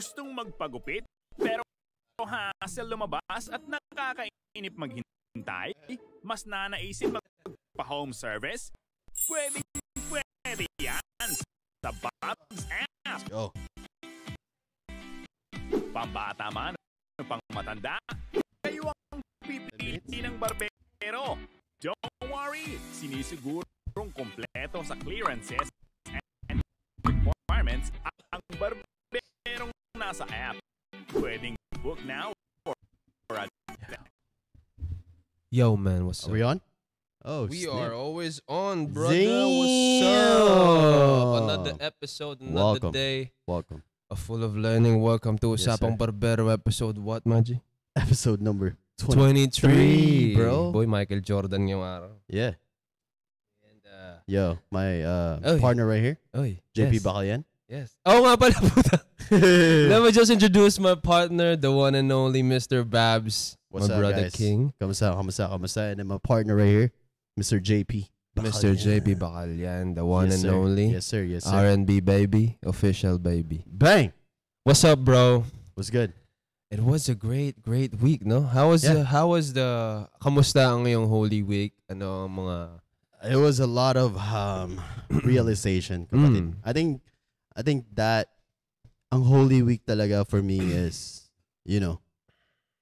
gustong magpagupit pero hassle lumabas at nakakainip maghintay, mas nanaisin magpa-home service? Pwede, pwede yan sa Bob's App! Yo. Pambata man o pang matanda, kayo ang pipili ng barbero. Don't worry, sinisigurong kompleto sa clearances and requirements ang barbero nasa app. Pwedeng book now or, or Yo, man, what's up? Are we on? Oh, we snap. are always on, brother. Damn. What's up? Another episode, another Welcome. day. Welcome. A full of learning. Welcome to yes, Usapang Barbero episode what, Maji? Episode number 23, 23 bro. Boy, Michael Jordan yung araw. Yeah. And, uh, Yo, my uh, partner right here, oh, JP yes. Yes. Oh nga pala puta. Let me just introduce my partner, the one and only Mr. Babs, What's my up, brother guys? King. Kamusta, kamusta, kamusta? And then my partner right here, Mr. JP. Mr. JP Bacalian, the one Yes, and only Yes, sir. Yes, sir. R&B baby, official baby. Bang. What's up, bro? What's good? It was a great, great week, no? How was Yeah. the, how was the kamusta ang ngayong Holy Week? Ano mga It was a lot of um, realization. kapatid. Mm. I think I think that ang Holy Week talaga for me is, you know,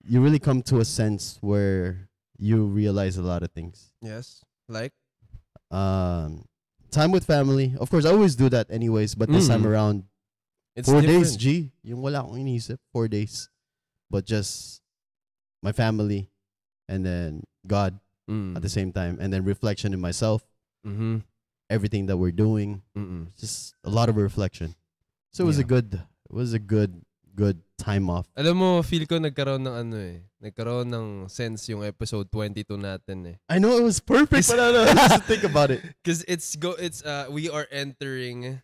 you really come to a sense where you realize a lot of things. Yes. Like? Um, time with family. Of course, I always do that anyways, but mm. this time mm. around, it's four different. days, G. Yung wala akong iniisip, four days. But just my family and then God mm. at the same time and then reflection in myself. Mm-hmm. everything that we're doing. Mm-mm. Just a lot of reflection. So it was yeah. a good, it was a good, good time off. Alam mo, feel ko nagkaroon ng ano eh. Nagkaroon ng sense yung episode 22 natin eh. I know it was perfect. But I don't know, just think about it. Because it's go, it's uh, we are entering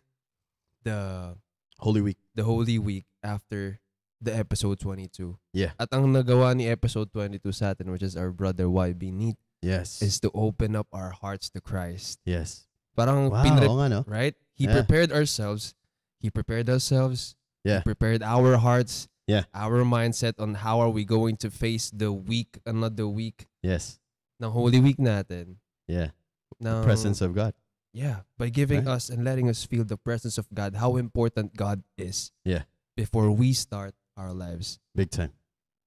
the Holy Week. The Holy Week after the episode 22. Yeah. At ang nagawa ni episode 22 sa atin, which is our brother YB Neat, yes. is to open up our hearts to Christ. Yes. Parang wow, pinre- nga, no? right? He yeah. prepared ourselves. He prepared ourselves. Yeah. He prepared our hearts. Yeah. Our mindset on how are we going to face the week, another week. Yes. Ng Holy Week natin. Yeah. Ng, the presence of God. Yeah. By giving right? us and letting us feel the presence of God, how important God is. Yeah. Before we start our lives. Big time.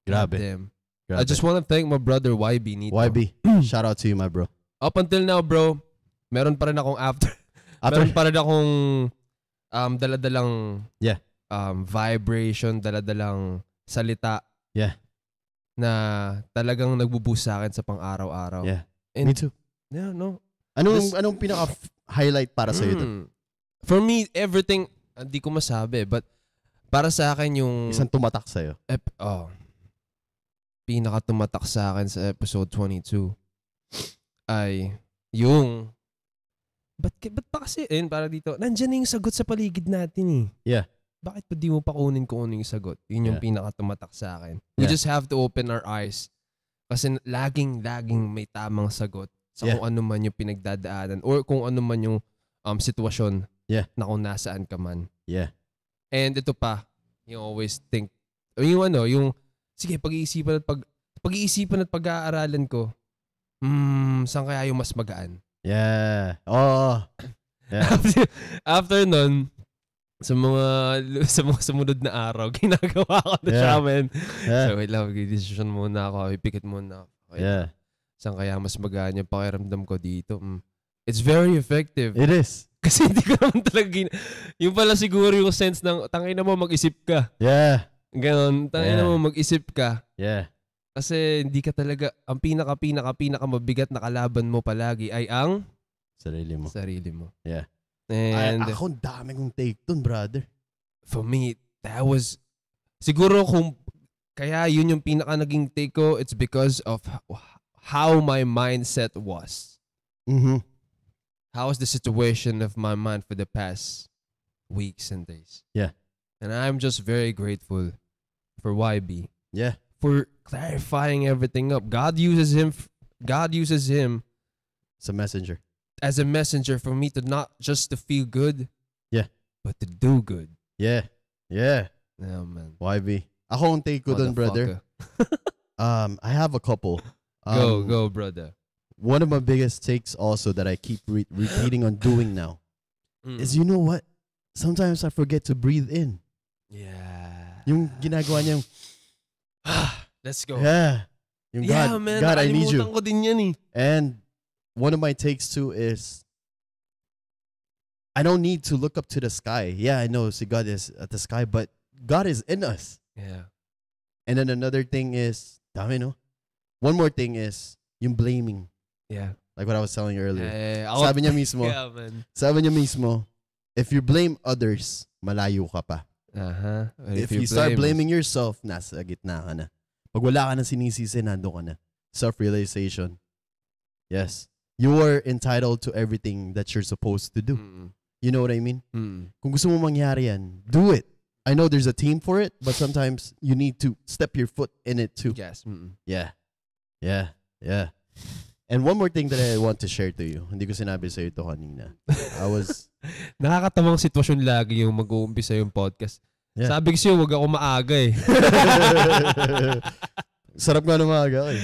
Grabe. Them. Grabe. I just want to thank my brother YB Nito. YB. Shout out to you, my bro. Up until now, bro, meron pa rin akong after. after? Meron pa rin akong um, daladalang yeah. um, vibration, daladalang salita. Yeah. Na talagang nagbo sa akin sa pang-araw-araw. Yeah. And, Me too. Yeah, no. Anong, This, anong pinaka-highlight para sa mm, For me, everything, hindi ah, ko masabi, but para sa akin yung... Isang tumatak sa'yo. Ep, oh, pinaka tumatak sa akin sa episode 22 ay yung ba't, ba't pa kasi, ayun, para dito, nandiyan na yung sagot sa paligid natin eh. Yeah. Bakit pa di mo pa kunin kung ano yung sagot? Yun yung yeah. pinakatumatak sa akin. We yeah. just have to open our eyes. Kasi laging, laging may tamang sagot sa yeah. kung ano man yung pinagdadaanan or kung ano man yung um, sitwasyon yeah. na kung nasaan ka man. Yeah. And ito pa, you always think, yung ano, yung, sige, pag-iisipan at pag, pag-iisipan at pag-aaralan ko, hmm, saan kaya yung mas magaan? Yeah. Oh, yeah. after, after nun, sa mga sa mga sumunod na araw, ginagawa ko na yeah. siya, man. Yeah. So, wait lang, decision muna ako. Ipikit muna ako. Okay. Yeah. Saan kaya mas magaan yung pakiramdam ko dito? Mm. It's very effective. It is. Kasi hindi ko naman talaga gin... Yung pala siguro yung sense ng, tangay na mo, mag-isip ka. Yeah. Ganon, tangay yeah. na mo, mag-isip ka. Yeah. Kasi hindi ka talaga, ang pinaka pinaka pinaka mabigat na kalaban mo palagi ay ang sarili mo. Sarili mo. Yeah. And ay, ako dami kong take doon, brother. For me, that was siguro kung kaya yun yung pinaka naging take ko, it's because of how my mindset was. Mm-hmm. How was the situation of my mind for the past weeks and days? Yeah. And I'm just very grateful for YB. Yeah. for clarifying everything up. God uses him. God uses him. as a messenger. As a messenger for me to not just to feel good. Yeah. But to do good. Yeah. Yeah. Yeah, man. YB. Ako ang take ko dun, brother. um, I have a couple. Um, go, go, um, brother. One of my biggest takes also that I keep re- repeating on doing now mm. is you know what? Sometimes I forget to breathe in. Yeah. Yung ginagawa niya, Let's go. Yeah. Yung yeah, God, man. God, I need you. ko din yan eh. And one of my takes too is I don't need to look up to the sky. Yeah, I know see God is at the sky, but God is in us. Yeah. And then another thing is, dami no? One more thing is yung blaming. Yeah. Like what I was telling you earlier. Yeah, yeah, yeah. Sabi niya oh, mismo. yeah, man. Sabi niya mismo, if you blame others, malayo ka pa. Uh-huh. If, if you, start blaming us. yourself, nasa gitna ka na. Pag wala ka na sinisisi, nando ka na. Self-realization. Yes. You are entitled to everything that you're supposed to do. Mm. You know what I mean? Mm. Kung gusto mo mangyari yan, do it. I know there's a team for it, but sometimes you need to step your foot in it too. Yes. Mm. Yeah. Yeah. Yeah. And one more thing that I want to share to you. Hindi ko sinabi sa'yo ito kanina. I was... Nakakatamang sitwasyon lagi yung mag-uumpisa yung podcast. Yeah. Sabi ko siya, huwag ako maaga eh. Sarap nga ng maaga eh.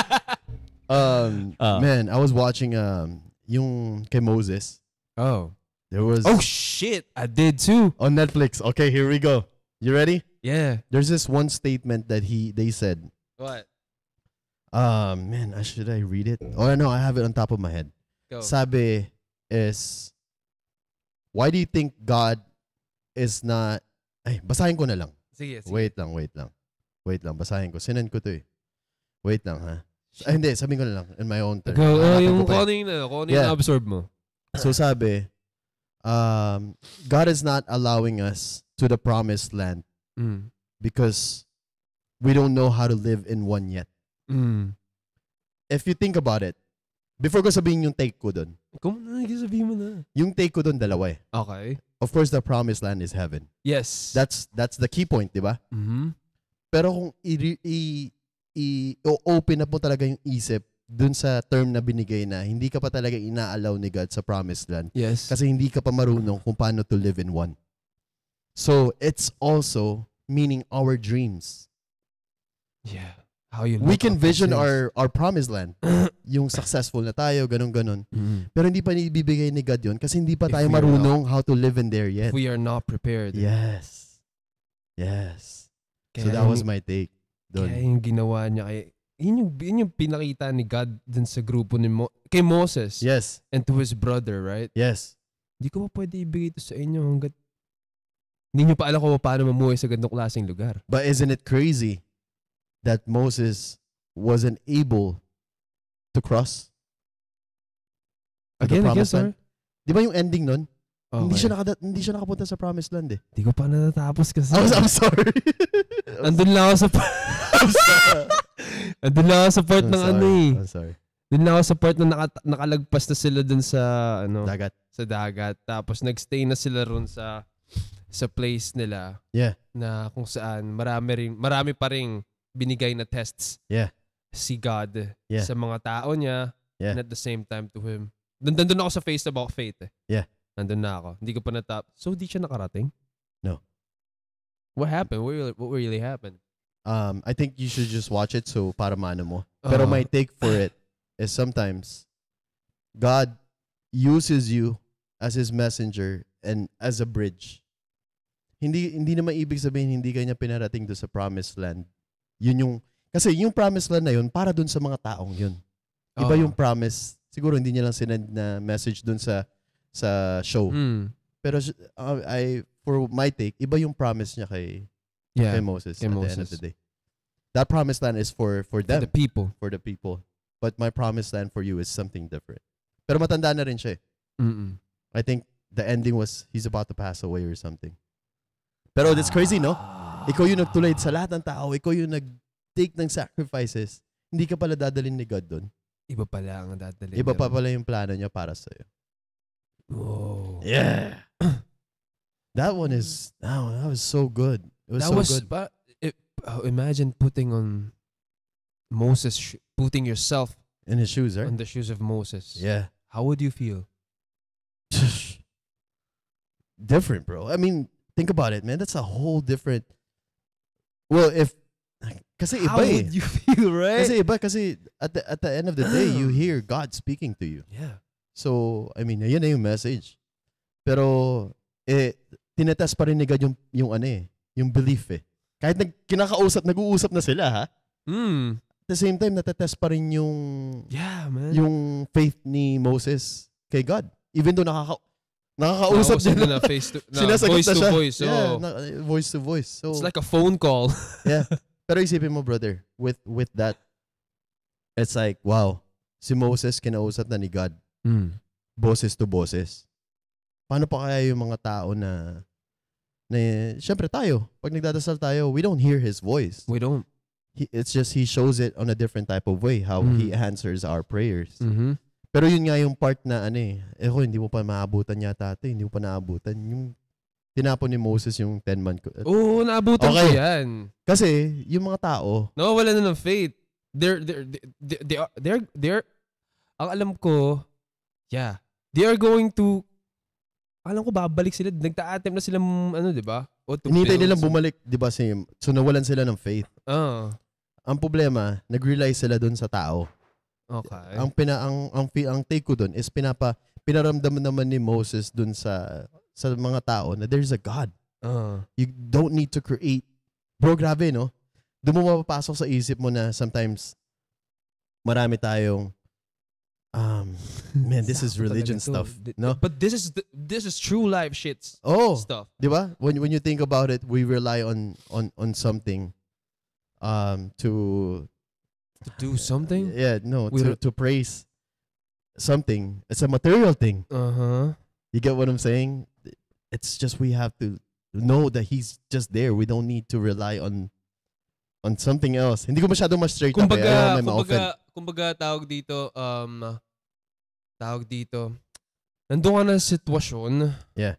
um, uh. Man, I was watching um, yung kay Moses. Oh. There was... Oh shit! I did too. On Netflix. Okay, here we go. You ready? Yeah. There's this one statement that he they said. What? Um, man, should I read it? Oh no, I have it on top of my head. Go. Sabi is Why do you think God is not... Ay, basahin ko na lang. Sige, sige. Wait lang, wait lang. Wait lang, basahin ko. Sinan ko to eh. Wait lang ha. Ay, hindi, sabihin ko na lang. In my own terms. Okay, uh, oh, yung kung ano yung, kung ano yung absorb mo. So sabi, um, God is not allowing us to the promised land mm. because we don't know how to live in one yet. Mm. If you think about it, before ko sabihin yung take ko doon, kung ano sabihin mo na. Yung take ko doon dalawa eh. Okay. Of course, the promised land is heaven. Yes. That's that's the key point, di ba? Mm-hmm. Pero kung i-open up mo talaga yung isip dun sa term na binigay na hindi ka pa talaga inaalaw ni God sa promised land. Yes. Kasi hindi ka pa marunong kung paano to live in one. So, it's also meaning our dreams. Yeah how you we can vision our our promised land. yung successful na tayo, ganun ganun. Mm. Pero hindi pa nibibigay ni God 'yon kasi hindi pa If tayo marunong not, how to live in there yet. We are not prepared. Yes. Yes. Kaya so that was my take. Dun. Kaya yung ginawa niya kay eh, yun yung, yun yung pinakita ni God dun sa grupo ni Mo, kay Moses. Yes. And to his brother, right? Yes. Hindi ko pa pwede ibigay ito sa inyo hanggat hindi nyo pa alam kung paano mamuhay sa ganitong klaseng lugar. But isn't it crazy that Moses wasn't able to cross? To Again, the promised Di ba yung ending nun? Okay. Oh, hindi, siya nakada- hindi siya nakapunta sa promised land eh. Hindi ko pa natatapos kasi. I'm, I'm sorry. Andun lang ako sa part. Andun lang ako sa part ng ano eh. I'm sorry. Doon lang ako sa part na naka- nakalagpas na sila dun sa ano dagat. Sa dagat. Tapos nagstay na sila ron sa sa place nila. Yeah. Na kung saan marami rin marami pa ring binigay na tests Yeah. si God Yeah. sa mga tao niya Yeah. and at the same time to him. Nandun Nandun ako sa face about faith eh. Yeah. Nandun na ako. Hindi ko pa natap. So, di siya nakarating? No. What happened? What really, what really happened? Um, I think you should just watch it so para maano mo. Pero Uh, my take for it is sometimes God uses you as His messenger and as a bridge. Hindi hindi naman ibig sabihin hindi kanya pinarating do sa promised land. Yun yung, kasi yung promise lang na yun, para dun sa mga taong yun. Iba oh. yung promise, siguro hindi niya lang sinend na message dun sa sa show. Mm. Pero uh, I, for my take, iba yung promise niya kay, yeah, kay Moses kay at Moses. the end of the day. That promise land is for for them. For the people. For the people. But my promise land for you is something different. Pero matanda na rin siya eh. mm I think the ending was he's about to pass away or something. Pero that's crazy, no? Ah. Ikaw yung nagtulad sa lahat ng tao. Ikaw yung nag-take ng sacrifices. Hindi ka pala dadalin ni God doon. Iba pala ang dadalin. Iba pa pala yung plano niya para sa iyo. Whoa. Yeah. that one is, that, one, that was so good. It was that so was, good. But it, oh, imagine putting on Moses, putting yourself in his shoes, right? In the shoes of Moses. Yeah. How would you feel? different, bro. I mean, think about it, man. That's a whole different Well, if kasi iba eh. would you feel, right? Kasi iba kasi at the, at the end of the day, you hear God speaking to you. Yeah. So, I mean, yun na yung message. Pero, eh, tinetest pa rin ni God yung, yung ano eh, yung belief eh. Kahit nag, kinakausap, nag-uusap na sila ha. Mm. At the same time, natetest pa rin yung, yeah, man. yung faith ni Moses kay God. Even though nakaka, Nakakausap niya na. face to, na voice na siya. to voice. So. Yeah, oh. na, voice to voice. So, It's like a phone call. yeah. Pero isipin mo, brother, with with that, it's like, wow, si Moses kinausap na ni God. Mm. Boses to bosses. Paano pa kaya yung mga tao na na syempre tayo, pag nagdadasal tayo, we don't hear his voice. We don't. He, it's just he shows it on a different type of way how mm. he answers our prayers. Mm-hmm. Pero yun nga yung part na ano eh. Eko, hindi mo pa maabutan yata ito. Eh, hindi mo pa naabutan. Yung tinapon ni Moses yung 10-man ko. Oo, naabutan okay. ko yan. Kasi, yung mga tao... Nawawala na ng faith. They're, they're, they're, they're, they're, they're, ang alam ko, yeah, they are going to, alam ko babalik sila, nagta-attempt na silang, ano, di ba? O to Hinintay bumalik, di ba, same. So, nawalan sila ng faith. Oo. Uh. Ah. Ang problema, nag-realize sila dun sa tao. Okay. Ang pina ang ang, ang take ko doon is pinapa pinaramdam naman ni Moses doon sa sa mga tao na there's a God. Uh. You don't need to create. Bro, grabe no. Doon mo mapapasok sa isip mo na sometimes marami tayong um man this is religion stuff no but this is the, this is true life shit oh stuff di ba when when you think about it we rely on on on something um to to do something? Yeah, no, we to, to praise something. It's a material thing. Uh-huh. You get what I'm saying? It's just we have to know that he's just there. We don't need to rely on on something else. Hindi ko masyadong mas straight kumbaga, up. Eh. I kumbaga, kumbaga tawag dito, um, tawag dito, nandun ka na sitwasyon. Yeah.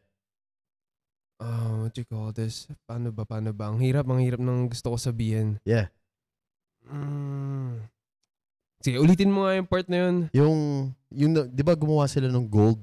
Uh, what do you call this? Paano ba, paano ba? Ang hirap, ang hirap ng gusto ko sabihin. Yeah. Mm. Sige, ulitin mo nga yung part na yun. Yung, yung di ba gumawa sila ng gold?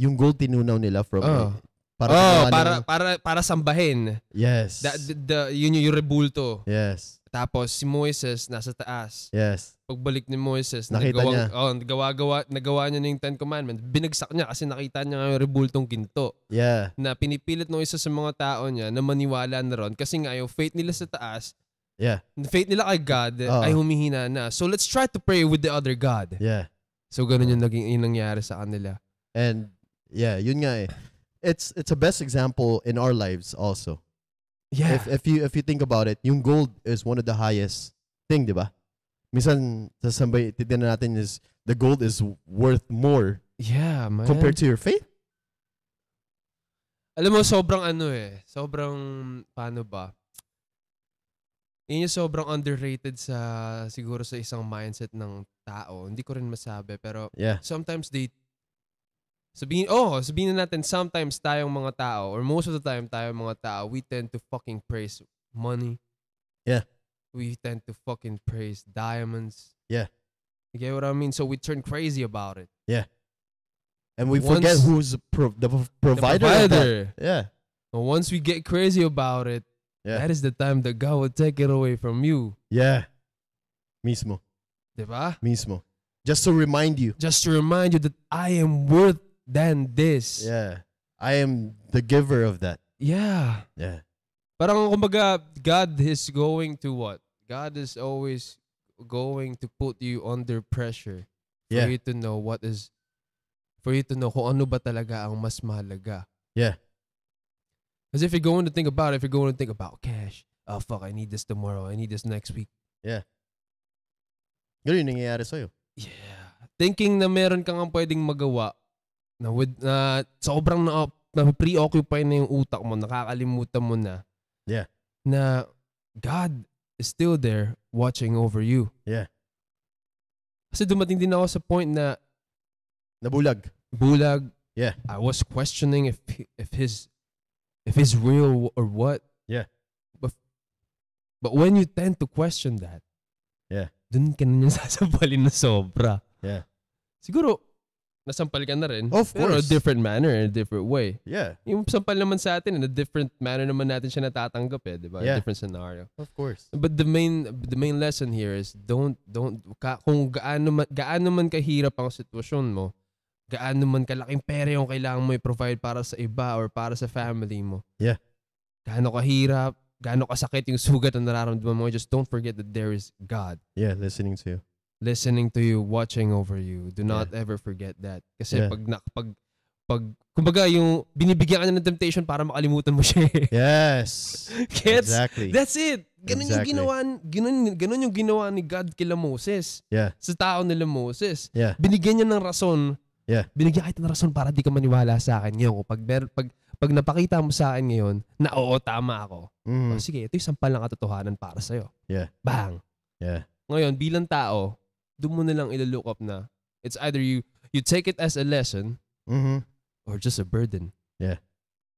Yung gold tinunaw nila from oh. Para oh, para, para, para sambahin. Yes. The, the, the, yun yung, yung rebulto. Yes. Tapos si Moises nasa taas. Yes. Pagbalik ni Moises, nakita nagawa, niya. Oh, nagawa-gawa, nagawa niya na yung Ten Commandments. Binagsak niya kasi nakita niya yung rebultong ginto. Yeah. Na pinipilit ng isa sa mga tao niya na maniwala na ron kasi nga yung faith nila sa taas, Yeah. Yung faith nila kay God Oo. ay humihina na. So let's try to pray with the other God. Yeah. So ganun yung naging yung nangyari sa kanila. And yeah, yun nga eh. It's it's a best example in our lives also. Yeah. If if you if you think about it, yung gold is one of the highest thing, 'di ba? Minsan sambay titignan natin is the gold is worth more Yeah, man. compared to your faith. Alam mo, sobrang ano eh. Sobrang, paano ba? yun yung sobrang underrated sa siguro sa isang mindset ng tao. Hindi ko rin masabi pero yeah. sometimes they sabihin oh, sabihin na natin sometimes tayong mga tao or most of the time tayong mga tao, we tend to fucking praise money. Yeah. We tend to fucking praise diamonds. Yeah. You get what I mean? So we turn crazy about it. Yeah. And we once, forget who's pro- the, provider the provider. Yeah. And once we get crazy about it, Yeah. That is the time that God will take it away from you. Yeah. Mismo. Diba? Mismo. Just to remind you. Just to remind you that I am worth than this. Yeah. I am the giver of that. Yeah. Yeah. Parang kumbaga, God is going to what? God is always going to put you under pressure for yeah. you to know what is for you to know kung ano ba talaga ang mas mahalaga. Yeah. As if you're going to think about it, if you're going to think about cash, oh fuck, I need this tomorrow, I need this next week. Yeah. Ganun yung nangyayari sa'yo. Yeah. Thinking na meron kang ang pwedeng magawa na with, na uh, sobrang na, na preoccupy na yung utak mo, nakakalimutan mo na. Yeah. Na God is still there watching over you. Yeah. Kasi dumating din ako sa point na nabulag. Bulag. Yeah. I was questioning if if his if it's real or what. Yeah. But, but when you tend to question that, yeah. dun ka na sasampalin na sobra. Yeah. Siguro, nasampal ka na rin. Of course. Pero a different manner, in a different way. Yeah. Yung sampal naman sa atin, in a different manner naman natin siya natatanggap eh, di ba? Yeah. different scenario. Of course. But the main the main lesson here is don't, don't, kung gaano man, gaano man kahirap ang sitwasyon mo, gaano man kalaking pera yung kailangan mo i-provide para sa iba or para sa family mo. Yeah. Gaano kahirap, gaano kasakit yung sugat na nararamdaman mo, just don't forget that there is God. Yeah, listening to you. Listening to you, watching over you. Do not yeah. ever forget that. Kasi yeah. pag, na, pag, pag, kumbaga yung binibigyan ka na ng temptation para makalimutan mo siya. Eh. yes. Kids, Exactly. That's it. Ganun exactly. yung ginawa, ganun, ganun yung ginawa ni God kila Moses. Yeah. Sa tao nila Moses. Yeah. Binigyan niya ng rason Yeah. Binigyan kita ng rason para di ka maniwala sa akin ngayon. Kung pag, pag, pag napakita mo sa akin ngayon na oo, tama ako. Mm. Oh, sige, ito yung sampalang katotohanan para sa'yo. Yeah. Bang! Yeah. Ngayon, bilang tao, doon mo nilang ililook up na it's either you you take it as a lesson mm-hmm. or just a burden. Yeah.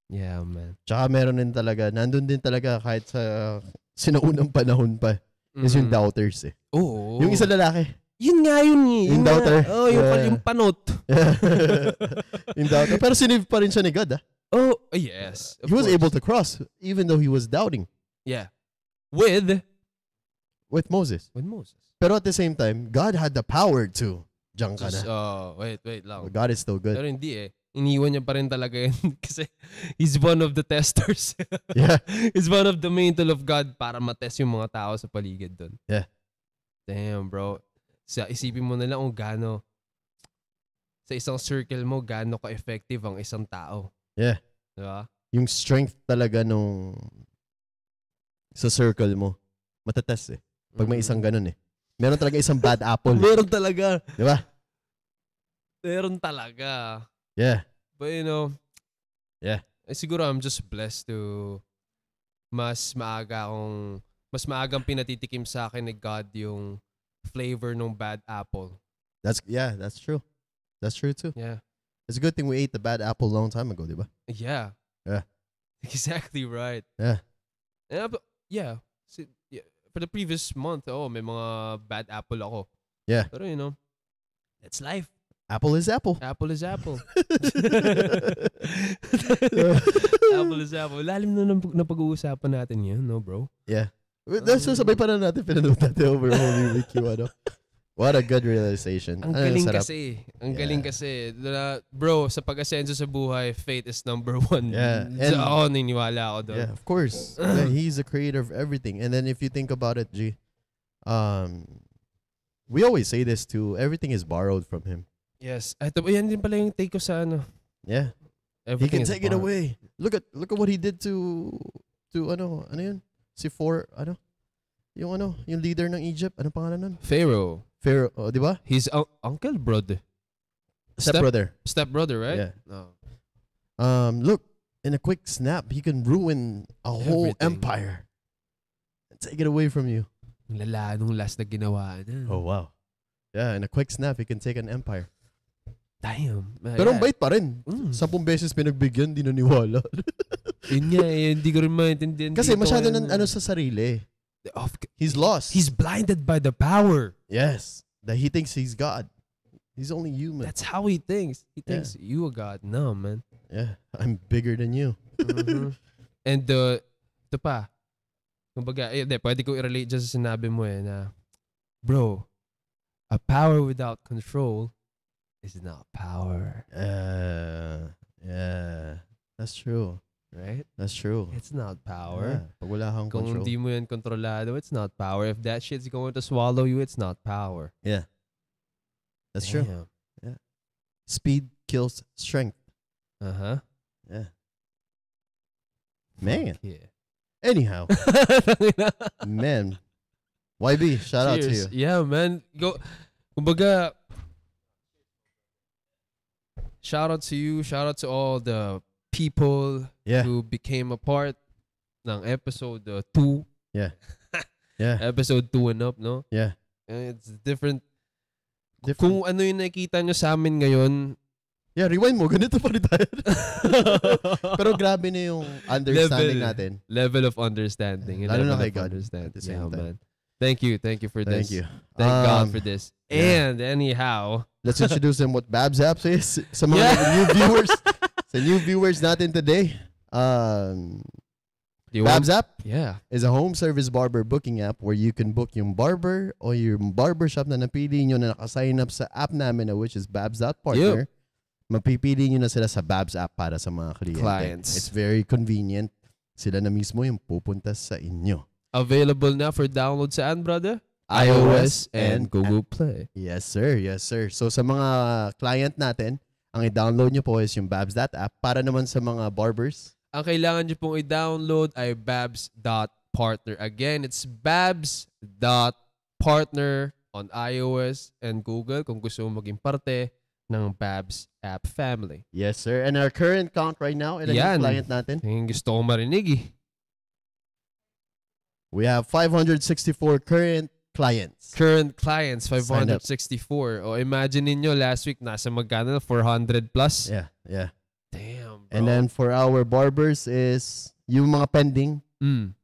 Yeah, man. Tsaka meron din talaga, nandun din talaga kahit sa sinaunang panahon pa. Mm-hmm. Is yung mm. doubters eh. Oo. Yung isang lalaki yun nga yun eh. In doubter. Na, oh, yung, yeah. yung panot. in doubter. Pero sinave pa rin siya ni God ah. Oh, oh yes. He was able to cross even though he was doubting. Yeah. With with Moses. With Moses. Pero at the same time, God had the power to Diyan ka na. Oh, wait, wait lang. But God is still good. Pero hindi eh. Iniwan niya pa rin talaga yun kasi he's one of the testers. yeah. He's one of the main of God para matest yung mga tao sa paligid doon. Yeah. Damn, bro. Sa isipin mo na lang kung gaano sa isang circle mo gaano ka-effective ang isang tao. Yeah. Di ba? Yung strength talaga nung sa circle mo, matatest eh. Pag may mm. isang ganun eh. Meron talaga isang bad apple. Meron talaga. Di ba? Meron talaga. Yeah. But you know, yeah. Eh, siguro I'm just blessed to mas maaga akong mas maagang pinatitikim sa akin ni God yung flavor no bad apple. That's yeah, that's true. That's true too. Yeah. It's a good thing we ate the bad apple a long time ago, diba? Yeah. Yeah. Exactly right. Yeah. And, yeah. So, yeah. For the previous month, oh, may mga bad apple ako. Yeah. Pero you know, that's life. Apple is apple. Apple is apple. apple is apple. Lalim na ng napag-uusapan natin yun, no bro? Yeah. That's so sabay pa na natin pinanood natin over Holy Week yung ano. What a good realization. Ang ano, galing sarap. kasi. Ang yeah. galing kasi. bro, sa pag-asenso sa buhay, faith is number one. Yeah. And, so, ako, niniwala ako doon. Yeah, of course. yeah, he's the creator of everything. And then if you think about it, G, um, we always say this too, everything is borrowed from him. Yes. Ito, yan din pala yung take ko sa ano. Yeah. Everything he can take borrowed. it away. Look at look at what he did to to ano, ano yun? si four, ano? Yung ano, yung leader ng Egypt, ano pangalan nun? Pharaoh. Pharaoh, oh, di ba? His un- uncle, brother. Step, brother. Step brother, right? Yeah. no. Um, look, in a quick snap, he can ruin a whole Everything. empire. Take it away from you. Ang lala nung last na ginawa niya Oh, wow. Yeah, in a quick snap, he can take an empire. Damn. Uh, Pero yeah. ang bait pa rin. Mm. Sampung beses pinagbigyan, di naniwala. yun nga eh, hindi ko rin maintindihan. Kasi dito, masyado ng ano eh. sa sarili. Of, he's lost. He's blinded by the power. Yes. That he thinks he's God. He's only human. That's how he thinks. He thinks yeah. you a God. No, man. Yeah. I'm bigger than you. mm-hmm. And the, uh, ito pa. Kumbaga, eh, de, pwede ko i-relate dyan sa sinabi mo eh na, bro, a power without control is not power. Yeah. Yeah. That's true. Right? That's true. It's not power. Yeah. wala kang Kung control. mo yan kontrolado, it's not power. If that shit's going to swallow you, it's not power. Yeah. That's Damn. true. Yeah. Speed kills strength. Uh-huh. Yeah. Man. Yeah. Anyhow. man. YB, shout Cheers. out to you. Yeah, man. Go. Kumbaga, shout out to you. Shout out to all the people yeah. who became a part ng episode 2. Uh, yeah. yeah. episode 2 and up, no? Yeah. And it's different. different. Kung ano yung nakita nyo sa amin ngayon, Yeah, rewind mo. Ganito pa rin tayo. Pero grabe na yung understanding level, natin. Level of understanding. Yeah, lalo na kay God. Understand. At the same time. man. Thank you. Thank you for this. Thank you. Thank Um, God for this. yeah. And anyhow, Let's introduce them what Babs Apps is sa mga new viewers. Sa new viewers natin today. Um, do you Babs want? App Yeah. is a home service barber booking app where you can book your barber o yung barbershop na napili nyo na naka-sign up sa app namin na which is app Babs.partner. Mapipili nyo na sila sa Babs app para sa mga kliyente. Clients. It's very convenient. Sila na mismo yung pupunta sa inyo. Available na for download saan, brother? iOS and Google Play. Yes, sir. Yes, sir. So sa mga client natin, ang i-download nyo po is yung Babs.app para naman sa mga barbers. Ang kailangan nyo pong i-download ay Babs.partner. Again, it's Babs.partner on iOS and Google kung gusto mo maging parte ng Babs app family. Yes, sir. And our current count right now, ilan Yan. yung client natin? Yung gusto ko marinig eh. We have 564 current clients. Current clients, 564. Oh, imagine niyo last week nasa magkano 400 plus. Yeah, yeah. Damn, bro. And then for our barbers is yung mga pending. Mm.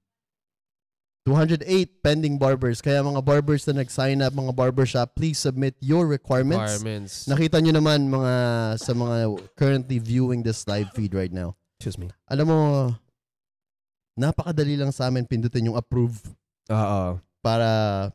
208 pending barbers. Kaya mga barbers na nag-sign up, mga barbershop, please submit your requirements. requirements. Nakita nyo naman mga sa mga currently viewing this live feed right now. Excuse me. Alam mo, napakadali lang sa amin pindutin yung approve. Oo. Para,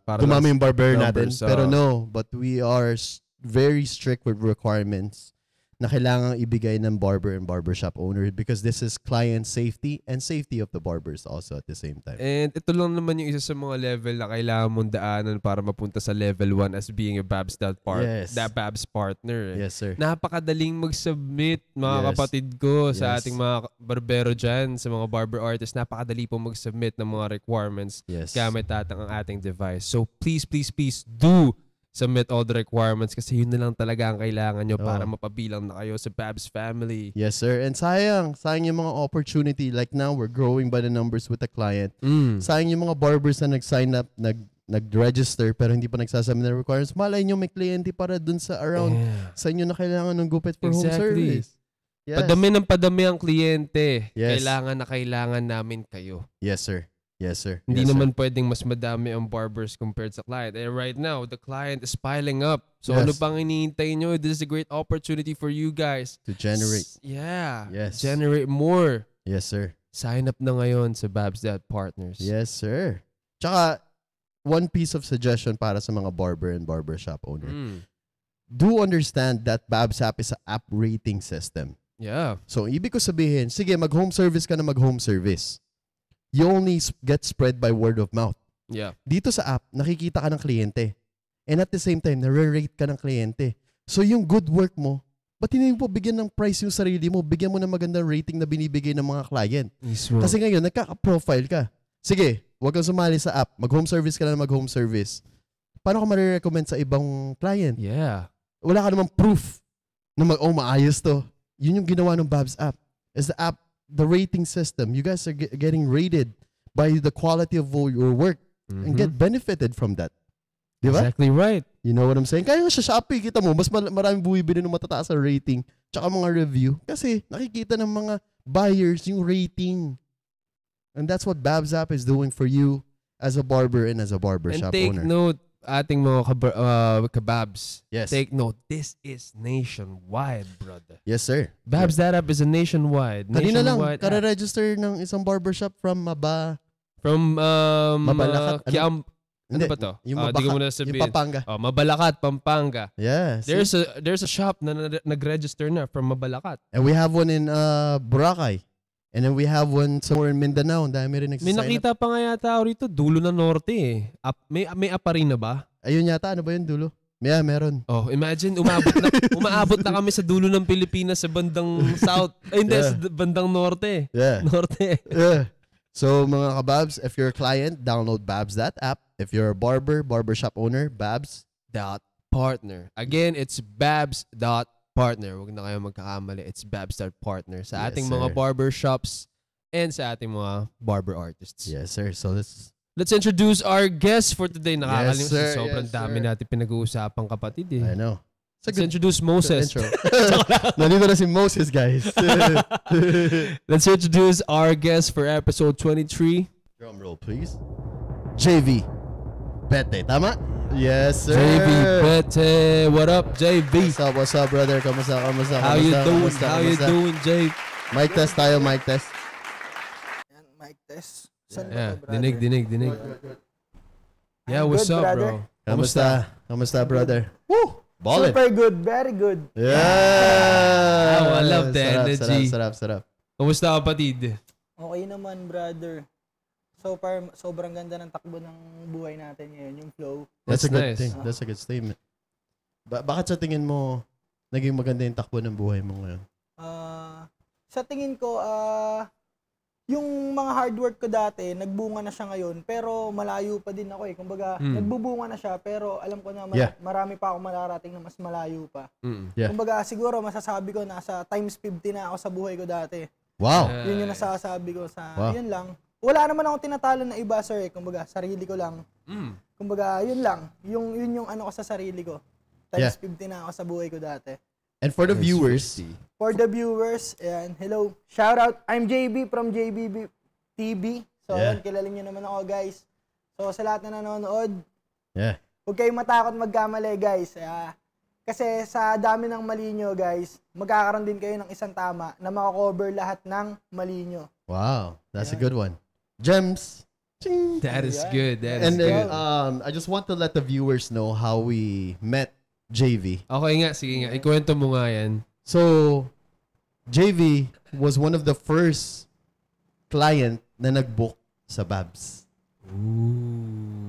para gumamit yung barber numbers, natin. Pero no, but we are very strict with requirements na kailangang ibigay ng barber and barbershop owner because this is client safety and safety of the barbers also at the same time. And ito lang naman yung isa sa mga level na kailangan mong daanan para mapunta sa level 1 as being a Babs that part, yes. that Babs partner. Eh. Yes, sir. Napakadaling mag-submit mga yes. kapatid ko yes. sa ating mga barbero dyan, sa mga barber artists. Napakadali po mag-submit ng mga requirements yes. gamit tatang ang ating device. So please, please, please do submit all the requirements kasi yun na lang talaga ang kailangan nyo oh. para mapabilang na kayo sa Babs family. Yes, sir. And sayang, sayang yung mga opportunity. Like now, we're growing by the numbers with the client. Mm. Sayang yung mga barbers na nag-sign up, nag nag-register pero hindi pa nagsasubmit ng requirements, malay nyo may kliyente para dun sa around yeah. sa inyo na kailangan ng gupit for exactly. home service. Yes. Padami ng padami ang kliyente. Yes. Kailangan na kailangan namin kayo. Yes, sir. Yes, sir. Hindi yes, naman sir. pwedeng mas madami ang barbers compared sa client. And right now, the client is piling up. So ano yes. ano pang hinihintay nyo? This is a great opportunity for you guys. To generate. S- yeah. Yes. Generate more. Yes, sir. Sign up na ngayon sa Babs.Partners. Yes, sir. Tsaka, one piece of suggestion para sa mga barber and barbershop owner. Mm. Do understand that Babs App is an app rating system. Yeah. So, ibig ko sabihin, sige, mag-home service ka na mag-home service you only get spread by word of mouth. Yeah. Dito sa app, nakikita ka ng kliyente. And at the same time, nare-rate ka ng kliyente. So yung good work mo, ba't hindi mo bigyan ng price yung sarili mo? Bigyan mo ng magandang rating na binibigay ng mga client. Yes, Kasi ngayon, nagka profile ka. Sige, huwag kang sumali sa app. Mag-home service ka na mag-home service. Paano ka marirecommend sa ibang client? Yeah. Wala ka namang proof na mag, oh, maayos to. Yun yung ginawa ng Babs app. Is the app the rating system. You guys are get, getting rated by the quality of your work mm-hmm. and get mm-hmm. benefited from that. Di ba? Exactly right. You know what I'm saying? Kaya sa Shopee, kita mo, mas maraming buwibili ng matataas sa rating tsaka mga review kasi nakikita ng mga buyers yung rating. And that's what Babs App is doing for you as a barber and as a barbershop owner. And take owner. note, ating mga kab- uh, kababs, yes. take note, this is nationwide, brother. Yes, sir. Babs yeah. That Up is a nationwide. Kanina lang, kara-register ng isang barbershop from Maba... From um, uh, Mabalakat. Uh, Kiam, ano ba to? Yung, uh, mabaka, muna sabihin. yung Pampanga. Oh, Mabalakat, Pampanga. Yes. There's a there's a shop na, na nag-register na from Mabalakat. And we have one in uh, Boracay. And then we have one somewhere in Mindanao. Ang dami rin nagsasign May nakita up. pa nga yata ako rito, dulo na norte eh. Up, may, may apa rin na ba? Ayun yata, ano ba yung dulo? Yeah, meron. Oh, imagine umabot na umaabot na kami sa dulo ng Pilipinas sa bandang south. Ay, hindi, yeah. sa bandang norte. Yeah. Norte. yeah. So mga kababs, if you're a client, download Babs that app. If you're a barber, barbershop owner, Babs dot partner. Again, it's Babs dot partner. Huwag na kayo magkakamali. It's Babstar partner sa ating sir. mga barber shops and sa ating mga barber artists. Yes, sir. So let's Let's introduce our guest for today. Nakakalimutan yes, sir. sobrang yes, dami sir. natin pinag-uusapan kapatid eh. I know. Let's good, introduce Moses. Nandito na si Moses, guys. Let's introduce our guest for episode 23. Drum roll, please. JV. Bete, tama? Yes, sir. JV Bete. What up, JV? What's up, what's up, brother? Kamusta, kamusta, kamusta? How you doing? Kamusta, How you doing, Jay? Mic test tayo, mic test. Yan, mic test. Saan yeah, ba, yeah. dinig, dinig, dinig. Yeah, what's good, up, brother? bro? Kamusta? Kamusta, brother? Woo! Ballin. Super good, very good. Yeah! yeah. Oh, I love the sarap, energy. Sarap, sarap, sarap. Kamusta, kapatid? Okay naman, brother. So far, sobrang ganda ng takbo ng buhay natin ngayon, yung flow. That's, That's a good nice. thing. That's a good statement. Ba- bakit sa tingin mo naging maganda yung takbo ng buhay mo ngayon? Uh, sa tingin ko, uh, yung mga hard work ko dati, nagbunga na siya ngayon, pero malayo pa din ako eh. Kumbaga, mm. nagbubunga na siya, pero alam ko na mar- yeah. marami pa ako mararating na mas malayo pa. Yeah. Kumbaga, siguro masasabi ko nasa times 50 na ako sa buhay ko dati. Wow! Nice. Yun yung nasasabi ko sa, wow. yun lang wala naman akong tinatalo na iba, sir. Eh. Kumbaga, sarili ko lang. Mm. Kumbaga, yun lang. Yung, yun yung ano ko sa sarili ko. Times yeah. 50 na ako sa buhay ko dati. And for the viewers, for the viewers, and hello, shout out. I'm JB from JBB TV. So, yeah. yun, kilala niyo naman ako, guys. So, sa lahat na nanonood, yeah. huwag kayong matakot magkamali, guys. Uh, kasi sa dami ng mali nyo, guys, magkakaroon din kayo ng isang tama na makakover lahat ng mali nyo. Wow, that's yeah. a good one. Gems. Ching. That is yeah. good. That and is then, good. Um, I just want to let the viewers know how we met JV. Okay nga, sige nga. Ikuwento mo nga yan. So, JV was one of the first client na nag-book sa Babs. Ooh.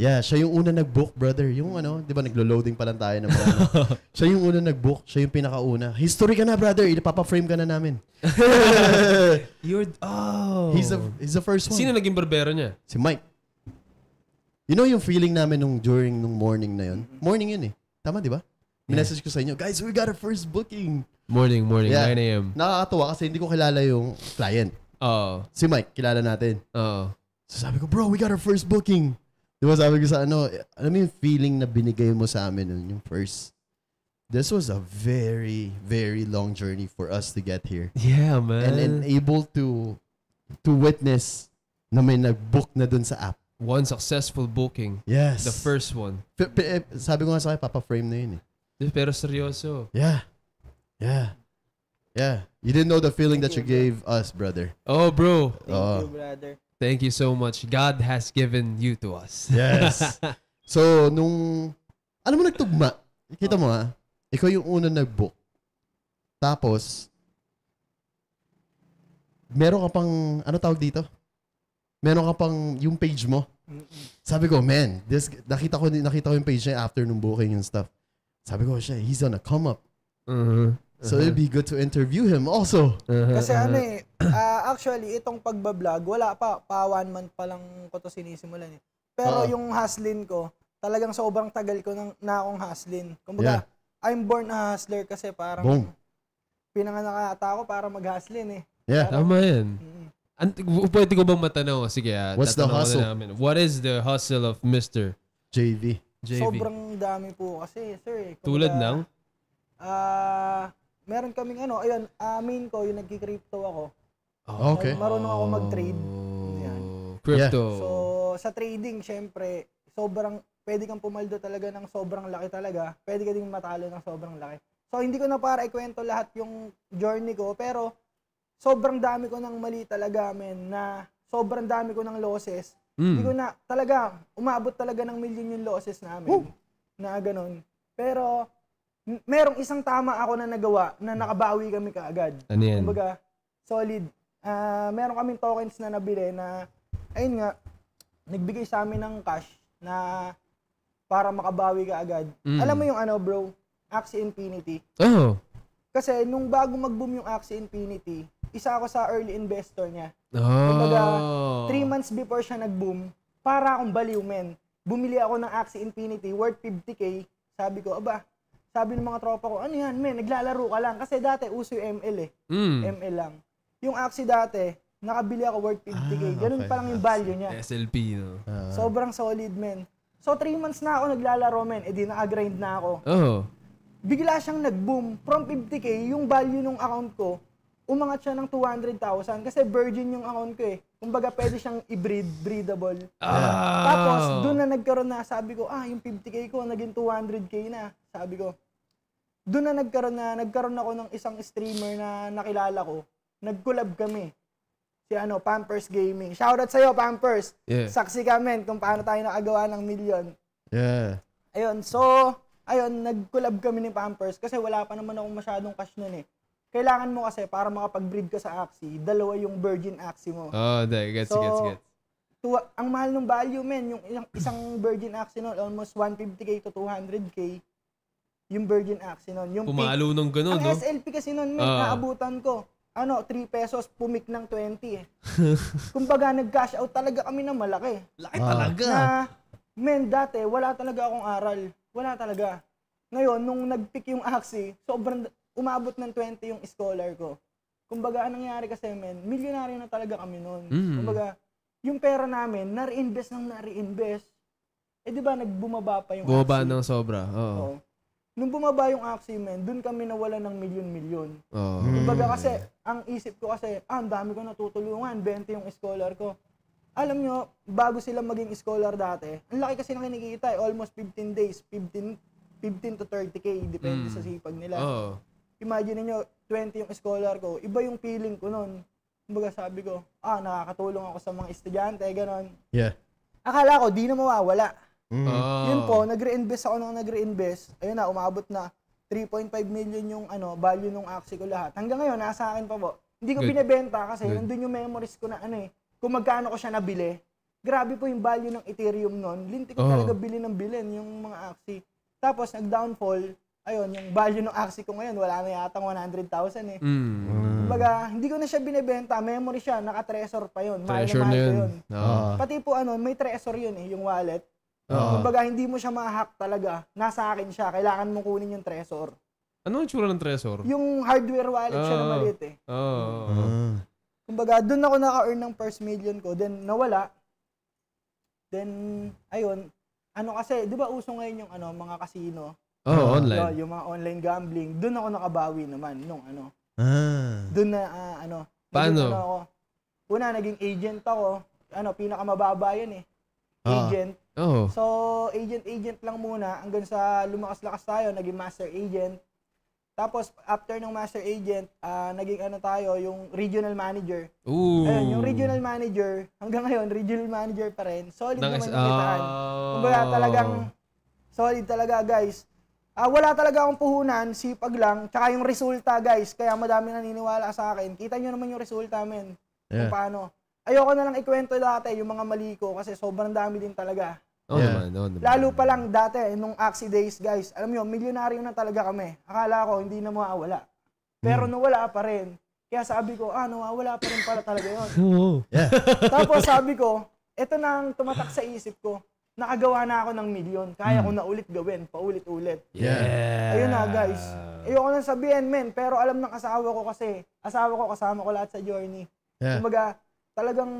Yeah, siya yung una nag-book, brother. Yung ano, 'di ba naglo-loading pa lang tayo ng mga. ano. siya yung una nag-book, siya yung pinakauna. History ka na, brother. Ipapa-frame ka na namin. You're oh. He's the he's the first one. Sino naging barbero niya? Si Mike. You know yung feeling namin nung during nung morning na yun? Morning yun eh. Tama, di ba? Minessage ko sa inyo, guys, we got our first booking. Morning, morning, Yeah. 9 a.m. Nakakatuwa kasi hindi ko kilala yung client. Oo. Si Mike, kilala natin. Oo. So sabi ko, bro, we got our first booking. Di ba sabi ko sa ano, alam mo yung feeling na binigay mo sa amin nun, yung first. This was a very, very long journey for us to get here. Yeah, man. And then able to to witness na may nag-book na dun sa app. One successful booking. Yes. The first one. P- p- eh, sabi ko nga sa akin, papa-frame na yun eh. Pero seryoso. Yeah. Yeah. Yeah. You didn't know the feeling Thank that you, you gave bro. us, brother. Oh, bro. Oh. Thank oh. you, brother. Thank you so much. God has given you to us. Yes. so, nung, ano mo nagtugma? Kita mo ha, ah. ikaw yung unang nag-book. Tapos, meron ka pang, ano tawag dito? Meron ka pang yung page mo. Sabi ko, man, this, nakita ko, nakita ko yung page niya after nung booking and stuff. Sabi ko, siya, he's on a come up. Mm-hmm. So it'd be good to interview him also. Uh-huh, kasi uh-huh. ano eh, ah, actually, itong pagbablog, wala pa. Pa one month pa lang ko to sinisimulan eh. Pero Oo. Ah. yung hustlin ko, talagang sobrang tagal ko nang, na akong hustlin. Kumbaga, I'm born a hustler kasi parang Boom. pinanganak ata ako para mag-hustlin eh. Yeah. Tama yan. Mm. Ant- w- pwede ko bang matanong? Sige, ah, What's the hustle? namin. What is the hustle of Mr. JV. JV? Sobrang dami po kasi, sir. eh. Tulad Kumbaga, ng? Ah, meron kaming ano, ayun, amin ko yung nagki-crypto ako. Oh, okay. So, marunong ako mag-trade. Ayan. Crypto. Yeah. So, sa trading, syempre, sobrang, pwede kang pumaldo talaga ng sobrang laki talaga. Pwede ka ding matalo ng sobrang laki. So, hindi ko na para ikwento lahat yung journey ko, pero sobrang dami ko ng mali talaga, men, na sobrang dami ko ng losses. Mm. Hindi ko na, talaga, umabot talaga ng million yung losses namin. Woo! Na ganun. Pero, merong isang tama ako na nagawa na nakabawi kami kaagad. Ano yan? Kumbaga, solid. Uh, meron kaming tokens na nabili na, ayun nga, nagbigay sa amin ng cash na para makabawi ka agad. Mm. Alam mo yung ano bro, Axie Infinity. Oh. Kasi nung bago mag-boom yung Axie Infinity, isa ako sa early investor niya. Oh. Kumbaga, three months before siya nag-boom, para akong baliw men. Bumili ako ng Axie Infinity worth 50k. Sabi ko, aba, sabi ng mga tropa ko, ano yan, men, naglalaro ka lang. Kasi dati, uso yung ML eh. Mm. ML lang. Yung Axie dati, nakabili ako worth 50k. Ah, Ganun pa lang yung value niya. SLP, no? Uh. Sobrang solid, men. So, 3 months na ako naglalaro, men. Eh, di nakagrind na ako. Oo. Oh. Bigla siyang nag-boom. From 50k, yung value ng account ko, umangat siya ng 200,000 kasi virgin yung account ko eh. Kumbaga pwede siyang i-breed, breedable. Oh. Tapos doon na nagkaroon na sabi ko, ah, yung 50k ko naging 200k na. Sabi ko. Doon na nagkaroon na nagkaroon ako ng isang streamer na nakilala ko. Nag-collab kami. Si ano, Pampers Gaming. Shoutout sa iyo, Pampers. Yeah. Saksi kami kung paano tayo nakagawa ng milyon. Yeah. Ayun, so ayun, nag-collab kami ni Pampers kasi wala pa naman akong masyadong cash noon eh kailangan mo kasi para makapag-breed ka sa Axie, dalawa yung virgin Axie mo. Oh, there. Gets, so, gets, gets. Tuwa, ang mahal ng value, men. Yung isang, isang virgin Axie nun, almost 150k to 200k. Yung virgin Axie nun. Yung Pumalo nung ganun, ang no? Ang SLP kasi nun, men, uh. naabutan ko. Ano, 3 pesos, pumik ng 20 eh. Kumbaga, nag-cash out talaga kami ng malaki. Laki wow. talaga. Na, men, dati, wala talaga akong aral. Wala talaga. Ngayon, nung nag-pick yung Axie, sobrang umabot ng 20 yung scholar ko. Kumbaga, ang nangyari kasi, men, milyonaryo na talaga kami noon. Mm. Kumbaga, yung pera namin, na-reinvest ng na-reinvest. Eh, di ba, nagbumaba pa yung Bumaba ng sobra, oo. Oh. Nung bumaba yung Axie, men, dun kami nawala ng milyon-milyon. Oh. Kumbaga kasi, ang isip ko kasi, ah, ang dami ko natutulungan, 20 yung scholar ko. Alam nyo, bago sila maging scholar dati, ang laki kasi ng kinikita, eh, almost 15 days, 15, 15 to 30k, depende mm. sa sipag nila. Oh imagine niyo 20 yung scholar ko, iba yung feeling ko noon. Kumbaga sabi ko, ah, nakakatulong ako sa mga estudyante, ganun. Yeah. Akala ko, di na mawawala. Mm. Oh. Yun po, nag-reinvest ako nang nag-reinvest. Ayun na, umabot na 3.5 million yung ano, value nung Axie ko lahat. Hanggang ngayon, nasa akin pa po. Hindi ko Good. binebenta kasi Good. nandun yung memories ko na ano eh, kung magkano ko siya nabili. Grabe po yung value ng Ethereum noon. Lintik ko oh. talaga bilhin ng bilhin yung mga Axie. Tapos nag-downfall, ayun, yung value ng Axie ko ngayon, wala na yata 100,000 eh. Mm. Kumbaga, hindi ko na siya binebenta, memory siya, naka-treasure pa yun. Treasure na yun. yun. Oh. Pati po ano, may treasure yun eh, yung wallet. Oh. Kumbaga, hindi mo siya ma-hack talaga. Nasa akin siya, kailangan mo kunin yung treasure. Ano ang tsura ng treasure? Yung hardware wallet oh. siya na maliit eh. Oo. Oh. Mm. Uh. Kumbaga, doon ako naka-earn ng first million ko, then nawala. Then, ayun, ano kasi, di ba uso ngayon yung ano, mga casino? Oh, uh, online. Diba? Yung mga online gambling, doon ako nakabawi naman nung ano. Ah. Doon na uh, ano. Paano? Ano ako. Una naging agent ako. Ano, pinakamababa 'yan eh. Ah. Agent. Ah. Oh. So, agent agent lang muna hanggang sa lumakas-lakas tayo, naging master agent. Tapos after ng master agent, uh, naging ano tayo, yung regional manager. Ooh. Ayun, yung regional manager, hanggang ngayon regional manager pa rin. Solid Nang, naman yung kitaan. Uh... Kumbaga oh. talagang solid talaga guys. Uh, wala talaga akong puhunan, sipag lang. Tsaka yung resulta, guys. Kaya madami naniniwala sa akin. Kita nyo naman yung resulta, men. Yeah. Kung paano. Ayoko na lang ikwento dati yung mga mali ko kasi sobrang dami din talaga. Oh, yeah. naman, oh, naman. Lalo pa lang dati, nung Axie Days, guys. Alam nyo, milyonaryo na talaga kami. Akala ko, hindi na mawawala. Pero hmm. nawala pa rin. Kaya sabi ko, ah, nawawala pa rin pala talaga yun. yeah. Tapos sabi ko, ito na ang tumatak sa isip ko nakagawa na ako ng milyon. Kaya mm. ko na ulit gawin, paulit-ulit. Yeah. Ayun na, guys. Ayoko nang sabihin, men, pero alam ng asawa ko kasi, asawa ko kasama ko lahat sa journey. Yeah. Kumbaga, talagang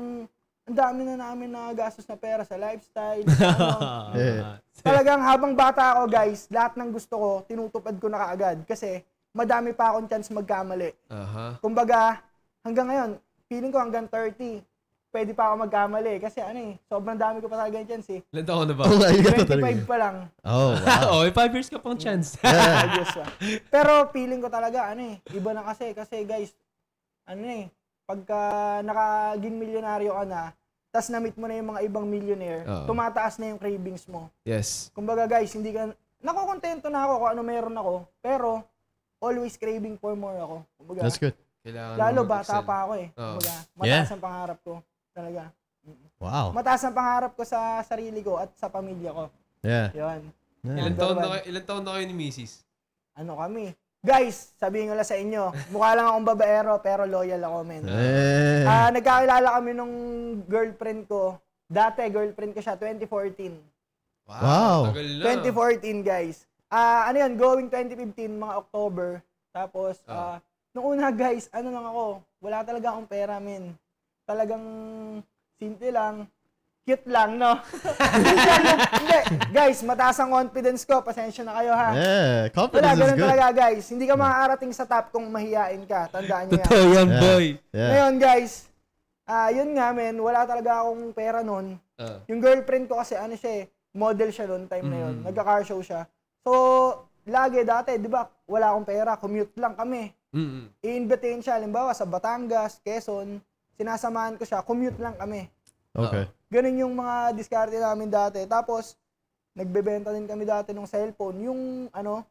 ang dami na namin na gastos na pera sa lifestyle. ano. yeah. Talagang habang bata ako, guys, lahat ng gusto ko, tinutupad ko na kaagad. Kasi, madami pa akong chance magkamali. Uh-huh. Kumbaga, hanggang ngayon, feeling ko hanggang 30, pwede pa ako magkamali. Kasi ano eh, sobrang dami ko pa talaga yung chance eh. Ilan taon na ba? 25 pa lang. Oh, wow. oh, 5 years ka pang chance. Yeah. years pa. Pero feeling ko talaga, ano eh, iba na kasi. Kasi guys, ano eh, pagka nakaging milyonaryo ka na, tas na-meet mo na yung mga ibang millionaire, uh tumataas na yung cravings mo. Yes. Kumbaga guys, hindi ka, nakokontento na ako kung ano meron ako, pero always craving for more ako. Kumbaga, That's good. Kailangan Lalo bata excel. pa ako eh. oh Kumbaga, mataas yeah. ang pangarap ko. Talaga. Wow. Mataas ang pangarap ko sa sarili ko at sa pamilya ko. Yeah. Yun. Yeah. Ilan, taon na, ilan taon na kayo ni Mrs.? Ano kami? Guys, sabihin ko lang sa inyo, mukha lang akong babaero pero loyal ako, men. Hey. Uh, ah, nagkakilala kami nung girlfriend ko. Dati, girlfriend ko siya, 2014. Wow. wow. 2014, guys. Uh, ano yun, going 2015, mga October. Tapos, oh. uh, nung una, guys, ano lang ako, wala talaga akong pera, men talagang simple lang, cute lang, no? Hindi, guys, mataas ang confidence ko. Pasensya na kayo, ha? Yeah, confidence Wala, is good. talaga, guys. Hindi ka makakarating sa top kung mahihain ka. Tandaan nyo yan. Totoo yan, boy. Yeah. Ngayon, guys, ah uh, yun nga, men, wala talaga akong pera noon. Uh. Ah. Yung girlfriend ko kasi, ano siya eh, model siya noon, time mm. na yun. Mm. Nagka-car show siya. So, lagi dati, di ba, wala akong pera, commute lang kami. Mm-hmm. I-invitein siya, halimbawa, sa Batangas, Quezon sinasamahan ko siya, commute lang kami. Okay. Ganun yung mga diskarte namin dati. Tapos, nagbebenta din kami dati ng cellphone. Yung, ano,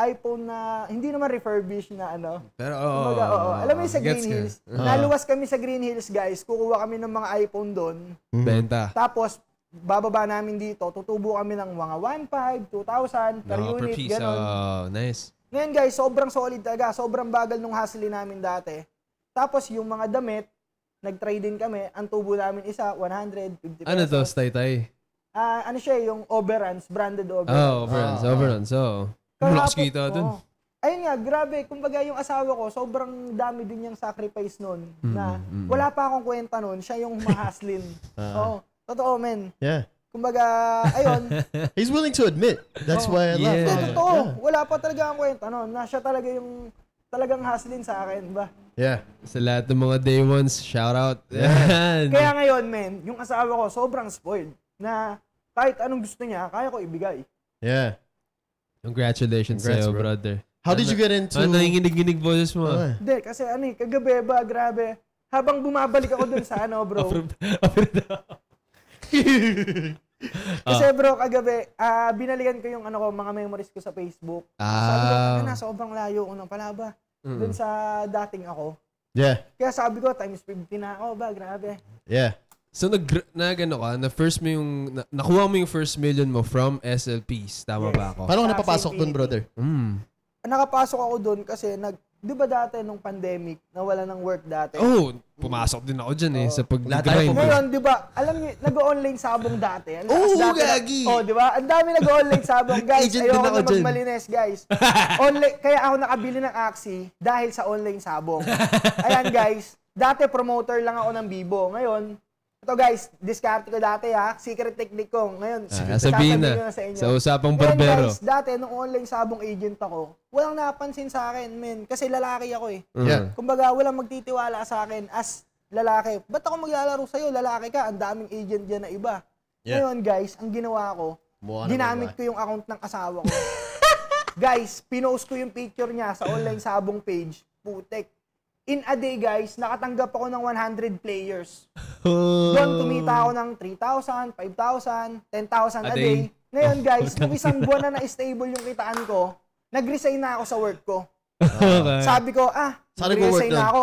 iPhone na, hindi naman refurbished na, ano. Pero, oo. Oh, Kumbaga, oo. Alam mo yung sa Green Hills, uh-huh. naluwas kami sa Green Hills, guys. Kukuha kami ng mga iPhone doon. Mm-hmm. Benta. Tapos, bababa namin dito, tutubo kami ng mga 1.5, 2,000 per no, unit, per piece. ganun. Oh, nice. Ngayon guys, sobrang solid talaga. Sobrang bagal nung hustle namin dati. Tapos yung mga damit, nag-try din kami. Ang tubo namin isa, 150 pesos. Ano to, Staytay? Ah, ano siya, yung overruns, branded overruns. Oh, overruns, oh. overruns, oh. Malakas kita dun. Oh. Ayun nga, grabe. Kumbaga yung asawa ko, sobrang dami din niyang sacrifice nun. Mm, na mm. mm. wala pa akong kwenta nun, siya yung mahaslin. uh, oh, Totoo, men. Yeah. Kumbaga, ayun. He's willing to admit. That's oh, why I love him. Hindi, totoo. Yeah. Wala pa talaga akong kwenta nun. Na siya talaga yung talagang hustling sa akin ba? Yeah. Sa lahat ng mga day ones, shout out. Yeah. Kaya ngayon, men, yung asawa ko sobrang spoiled na kahit anong gusto niya, kaya ko ibigay. Yeah. Congratulations Congrats, sa'yo, bro. brother. How did you get into... Ano nanginginig-ginig boses mo? Ah. Hindi, ah. kasi ano eh, kagabi ba, grabe. Habang bumabalik ako dun sa ano, bro. After, after Kasi ah. bro, kagabi, ah binalikan ko yung ano ko, mga memories ko sa Facebook. Sabi ko, Ah. na, sobrang layo ko ng palaba. Mm. Doon sa dating ako. Yeah. Kaya sabi ko, times 15 na ako ba, grabe. Yeah. So nag nag ano ka, na first mo yung na, nakuha mo yung first million mo from SLPs, tama Yes. ba ako? Paano ka napapasok dun, brother? Mm. Nakapasok ako doon kasi nag Di ba dati nung pandemic, nawala ng work dati? oh, pumasok din ako dyan eh sa pag-grind. Ngayon, di ba, alam niyo, nag-online sabong dati. Oo, oh, gagi! oh, di ba? Ang dami nag-online sabong. Guys, Agent ayoko na magmalinis, guys. online, kaya ako nakabili ng Axie dahil sa online sabong. Ayan, guys. Dati promoter lang ako ng Bibo. Ngayon, ito guys, discard ko dati ha. Secret technique ko. Ngayon, ah, sasabihin na, na sa inyo. Sa usapang barbero. Ngayon, guys, dati nung online sabong agent ako, walang napansin sa akin, men. Kasi lalaki ako eh. Mm-hmm. Yeah. Kumbaga, walang magtitiwala sa akin as lalaki. Ba't ako maglalaro sa'yo? Lalaki ka, ang daming agent dyan na iba. Yeah. Ngayon, guys, ang ginawa ko, Buha ginamit ko yung account ng asawa ko. guys, pinost ko yung picture niya sa online sabong page. Putek. In a day, guys, nakatanggap ako ng 100 players. Doon, kumita ako ng 3,000, 5,000, 10,000 a, a day. day. Ngayon, oh, guys, kung isang buwan na na-stable yung kitaan ko, nag-resign na ako sa work ko. okay. Sabi ko, ah, Saan nag-resign na ako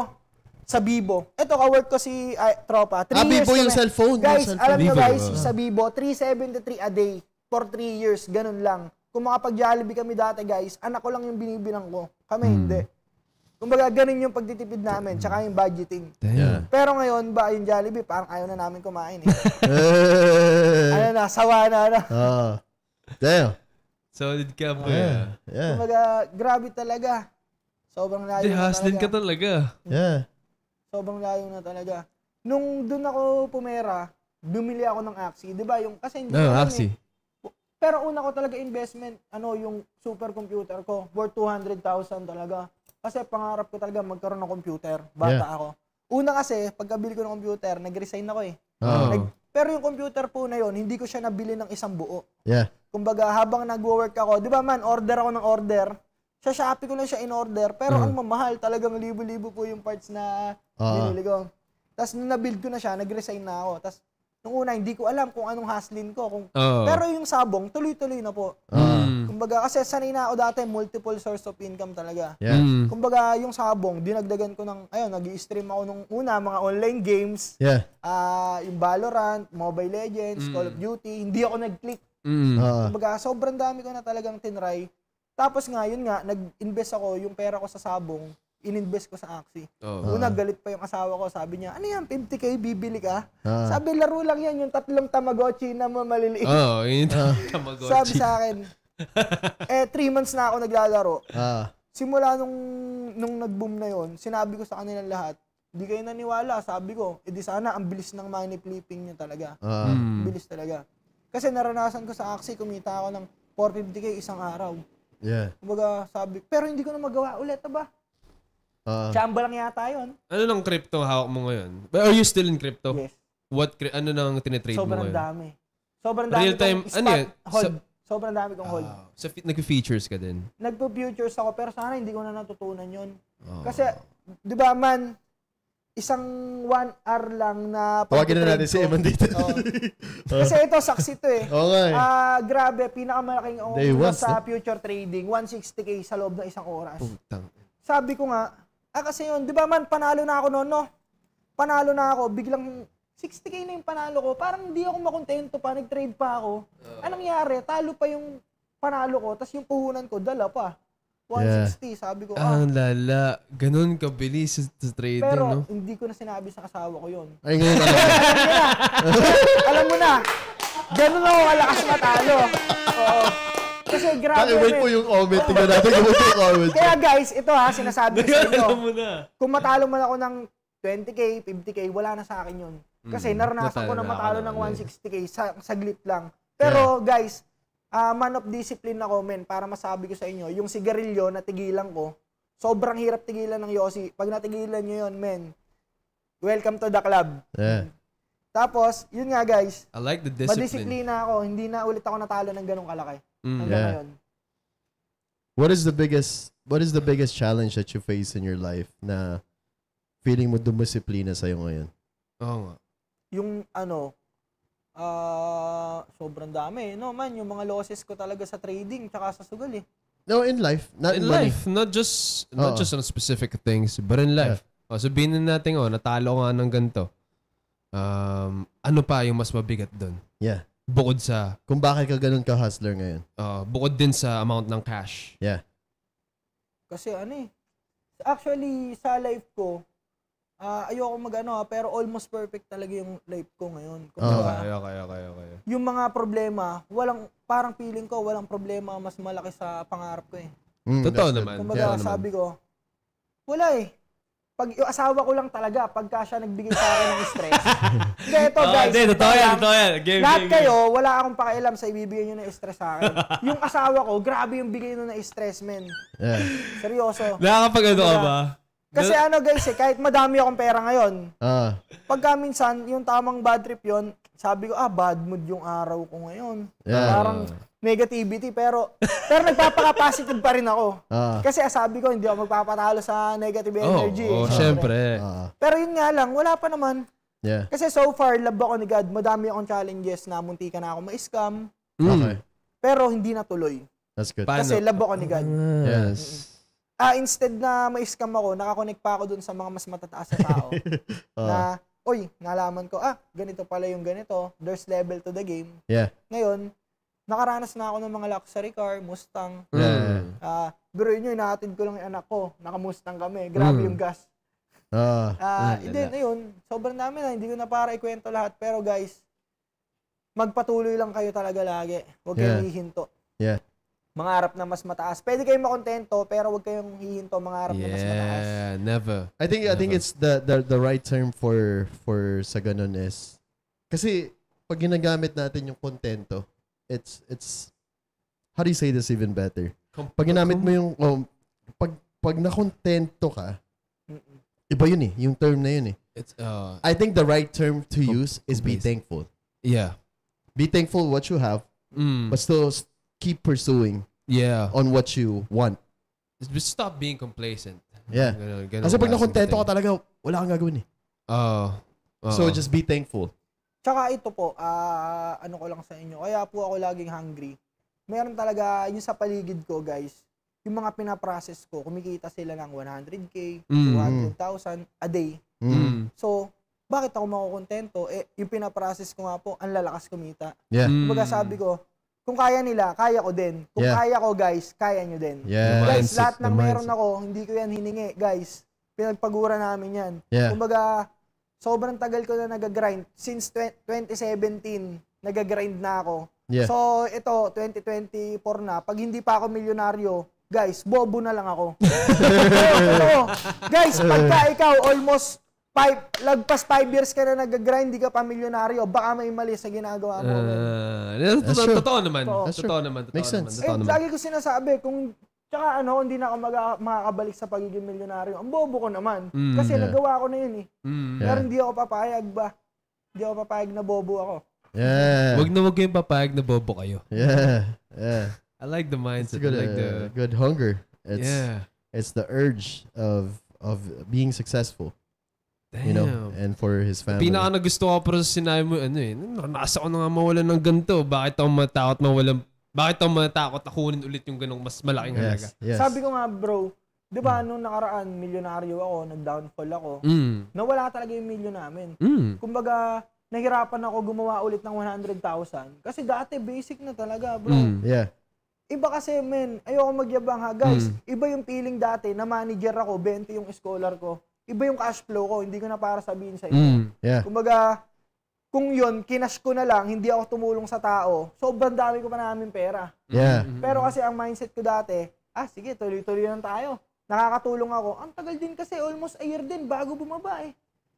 sa Bibo. Ito, ka-work ko si uh, tropa. Three ah, years Bibo yung kami. cellphone. Guys, yung cellphone. alam nyo guys, Bibo. Ah. sa Bibo, 373 a day for 3 years. Ganun lang. Kung makapag-Jollibee kami dati, guys, anak ko lang yung binibilang ko. Kami, hmm. hindi. Kumbaga, ganun yung pagtitipid namin, tsaka yung budgeting. Yeah. Pero ngayon ba, yung Jollibee, parang ayaw na namin kumain eh. ano na, sawa na na. Uh, damn. Solid ka po. Yeah. yeah. Kumbaga, grabe talaga. Sobrang layo Di, na talaga. ka talaga. Yeah. Sobrang layo na talaga. Nung doon ako pumera, bumili ako ng Axie. Di ba? Yung, kasi hindi no, ko Axie. Eh. Pero una ko talaga investment, ano, yung supercomputer ko, worth 200,000 talaga. Kasi pangarap ko talaga magkaroon ng computer. Bata yeah. ako. Una kasi, pagkabili ko ng computer, nag-resign ako eh. Oh. Nag, pero yung computer po na yon, hindi ko siya nabili ng isang buo. Yeah. Kumbaga, habang nagwo-work ako, 'di ba man, order ako ng order. Sa Shopee ko lang siya in-order, pero mm. ang mamahal, talagang libo-libo po yung parts na uh-huh. binili ko. Tapos nung na-build ko na siya, nag-resign na ako. Tapos nung una, hindi ko alam kung anong haslin ko. Kung... Uh-huh. Pero yung sabong, tuloy-tuloy na po. Uh-huh. Kumbaga, kasi sanay na ako dati, multiple source of income talaga. Yeah. Mm. Kumbaga, yung sabong, dinagdagan ko ng, ayun, nag stream ako nung una, mga online games. Yeah. Uh, yung Valorant, Mobile Legends, mm. Call of Duty. Hindi ako nag-click. Mm. Kumbaga, sobrang dami ko na talagang tinry. Tapos nga, yun nga, nag-invest ako, yung pera ko sa sabong, in-invest ko sa Axie. Oh. Una, ah. galit pa yung asawa ko. Sabi niya, ano yan, 50k, bibili ka? Ah. Sabi, laro lang yan, yung tatlong Tamagotchi na mamaliliit. Oo, oh, yun. Tamagotchi. Sabi sa akin, eh, three months na ako naglalaro. Ah. Simula nung, nung nag-boom na yon sinabi ko sa kanilang lahat, hindi kayo naniwala. Sabi ko, edi eh, sana, ang bilis ng money flipping niya talaga. Ah. Mm. Bilis talaga. Kasi naranasan ko sa Axie, kumita ako ng 450k isang araw. Yeah. Kumbaga, sabi, pero hindi ko na magawa ulit, ba? Uh, ah. Chamba lang yata yun. Ano ng crypto hawak mo ngayon? are you still in crypto? Yes. What, ano nang tinitrade Sobrang mo ngayon? Sobrang dami. Sobrang dami. Real time, ano yan? Hold. Sobrang dami kong hold. Uh, so, f- nag-features ka din? Nagpo-features ako, pero sana hindi ko na natutunan yon. Oh. Ah. Kasi, di ba man, isang one hour lang na Tawagin na natin ko. si Eman dito. Oh. Kasi ito, saksi to eh. Okay. Uh, grabe, pinakamalaking oras sa no? future trading, 160k sa loob ng isang oras. Putang. Sabi ko nga, ah kasi yun, di ba man, panalo na ako noon, no? Panalo na ako, biglang 60k na yung panalo ko, parang hindi ako makontento pa, nag-trade pa ako. Uh, Anong nangyari? Talo pa yung panalo ko, tapos yung puhunan ko, dala pa. 160, yeah. sabi ko. Ah, ang ah. lala. Ganun kabilis sa trading, Pero, no? Pero, hindi ko na sinabi sa kasawa ko yun. Ay, ganun Alam mo na. Ganun ako kalakas matalo. Oo. Kasi grabe. Kaya wait po yung comment. Tingnan natin kung yung comment. Kaya guys, ito ha, sinasabi ko sa inyo. Alam mo na. Kung matalo man ako ng 20k, 50k, wala na sa akin yun. Kasi mm, naranasan ko na matalo ng 160k sa saglit lang. Pero yeah. guys, uh, man of discipline na comment para masabi ko sa inyo, yung sigarilyo na tigilan ko, sobrang hirap tigilan ng Yossi. Pag natigilan niyo 'yon men, welcome to the club. Yeah. Tapos, yun nga guys. I like the discipline. Madisiplina ako. Hindi na ulit ako natalo ng ganong kalaki. Mm, Hanggang yeah. ngayon. What is the biggest what is the biggest challenge that you face in your life na feeling mo dumisiplina sa iyo ngayon? Oo oh, nga yung ano, uh, sobrang dami. No man, yung mga losses ko talaga sa trading tsaka sa sugal eh. No, in life. Not in, in life. Money. Not just, not Uh-oh. just on specific things, but in life. Yeah. O, oh, sabihin na natin, oh, natalo nga ng ganito. Um, ano pa yung mas mabigat doon? Yeah. Bukod sa... Kung bakit ka ganun ka hustler ngayon. Uh, bukod din sa amount ng cash. Yeah. Kasi ano eh. Actually, sa life ko, Uh, ayoko magano ah, pero almost perfect talaga yung life ko ngayon. Kung oh, ah, okay, okay, okay, okay. Yung mga problema, walang parang feeling ko walang problema mas malaki sa pangarap ko eh. Mm, Totoo naman. Kumbaga, yeah, sabi ko, wala eh pag yung asawa ko lang talaga, pagka siya nagbigay sa akin ng stress. Hindi, ito oh, guys. Hindi, totoo yan, totoo yan. Game, lahat game, kayo, game. wala akong pakialam sa ibibigay nyo na stress sa akin. yung asawa ko, grabe yung bigay nyo ng stress, men. Yeah. Seryoso. Nakakapag ano ka ba? Kasi no. ano guys, eh, kahit madami akong pera ngayon, uh. pagka minsan, yung tamang bad trip yon sabi ko, ah, bad mood yung araw ko ngayon. Yeah. Parang negativity, pero pero nagpapaka-positive pa rin ako. Uh. Kasi ah, sabi ko, hindi ako magpapatalo sa negative oh, energy. Oh, eh, syempre. Uh. Pero yun nga lang, wala pa naman. Yeah. Kasi so far, love ako ni God. Madami akong challenges na munti ka na ako ma-scam. Mm. Okay. Pero hindi natuloy. That's good. Kasi Paano? love ako ni God. Yes. Mm-hmm ah, instead na ma-scam ako, nakakonect pa ako dun sa mga mas matataas na tao. oh. Na, oy, ah. nalaman ko, ah, ganito pala yung ganito. There's level to the game. Yeah. Ngayon, nakaranas na ako ng mga luxury car, Mustang. Hmm. Yeah. Uh, ah, bro, yun yung inaatid ko lang yung anak ko. Naka-Mustang kami. Grabe mm. yung gas. Ah, uh, uh, and then, ayun, sobrang dami na. Hindi ko na para ikwento lahat. Pero guys, magpatuloy lang kayo talaga lagi. Huwag yeah. kayong hihinto. Yeah mga harap na mas mataas. Pwede kayong makontento pero huwag kayong hihinto mangarap yeah, na mas mataas. Yeah, never. I think never. I think it's the, the the right term for for sa ganun is kasi pag ginagamit natin yung contento, it's it's how do you say this even better? Pag ginamit mo yung um, pag pag nakontento ka, iba yun eh, yung term na yun eh. It's, uh, I think the right term to use is be thankful. Yeah. Be thankful what you have, mm. but still keep pursuing yeah on what you want. Just stop being complacent. Yeah. Kasi pag nakontento ka talaga, wala kang gagawin eh. Oo. Uh, uh, so just be thankful. Tsaka ito po, uh, ano ko lang sa inyo, kaya po ako laging hungry. Meron talaga, yun sa paligid ko guys, yung mga pinaprocess ko, kumikita sila ng 100k, mm. 200,000 a day. Mm. mm. So, bakit ako makukontento? Eh, yung pinaprocess ko nga po, ang lalakas kumita. Yeah. Mm. Kumbaga sabi ko, kung kaya nila, kaya ko din. Kung yeah. kaya ko, guys, kaya nyo din. Yeah. Guys, lahat ng meron ako, hindi ko yan hiningi, guys. Pinagpagura namin yan. Yeah. Kumbaga, sobrang tagal ko na nag-grind. Since 2017, nag-grind na ako. Yeah. So, ito, 2024 na. Pag hindi pa ako milyonaryo, guys, bobo na lang ako. so, so, guys, pagka ikaw almost five, lagpas 5 years ka na nag-grind, di ka pa milyonaryo, baka may mali sa ginagawa mo. Uh, totoo, true. totoo naman. Totoo, true. totoo naman. Totoo Makes naman, sense. Totoo eh, lagi ko sinasabi, kung Tsaka ano, hindi na ako mag- makakabalik sa pagiging milyonaryo. Ang bobo ko naman. Mm, kasi yeah. nagawa ko na yun eh. Mm, yeah. Pero hindi ako papayag ba? Hindi ako papayag na bobo ako. Yeah. Huwag na huwag kayong papayag na bobo kayo. Yeah. Yeah. I like the mindset. It's good, like the... Uh, good hunger. It's, yeah. It's the urge of of being successful. Damn. You know, and for his family. Pinaka gusto ko pero sinabi mo, ano eh, nakasa ko na nga mawalan ng ganito. Bakit ako matakot mawalan? Bakit ako matakot akunin ulit yung ganong mas malaking halaga? Yes, yes. Sabi ko nga bro, di ba mm. nung nakaraan, milyonaryo ako, nag-downfall ako, mm. nawala talaga yung milyon namin. Mm. Kumbaga, nahirapan ako gumawa ulit ng 100,000. Kasi dati, basic na talaga bro. Mm. Yeah. Iba kasi, men, ayoko magyabang ha. Guys, mm. iba yung feeling dati na manager ako, 20 yung scholar ko iba yung cash flow ko, hindi ko na para sabihin sa iyo. Mm, yeah. Kumbaga, kung yun, kinash ko na lang, hindi ako tumulong sa tao, sobrang dami ko pa namin pera. Yeah. Mm-hmm. Pero kasi ang mindset ko dati, ah sige, tuloy-tuloy lang tayo. Nakakatulong ako. Ang tagal din kasi, almost a year din bago bumaba eh.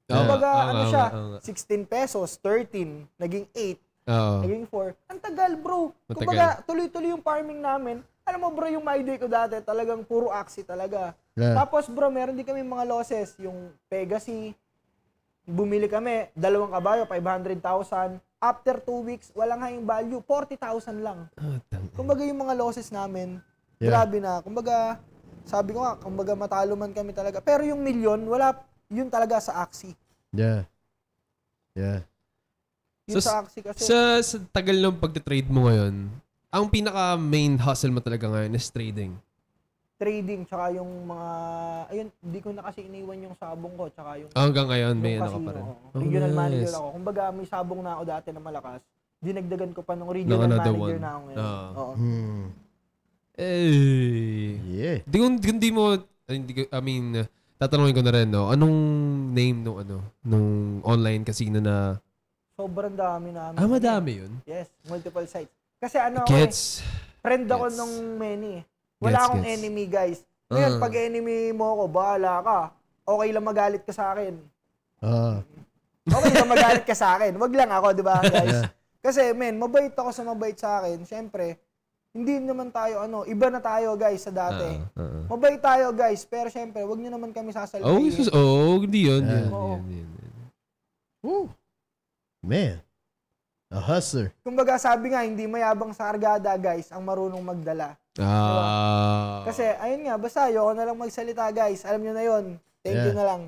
Yeah. Kumbaga, oh, ano siya, oh, oh, 16 pesos, 13, naging 8, oh. naging 4. Ang tagal bro. Kumbaga, tuloy-tuloy yung farming namin. Alam mo bro, yung my day ko dati, talagang puro aksi talaga. Yeah. Tapos bro, meron din kami mga losses. Yung Pegasi, bumili kami, dalawang kabayo, 500,000. After 2 weeks, walang hayong value, 40,000 lang. Oh, kumbaga yung mga losses namin, yeah. grabe na. Kumbaga, sabi ko nga, kumbaga matalo man kami talaga. Pero yung milyon, wala, yun talaga sa aksi. Yeah. Yeah. Yun so, sa axi kasi. Sa, sa tagal ng pagte-trade mo ngayon, ang pinaka main hustle mo talaga ngayon is trading. Trading tsaka yung mga ayun, hindi ko na kasi iniwan yung sabong ko tsaka yung ah, hanggang ngayon may ano ka pa rin. Oh, regional nice. manager ako. Kumbaga may sabong na ako dati na malakas. Dinagdagan ko pa nung regional Nang another manager one. na ako ngayon. Ah. Oo. Hmm. Eh. Yeah. Di kung hindi mo I mean tatanungin ko na rin no. Anong name no ano nung online casino na sobrang dami namin. Ah, madami 'yun. Yes, multiple sites. Kasi ano, eh, Gets. friend ako Gets. nung many. Eh. Wala gets, akong gets. enemy, guys. Ah. Ngayon, uh. pag enemy mo ako, bahala ka. Okay lang magalit ka sa akin. Uh. Okay lang magalit ka sa akin. Wag lang ako, di ba, guys? Yeah. Kasi, men, mabait ako sa mabait sa akin. Siyempre, hindi naman tayo, ano, iba na tayo, guys, sa dati. Uh, uh, uh. Mabait tayo, guys. Pero, siyempre, wag niyo naman kami sasalpihin. Oh, Jesus. Oh, hindi yun. Uh, yun, yun, yun, yun. Oh. Man. A hustler. Kumbaga sabi nga, hindi mayabang sa argada guys ang marunong magdala. Ah. Kasi ayun nga, basta ayoko na lang magsalita guys. Alam nyo na yon. Thank yeah. you na lang.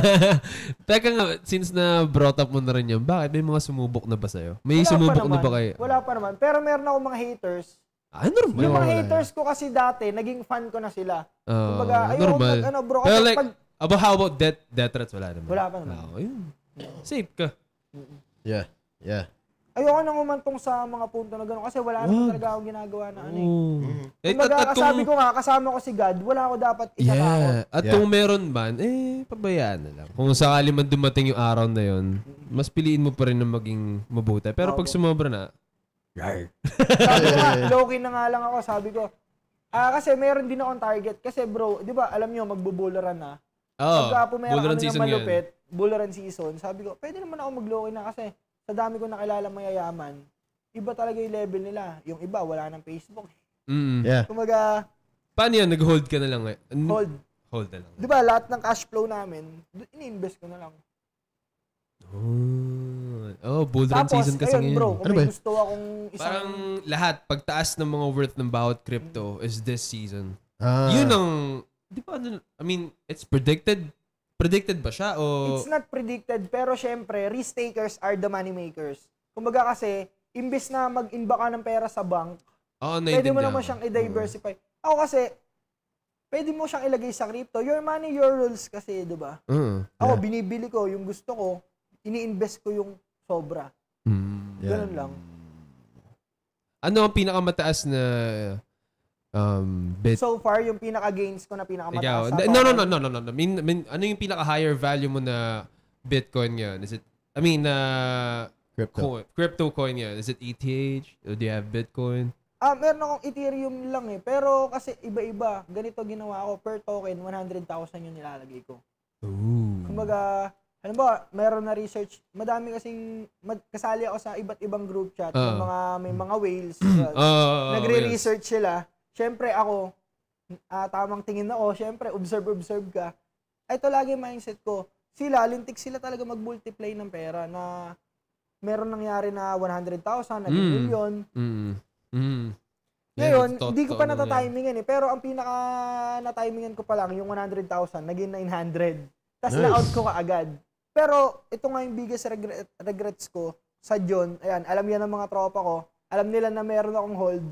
Teka nga, since na brought up mo na rin yun, bakit may mga sumubok na ba sa'yo? May Wala sumubok na ba kayo? Wala pa naman. Pero meron ako mga haters Ah, normal. Yung mga haters ko kasi dati, naging fan ko na sila. Uh, Kumbaga, ayun, normal. Pag, ano, bro, kasi Pero like, pag... Abo, how about death, death threats? Wala naman. Wala pa naman. Oh, ah, yun. Safe ka. Yeah. Yeah. Ayoko nang umantong sa mga punto na gano'n kasi wala naman talaga akong ginagawa na ano eh. Mm. Eh, at, at kung, ko nga, kasama ko si God, wala ako dapat itatakot. yeah. At Yeah. kung meron man, eh, pabayaan na lang. Kung sakali man dumating yung araw na yon, mas piliin mo pa rin na maging mabuti. Pero pag sumobra na, Yar. Sabi ko nga, na nga lang ako, sabi ko, ah, kasi meron din akong target. Kasi bro, di ba, alam nyo, magbubuloran na. Ah. oh, Pagka season malupit, bularan season, sabi ko, pwede naman ako mag-low-key na kasi sa dami ko nakilala mayayaman, iba talaga yung level nila. Yung iba, wala nang Facebook. Mm. Yeah. Kumaga... Paano yan? Nag-hold ka na lang eh? hold. Hold na lang. Di ba, lahat ng cash flow namin, ini-invest ko na lang. Oh, oh bull run season kasi ngayon. bro, ano ba? gusto akong isang... Parang lahat, pagtaas ng mga worth ng bawat crypto mm. is this season. Ah. Yun ang... Di ba, ano, I mean, it's predicted Predicted ba siya? O... It's not predicted, pero syempre, risk takers are the money makers. Kumbaga kasi, imbes na mag-inba ka ng pera sa bank, Oo, pwede mo naman siyang i-diversify. Mm. Ako kasi, pwede mo siyang ilagay sa crypto. Your money, your rules kasi, di ba? Mm, yeah. Ako, binibili ko yung gusto ko, ini-invest ko yung sobra. Mm, yeah. Ganun lang. Ano ang pinakamataas na Um, bit. So far, yung pinaka-gains ko na pinakamataas. Ikaw, no, no, no, no, no, no, I Mean, mean, ano yung pinaka-higher value mo na Bitcoin ngayon? Is it, I mean, uh, crypto. Coin, crypto coin ngayon. Is it ETH? Or do you have Bitcoin? Ah, meron akong Ethereum lang eh. Pero kasi iba-iba. Ganito ginawa ko. Per token, 100,000 yung nilalagay ko. Ooh. Kumbaga, alam ba, meron na research, madami kasing, mad, kasali ako sa iba't ibang group chat, uh, mga, may mga whales, uh, uh, nagre-research sila, syempre ako, uh, tamang tingin na, ako, oh, syempre observe, observe ka. Ito lagi mindset ko, sila, lintik sila talaga mag-multiply ng pera na meron nangyari na 100,000, naging mm. million. Mm. Mm. Ngayon, yeah, hindi ko pa nata-timingan eh. Pero ang pinaka na-timingan ko pa lang, yung 100,000, naging 900. Tapos nice. na-out ko kaagad. Pero ito nga yung biggest regret, regrets ko sa John. Ayan, alam yan ng mga tropa ko. Alam nila na meron akong hold.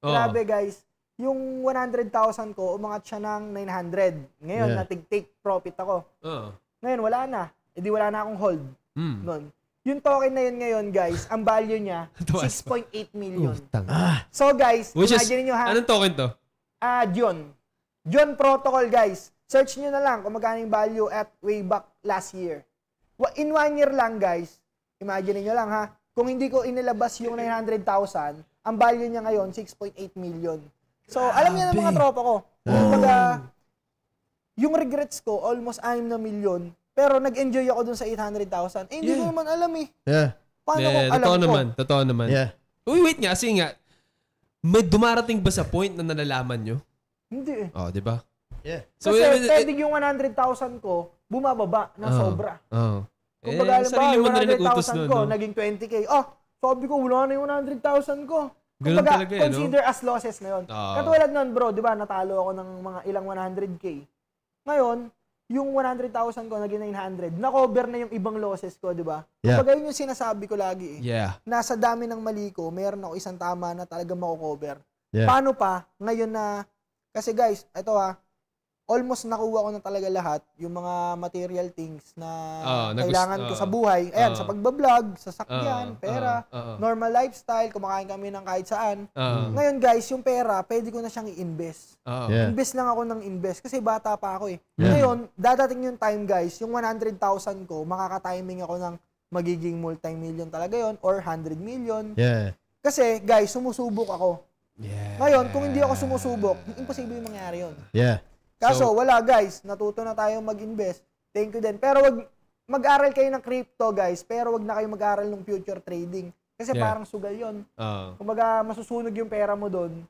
Oh. Grabe guys, yung 100,000 ko, umangat siya ng 900. Ngayon, yeah. natig-take profit ako. Uh. Ngayon, wala na. E di wala na akong hold. Mm. Noon. Yung token na yun ngayon, guys, ang value niya, 6.8 ah. million. Utang. Ah. So, guys, Which imagine is, nyo ha. Anong token to? Ah, uh, Dion. Dion Protocol, guys. Search nyo na lang kung magkano yung value at way back last year. In one year lang, guys, imagine nyo lang ha, kung hindi ko inilabas yung 900,000, ang value niya ngayon, 6.8 million. So, alam niya ng mga tropa ko. Kumbaga, yung regrets ko, almost I'm na milyon. Pero nag-enjoy ako dun sa 800,000. Eh, hindi Yeah. ko naman alam eh. Yeah. Paano kung alam totoo ko? naman, totoo naman. Yeah. Uy, wait nga, sige nga. May dumarating ba sa point na nalalaman nyo? Hindi eh. Oh, di ba? Yeah. So, Kasi eh, pwedeng yung 100,000 ko, bumababa na Oo. Oh, sobra. Oo. Oh. Kung eh, baga, alam sarili mo na rin 100,000 utos nun, ko, no? naging 20K. Oh, sabi ko, wala na yung 100,000 ko. Ganun Kumbaga, talaga, eh, consider no? as losses na yun. Uh, Katulad nun, bro, di ba, natalo ako ng mga ilang 100K. Ngayon, yung 100,000 ko naging 900, na-cover na yung ibang losses ko, di ba? Yeah. Kapag yun yung sinasabi ko lagi eh. Yeah. Nasa dami ng mali ko, meron ako isang tama na talaga mako-cover. Yeah. Paano pa, ngayon na, kasi guys, ito ha, almost nakuha ko na talaga lahat yung mga material things na uh, kailangan uh, ko sa ah. buhay. Ayan, uh, sa ah. pagbablog, sa sakyan, uh, pera, uh, uh, normal lifestyle, kumakain kami ng kahit saan. Uh, Ngayon guys, yung pera, pwede ko na siyang i-invest. Uh, yeah. Invest lang ako ng invest kasi bata pa ako eh. Yeah. Ngayon, dadating yung time guys, yung 100,000 ko, makaka-timing ako ng magiging multi-million talaga yon or 100 million. Yeah. Kasi guys, sumusubok ako. Yeah. Ngayon, kung hindi ako sumusubok, imposible yung mangyari yun. Yeah. Kaso so, wala guys, natuto na tayong mag-invest. Thank you din. Pero wag mag-aral kayo ng crypto guys, pero wag na kayo mag-aral ng future trading. Kasi yeah. parang sugal 'yon. Uh. Kumbaga masusunog yung pera mo doon.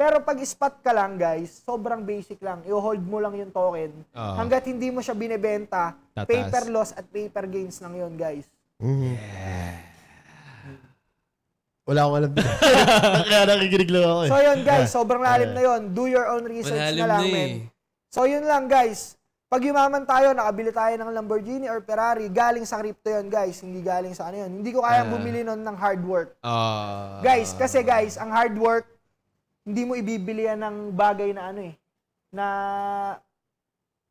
Pero pag spot ka lang guys, sobrang basic lang. I-hold mo lang yung token. Uh. Hanggat hindi mo siya binebenta, Tatas. paper loss at paper gains lang 'yon guys. Mm-hmm. Yeah. Wala akong alam dito. Kaya nakikinig lang ako eh. So yun guys, sobrang lalim na yun. Do your own research Malalim na lang, na eh. men. So, yun lang guys. Pag yumaman tayo, nakabili tayo ng Lamborghini or Ferrari, galing sa crypto yun, guys. Hindi galing sa ano yun. Hindi ko kayang ah. bumili nun ng hard work. Uh, guys, kasi guys, ang hard work, hindi mo ibibili yan ng bagay na ano eh, na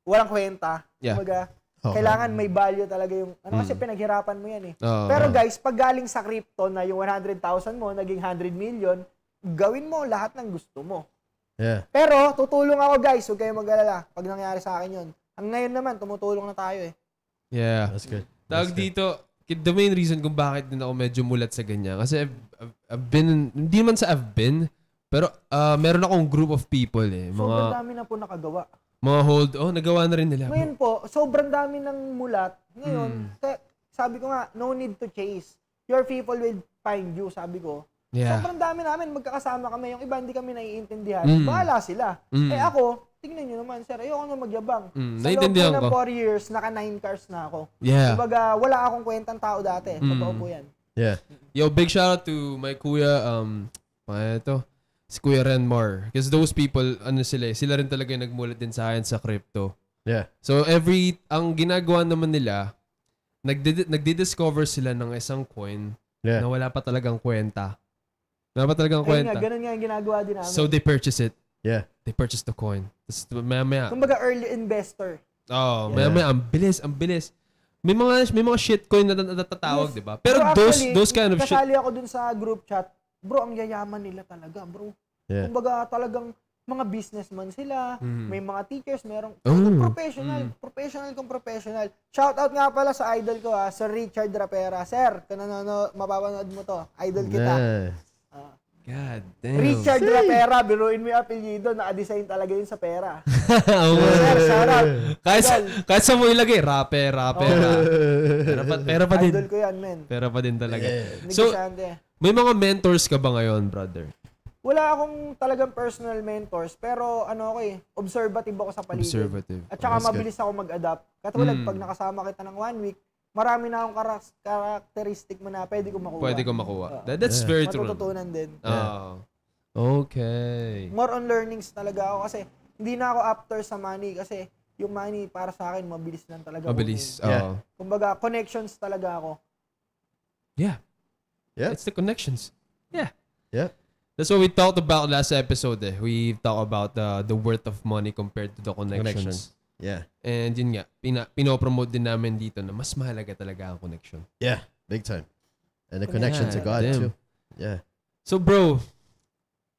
walang kwenta. Yeah. Kumbaga, okay. kailangan may value talaga yung, ano mm. kasi pinaghirapan mo yan eh. Uh, Pero guys, pag galing sa crypto na yung 100,000 mo, naging 100 million, gawin mo lahat ng gusto mo. Yeah. Pero tutulong ako guys, huwag kayong mag-alala pag nangyari sa akin 'yon. Ang ngayon naman tumutulong na tayo eh. Yeah. That's good. Tawag dito, the main reason kung bakit din ako medyo mulat sa ganyan kasi I've, I've, I've been hindi man sa I've been pero uh, meron akong group of people eh. Mga, sobrang dami na po nakagawa. Mga hold, oh, nagawa na rin nila. Ngayon po, sobrang dami ng mulat. Ngayon, mm. sabi ko nga, no need to chase. Your people will find you, sabi ko. Yeah. Sobrang dami namin, magkakasama kami. Yung iba hindi kami naiintindihan. Mm. Bahala sila. Mm. Eh ako, tingnan nyo naman, sir, ayoko na magyabang. Mm. Sa loob ko ng 4 years, naka 9 cars na ako. Yeah. Kumbaga, wala akong kwentang tao dati. Mm. Totoo po yan. Yeah. Yo, big shout out to my kuya, um, pangalan ito, si Kuya Renmar. Because those people, ano sila eh, sila rin talaga yung nagmulat din sa akin sa crypto. Yeah. So every, ang ginagawa naman nila, nagdi- nagdi-discover sila ng isang coin yeah. na wala pa talagang kwenta. Dapat talagang kwenta. nga, ganun nga yung ginagawa din namin. So they purchase it. Yeah. They purchase the coin. Tapos maya maya. Kumbaga early investor. Oh, maya maya. Ang bilis, ang bilis. May mga may mga coin na nat- natatawag, Yes. 'di ba? Pero Bro, those actually, those kind of shit. Kasali ako dun sa group chat. Bro, ang yayaman nila talaga, bro. Yeah. Kumbaga talagang mga businessman sila, mm-hmm. may mga teachers, merong Oh. professional, mm. professional kung professional. Shout out nga pala sa idol ko ha, ah, Sir Richard Rapera. Sir, kung nanono, mapapanood mo to, idol kita. Yeah. God damn. Richard Say. Rapera, biruin mo yung apelyido, nakadesign talaga yun sa pera. oh, sir, shout out. Kahit, kahit sa mo ilagay, rapper, rapper. Oh. Ah. Pera, pa, pera pa din. Idol ko yan, men. Pera pa din talaga. Yeah. So, may mga mentors ka ba ngayon, brother? Wala akong talagang personal mentors, pero ano ako eh, observative ako sa paligid. Observative. At saka That's mabilis ako mag-adapt. Katulad, mm. pag nakasama kita ng one week, marami na akong karak- characteristic mo na pwede kong makuha. Pwede kong makuha. That, that's Yeah. very true. Matututunan din. Oo. Okay. More on learnings talaga ako kasi hindi na ako after sa money kasi yung money para sa akin mabilis lang talaga. Mabilis. Oo. Yeah. Kumbaga connections talaga ako. Yeah. Yeah. It's the connections. Yeah. Yeah. That's what we talked about last episode. Eh. We talked about the the worth of money compared to the connections. Connections. Yeah. And yun nga, pina, pinopromote din namin dito na mas mahalaga talaga ang connection. Yeah, big time. And a connection yeah, to God damn. too. Yeah. So bro,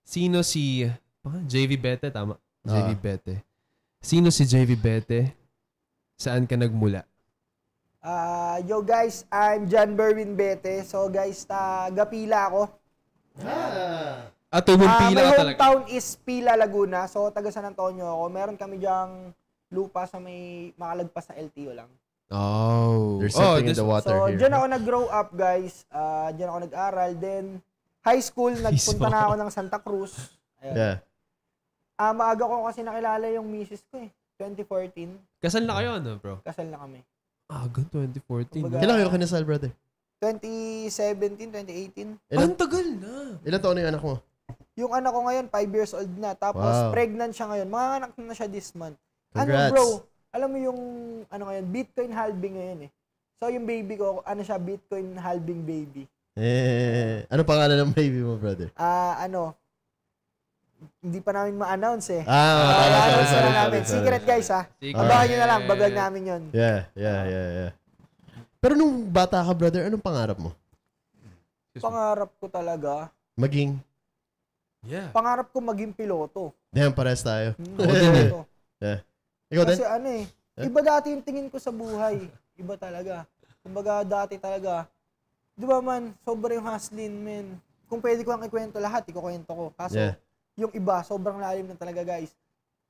sino si uh, JV Bete tama? Uh, ah. JV Bete. Sino si JV Bete? Saan ka nagmula? Uh, yo guys, I'm John Berwin Bete. So guys, taga Pila ako. Ah. At ah, Pila talaga. my hometown is Pila, Laguna. So taga San Antonio ako. Meron kami diyang lupa sa may makalagpas sa LTO lang. Oh. There's something oh, in the water so, here. So, dyan ako nag-grow up, guys. Uh, dyan ako nag-aral. Then, high school, nagpunta na ako ng Santa Cruz. Ayun. Yeah. Uh, maaga ko kasi nakilala yung misis ko eh. 2014. Kasal na kayo, ano, bro? Kasal na kami. Ah, good 2014. Kumbaga, Kailan kayo kinasal, brother? 2017, 2018. Ilan, ah, tagal na. Ilan taon na yung anak mo? Yung anak ko ngayon, 5 years old na. Tapos, wow. pregnant siya ngayon. Manganak na siya this month. Ano, Congrats. Ano bro, alam mo yung ano ngayon, Bitcoin halving ngayon eh. So yung baby ko, ano siya, Bitcoin halving baby. Eh, ano pangalan ng baby mo, brother? Ah, uh, ano, hindi pa namin ma-announce eh. Ah, uh, sorry, sorry, sorry, sorry, Sorry, Secret guys ha. Secret. Abangan nyo na lang, bagal namin yon. Yeah, yeah, ah. yeah, yeah. Pero nung bata ka, brother, anong pangarap mo? Pangarap ko talaga. Maging? Yeah. Pangarap ko maging piloto. Damn, pares tayo. Hmm, ako din eh. Yeah. Ikaw Kasi din? ano eh, yeah? iba dati yung tingin ko sa buhay. Iba talaga. Kumbaga dati talaga, di ba man, sobrang yung hustling, man. Kung pwede ko ang ikwento lahat, ikukwento ko. Kaso, yeah. yung iba, sobrang lalim na talaga, guys.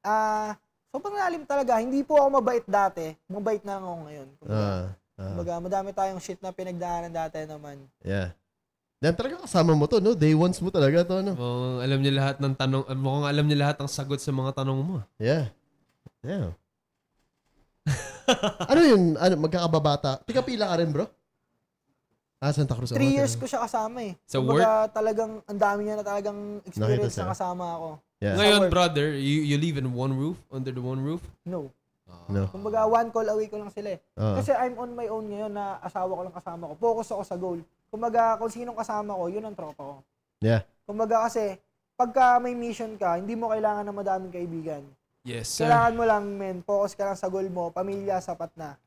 Ah, uh, sobrang lalim talaga. Hindi po ako mabait dati. Mabait na ako ngayon. Kumbaga, uh, uh. kumbaga madami tayong shit na pinagdaanan dati naman. Yeah. Dahil talaga kasama mo to, no? Day ones mo talaga to, no? Mukhang alam niya lahat ng tanong, mukhang alam niya lahat ng sagot sa mga tanong mo. Yeah. Yeah. ano yun? Ano, magkakababata? Tika pila ka rin, bro? Ah, Santa Cruz. Three years ko siya kasama eh. Sa work? talagang, ang dami niya na talagang experience na kasama ako. Yeah. Ngayon, brother, you, you live in one roof? Under the one roof? No. no. Ah. Kumbaga, one call away ko lang sila eh. Uh-huh. Kasi I'm on my own ngayon na asawa ko lang kasama ko. Focus ako sa goal. Kumbaga, kung sinong kasama ko, yun ang tropa ko. Yeah. Kumbaga kasi, pagka may mission ka, hindi mo kailangan na madaming kaibigan. Yes, sir. Kailangan mo lang, men, focus ka lang sa goal mo, pamilya, sapat na.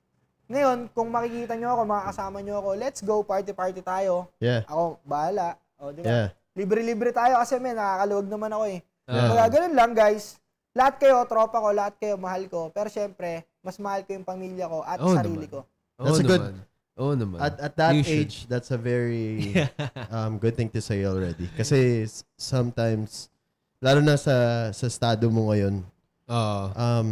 Ngayon, kung makikita nyo ako, makakasama nyo ako, let's go, party-party tayo. Yeah. Ako, bahala. O, di ba? Yeah. Libre-libre tayo kasi, men, nakakaluwag naman ako eh. Yeah. Kaya ganun lang, guys. Lahat kayo, tropa ko, lahat kayo, mahal ko. Pero syempre, mas mahal ko yung pamilya ko at oh, sarili naman. ko. That's oh, a good... Naman. Oo oh, naman. At, at that you age, should. that's a very um, good thing to say already. Kasi sometimes, lalo na sa, sa estado mo ngayon, Oo. Ah. Um,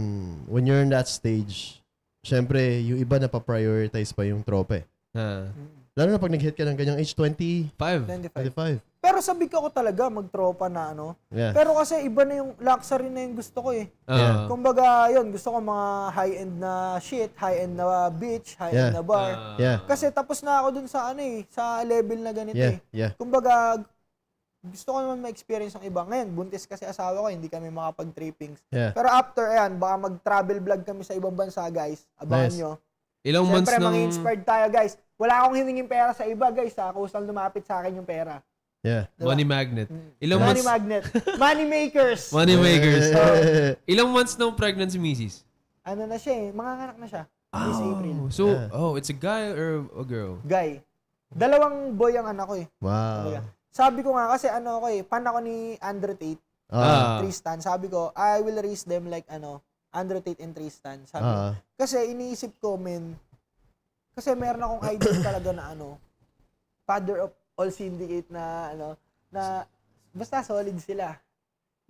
when you're in that stage, syempre, yung iba na pa-prioritize pa yung trope. Eh. Ha. Lalo na pag nag-hit ka ng ganyang age 20, 25. 25. Pero sabi ko ako talaga magtropa na ano. Yeah. Pero kasi iba na yung luxury na yung gusto ko eh. Ah. Yeah. Kumbaga, yun, gusto ko mga high-end na shit, high-end na beach, high-end Yeah. na bar. Ah. Yeah. Kasi tapos na ako dun sa ano eh, sa level na ganito Yeah, eh. yeah. Kumbaga, gusto ko naman ma-experience ang iba. Ngayon, buntis kasi asawa ko, hindi kami makapag-trippings. Yeah. Pero after ayan, baka mag-travel vlog kami sa ibang bansa, guys. Abangan nice. nyo. Ilang Siyempre, months ng... Siyempre, inspired tayo, guys. Wala akong hiningin pera sa iba, guys. Ha? Kusang lumapit sa akin yung pera. Yeah, diba? money magnet. Mm. Ilang money months... magnet. Money makers. money makers. so, ilang months nung pregnancy, si Ano na siya eh, manganganak na siya. Oh, This April. So, yeah. oh, it's a guy or a girl? Guy. Dalawang boy ang anak ko eh. Wow. Talaga. Sabi ko nga kasi ano ko eh, fan ako ni Andre Tate, Ah. Tristan. Sabi ko, I will raise them like ano, Andre Tate and Tristan. Sabi ko. Ah. Kasi iniisip ko, men, kasi meron akong idol talaga na ano, father of all syndicate na ano, na basta solid sila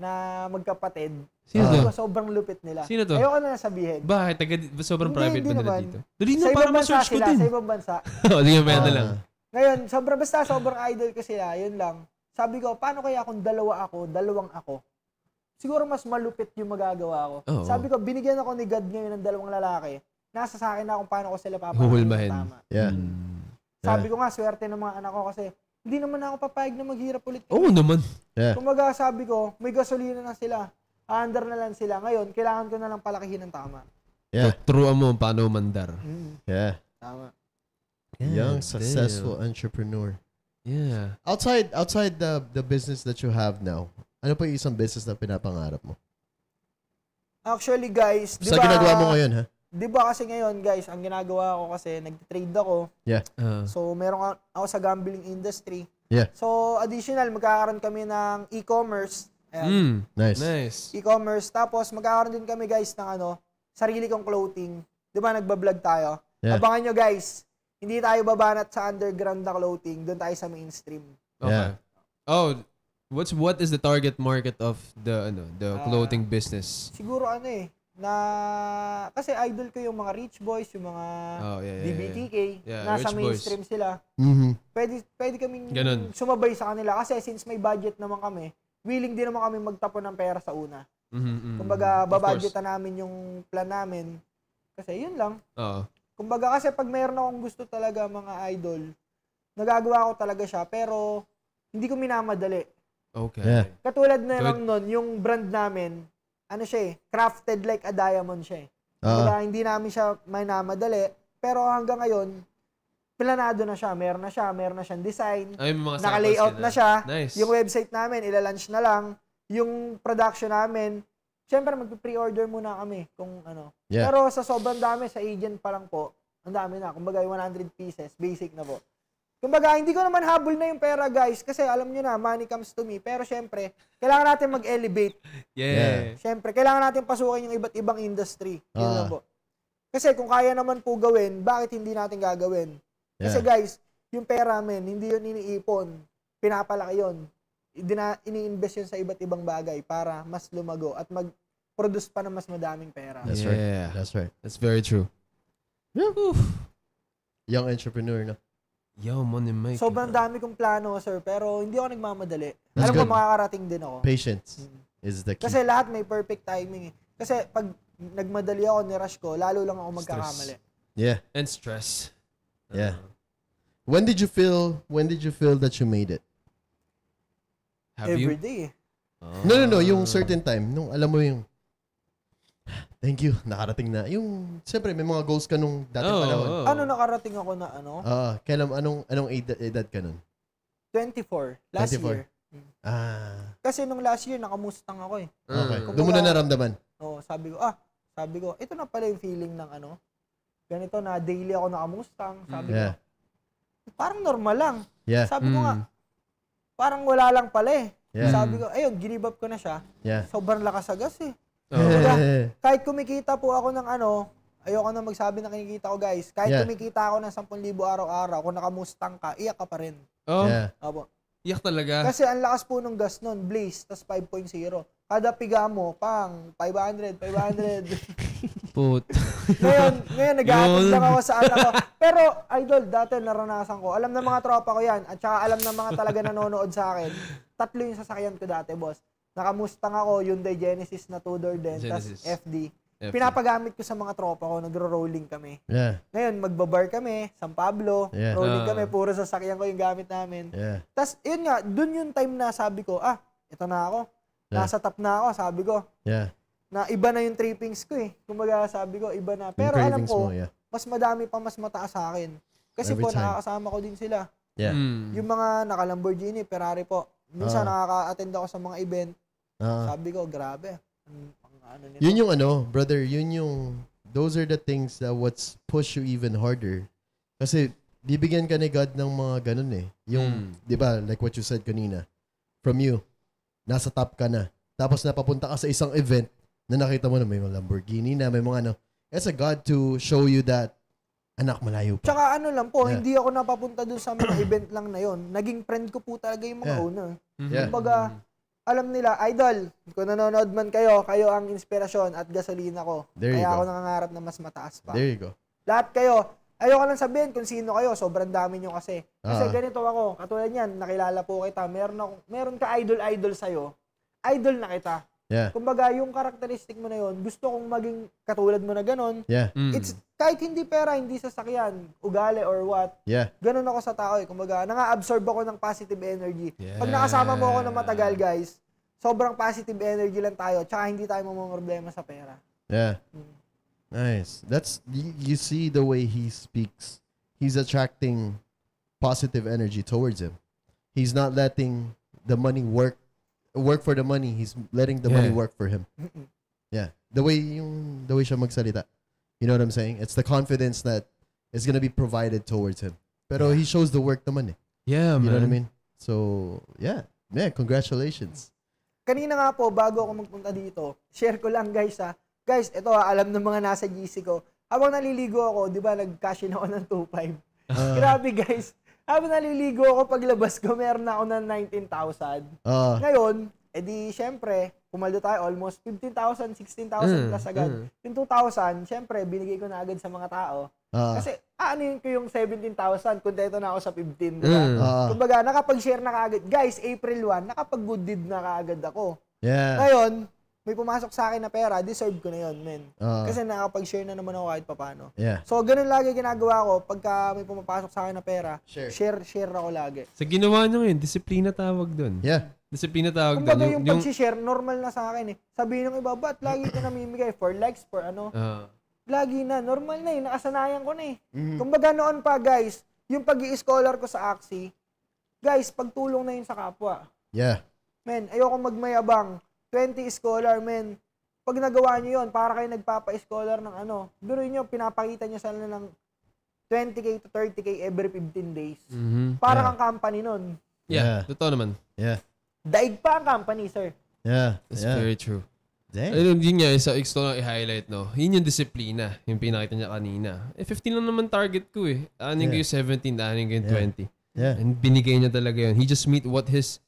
na magkapatid. Sino Sabi to? sobrang lupit nila. Sino to? Ayoko na sabihin. Bakit? Taga, sobrang Hindi, private hindi ba nila naman. dito? Dali na, para ma-search ko din. sa ibang bansa. O, sige, maya na ah. lang. Ngayon, sobrang basta, sobrang idol ko sila, yun lang. Sabi ko, paano kaya kung dalawa ako, dalawang ako? Siguro mas malupit yung magagawa ko. Oh, Sabi ko, binigyan ako ni God ngayon ng dalawang lalaki. Nasa sa akin na kung paano ko sila papahalin. Tama. Yeah. Hmm. Mm. Sabi ko nga, swerte ng mga anak ko kasi hindi naman ako papayag na maghirap ulit. Oo oh, naman. Yeah. Kumaga sabi ko, may gasolina na sila. Under na lang sila. Ngayon, kailangan ko na lang palakihin ng tama. Yeah. Turuan mo paano mandar. Mm. Yeah. Tama. Yeah, young successful damn. entrepreneur. Yeah. Outside outside the the business that you have now, ano pa yung isang business na pinapangarap mo? Actually guys, di ba? Sa ginagawa mo ngayon ha? Di ba kasi ngayon guys, ang ginagawa ko kasi nagte-trade ako. Yeah. Uh-huh. So meron ako sa gambling industry. Yeah. So additional magkakaroon kami ng e-commerce. Ayan. Mm, nice. Nice. E-commerce tapos magkakaroon din kami guys ng ano, sarili kong clothing. Di ba nagba-vlog tayo? Yeah. Abangan nyo guys. Hindi tayo babanat sa underground na clothing, doon tayo sa mainstream. Okay. Yeah. Oh, what's what is the target market of the ano, the ah, clothing uh, business? Siguro ano eh, na kasi idol ko yung mga rich boys, yung mga oh, yeah, yeah, DBTK, yeah. Yeah, nasa mainstream boys. sila. Mm-hmm. Pwede pwede kaming Ganun. sumabay sa kanila kasi since may budget naman kami, willing din naman kami magtapon ng pera sa una. Mm-hmm, mm-hmm. Kumbaga babudgetan namin yung plan namin kasi yun lang. Oo. Uh-huh. Kumbaga kasi pag mayroon akong gusto talaga mga idol, nagagawa ko talaga siya pero hindi ko minamadali. Okay. Yeah. Katulad na lang nun, yung brand namin, ano siya eh, crafted like a diamond siya eh. Uh-huh. Ah. Kaya hindi namin siya minamadali pero hanggang ngayon, planado na siya, meron na siya, meron na siyang design, Ay, naka-layout na. na ah. siya. Nice. Yung website namin, ilalunch na lang. Yung production namin, Siyempre, mag-pre-order muna kami kung ano. Yeah. Pero sa sobrang dami, sa agent pa lang po, ang dami na. Kumbaga, 100 pieces, basic na po. Kumbaga, hindi ko naman habol na yung pera, guys. Kasi alam nyo na, money comes to me. Pero siyempre, kailangan natin mag-elevate. Yeah. yeah. Syempre, kailangan natin pasukin yung iba't ibang industry. Yun ah. lang po. Kasi kung kaya naman po gawin, bakit hindi natin gagawin? Yeah. Kasi guys, yung pera, men, hindi yun iniipon. Pinapalaki yun. ini-invest yun sa iba't ibang bagay para mas lumago at mag produce pa na mas madaming pera. That's yeah. right. That's right. That's very true. Yeah. Oof. Young entrepreneur, na. Yo, money maker. Sobrang dami kong plano, sir, pero hindi ako nagmamadali. That's Alam good. ko makakarating din ako. Patience mm. is the key. Kasi lahat may perfect timing eh. Kasi pag nagmadali ako, nirush ko, lalo lang ako magkakamali. Yeah. And stress. Yeah. Uh, when did you feel when did you feel that you made it? Have Every you? day. Oh. Ah. No, no, no. Yung certain time. Nung alam mo yung Thank you. Nakarating na. Yung, siyempre, may mga goals ka nung dating oh, panahon. Oh, Ano nakarating ako na ano? Ah, Uh, kailan, anong, anong edad, edad ka nun? 24. Last 24. year. Ah. Kasi nung last year, nakamustang ako eh. Okay. Kumbaga, mm. Doon mo na naramdaman? Oo. Oh, sabi ko, ah, sabi ko, ito na pala yung feeling ng ano. Ganito na daily ako nakamustang. Sabi yeah. ko, parang normal lang. Yeah. Sabi mm. ko nga, mm. parang wala lang pala eh. Yeah. Sabi ko, ayun, ginibab ko na siya. Yeah. Sobrang lakas agas eh. Oh. kahit kumikita po ako ng ano, ayoko na magsabi na kinikita ko guys. Kahit yeah. kumikita ako ng 10,000 araw-araw, kung nakamustang ka, iyak ka pa rin. Oh. Yeah. Opo. Iyak talaga. Kasi ang lakas po nung gas nun, Blaze, tas 5.0. Kada piga mo, pang 500, 500. Put. ngayon, ngayon nag-aatid lang ako sa anak ko. Pero, idol, dati naranasan ko. Alam ng mga tropa ko yan. At saka alam ng mga talaga nanonood sa akin. Tatlo yung sasakyan ko dati, boss. Nakamusta Nakamustang ako, Hyundai Genesis na Tudor din, tapos FD. FD. Pinapagamit ko sa mga tropa ko, nagro-rolling kami. Yeah. Ngayon, magbabar kami, San Pablo, Yeah. rolling Ah. kami, puro sasakyan ko yung gamit namin. Yeah. Tapos, yun nga, dun yung time na sabi ko, ah, ito na ako. Yeah. Nasa top na ako, sabi ko. Yeah. Na iba na yung trippings ko eh. Kumbaga, sabi ko, iba na. Pero alam ko, mo, yeah. mas madami pa, mas mataas sa akin. Kasi Every po, time. nakakasama ko din sila. Yeah. Mm. Yung mga naka Lamborghini, Ferrari po. Minsan Ah. nakaka-attend ako sa mga event. Ah. Sabi ko, grabe. Ang, ang ano nito. Yun yung ano, brother, yun yung, those are the things that what's push you even harder. Kasi, bibigyan ka ni God ng mga ganun eh. Yung, mm. di ba, like what you said kanina, from you, nasa top ka na. Tapos napapunta ka sa isang event na nakita mo na may mga Lamborghini na, may mga ano. It's a God to show you that anak malayo pa. Tsaka ano lang po, yeah. hindi ako napapunta doon sa mga event lang na yon. Naging friend ko po talaga yung mga yeah. owner. Mm-hmm. Yeah. Kumbaga, mm-hmm alam nila, idol, kung nanonood man kayo, kayo ang inspirasyon at gasolina ko. There Kaya ako nangangarap na mas mataas pa. There you go. Lahat kayo, ayoko lang sabihin kung sino kayo, sobrang dami nyo kasi. Kasi uh-huh. ganito ako, katulad niyan, nakilala po kita, meron, ako, meron ka idol-idol sa'yo, idol na kita. Yeah. Kumbaga, yung karakteristik mo na yon, gusto kong maging katulad mo na ganun. Yeah. Mm. It's kahit hindi pera, hindi sasakyan, ugali or what. Yeah. Ganun ako sa tao eh. Kumbaga, nanga-absorb ako ng positive energy. Yeah. Pag nakasama mo ako ng matagal, guys, sobrang positive energy lang tayo. Tsaka hindi tayo problema sa pera. Yeah. Mm. Nice. That's you see the way he speaks. He's attracting positive energy towards him. He's not letting the money work work for the money. He's letting the yeah. money work for him. yeah. The way yung the way siya magsalita. You know what I'm saying? It's the confidence that is going to be provided towards him. Pero yeah. he shows the work the eh. money. Yeah, you man. know what I mean? So, yeah. Yeah, congratulations. Kanina nga po, bago ako magpunta dito, share ko lang guys ha. Guys, ito ha, alam ng mga nasa GC ko. Habang naliligo ako, di ba, nag-cash in ako ng 2.5. Uh, ah. Grabe guys, habang naliligo ako, paglabas ko, meron na ako ng 19,000. Uh. Ah. Ngayon, edi syempre, kumaldo tayo almost 15,000, 16,000 mm, plus agad. Mm. 2,000, syempre, binigay ko na agad sa mga tao. Uh, Kasi, ah, ano yun ko yung 17,000, dito na ako sa 15, diba? Mm, uh, Kumbaga, nakapag-share na kaagad. Guys, April 1, nakapag-good deed na kaagad ako. Yeah. Ngayon, may pumasok sa akin na pera, deserve ko na yon men. Uh, Kasi nakakapag share na naman ako kahit papano. Yeah. So, ganun lagi ginagawa ko. Pagka may pumapasok sa akin na pera, share, share, share ako lagi. Sa so, ginawa nyo yun, disiplina tawag doon. Yeah. Disiplina tawag doon. Kumbaga yung, yung pag-share, normal na sa akin eh. Sabihin ng iba, ba't lagi ka namimigay for likes, for ano? Uh, lagi na, normal na eh. Nakasanayan ko na eh. Mm. Kumbaga noon pa, guys, yung pag scholar ko sa Axie, guys, pagtulong na yun sa kapwa. Yeah. Men, ayoko magmayabang 20 scholar, men. Pag nagawa nyo 'yon, para kayo nagpapa-scholar ng ano, duro nyo, pinapakita nyo sana ng 20k to 30k every 15 days. Mm-hmm. Para yeah. kang company noon. Yeah, yeah. totoo naman. Yeah. Daig pa ang company, sir. Yeah. That's yeah. very true. Damn. Ayun, yun nga, isa gusto lang i-highlight, no? Yun yung disiplina, yung pinakita niya kanina. Eh, 15 lang naman target ko eh. Aning yeah. ko yung 17, aning ko yung yeah. 20. Yeah. And binigay niya talaga yun. He just meet what his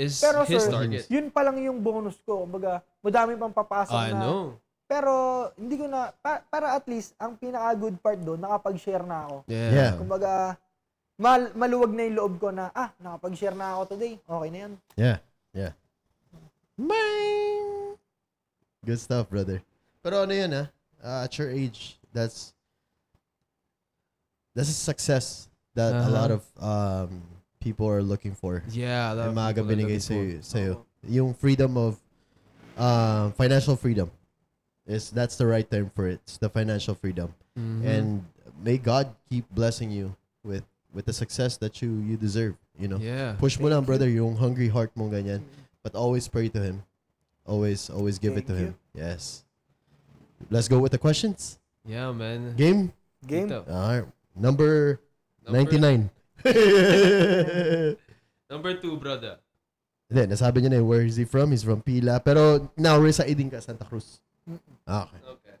is Pero, his sir, target. Yun pa lang yung bonus ko. Kumbaga, madami pang papasok I na. know. Pero hindi ko na pa, para at least ang pinaka good part doon nakapag-share na ako. Yeah. yeah. Kumbaga mal, maluwag na 'yung loob ko na ah nakapag-share na ako today. Okay na 'yan. Yeah. Yeah. Bang! Good stuff, brother. Pero ano 'yun ha? Uh, ah, at your age, that's that's a success that uh-huh. a lot of um people are looking for. Yeah, that yung binigay sa sa'yo. Yung freedom of uh, financial freedom is that's the right term for it. It's the financial freedom. Mm-hmm. And may God keep blessing you with with the success that you you deserve, you know. Yeah. Push mo lang, brother, yung hungry heart mo ganyan. Mm-hmm. But always pray to him. Always always give Thank it to you. him. Yes. Let's go with the questions. Yeah, man. Game? Game. All right. Number, Number 99. Number two, brother. Hindi, nasabi niya na eh, where is he from? He's from Pila. Pero now residing ka, Santa Cruz. Ah, okay. Okay.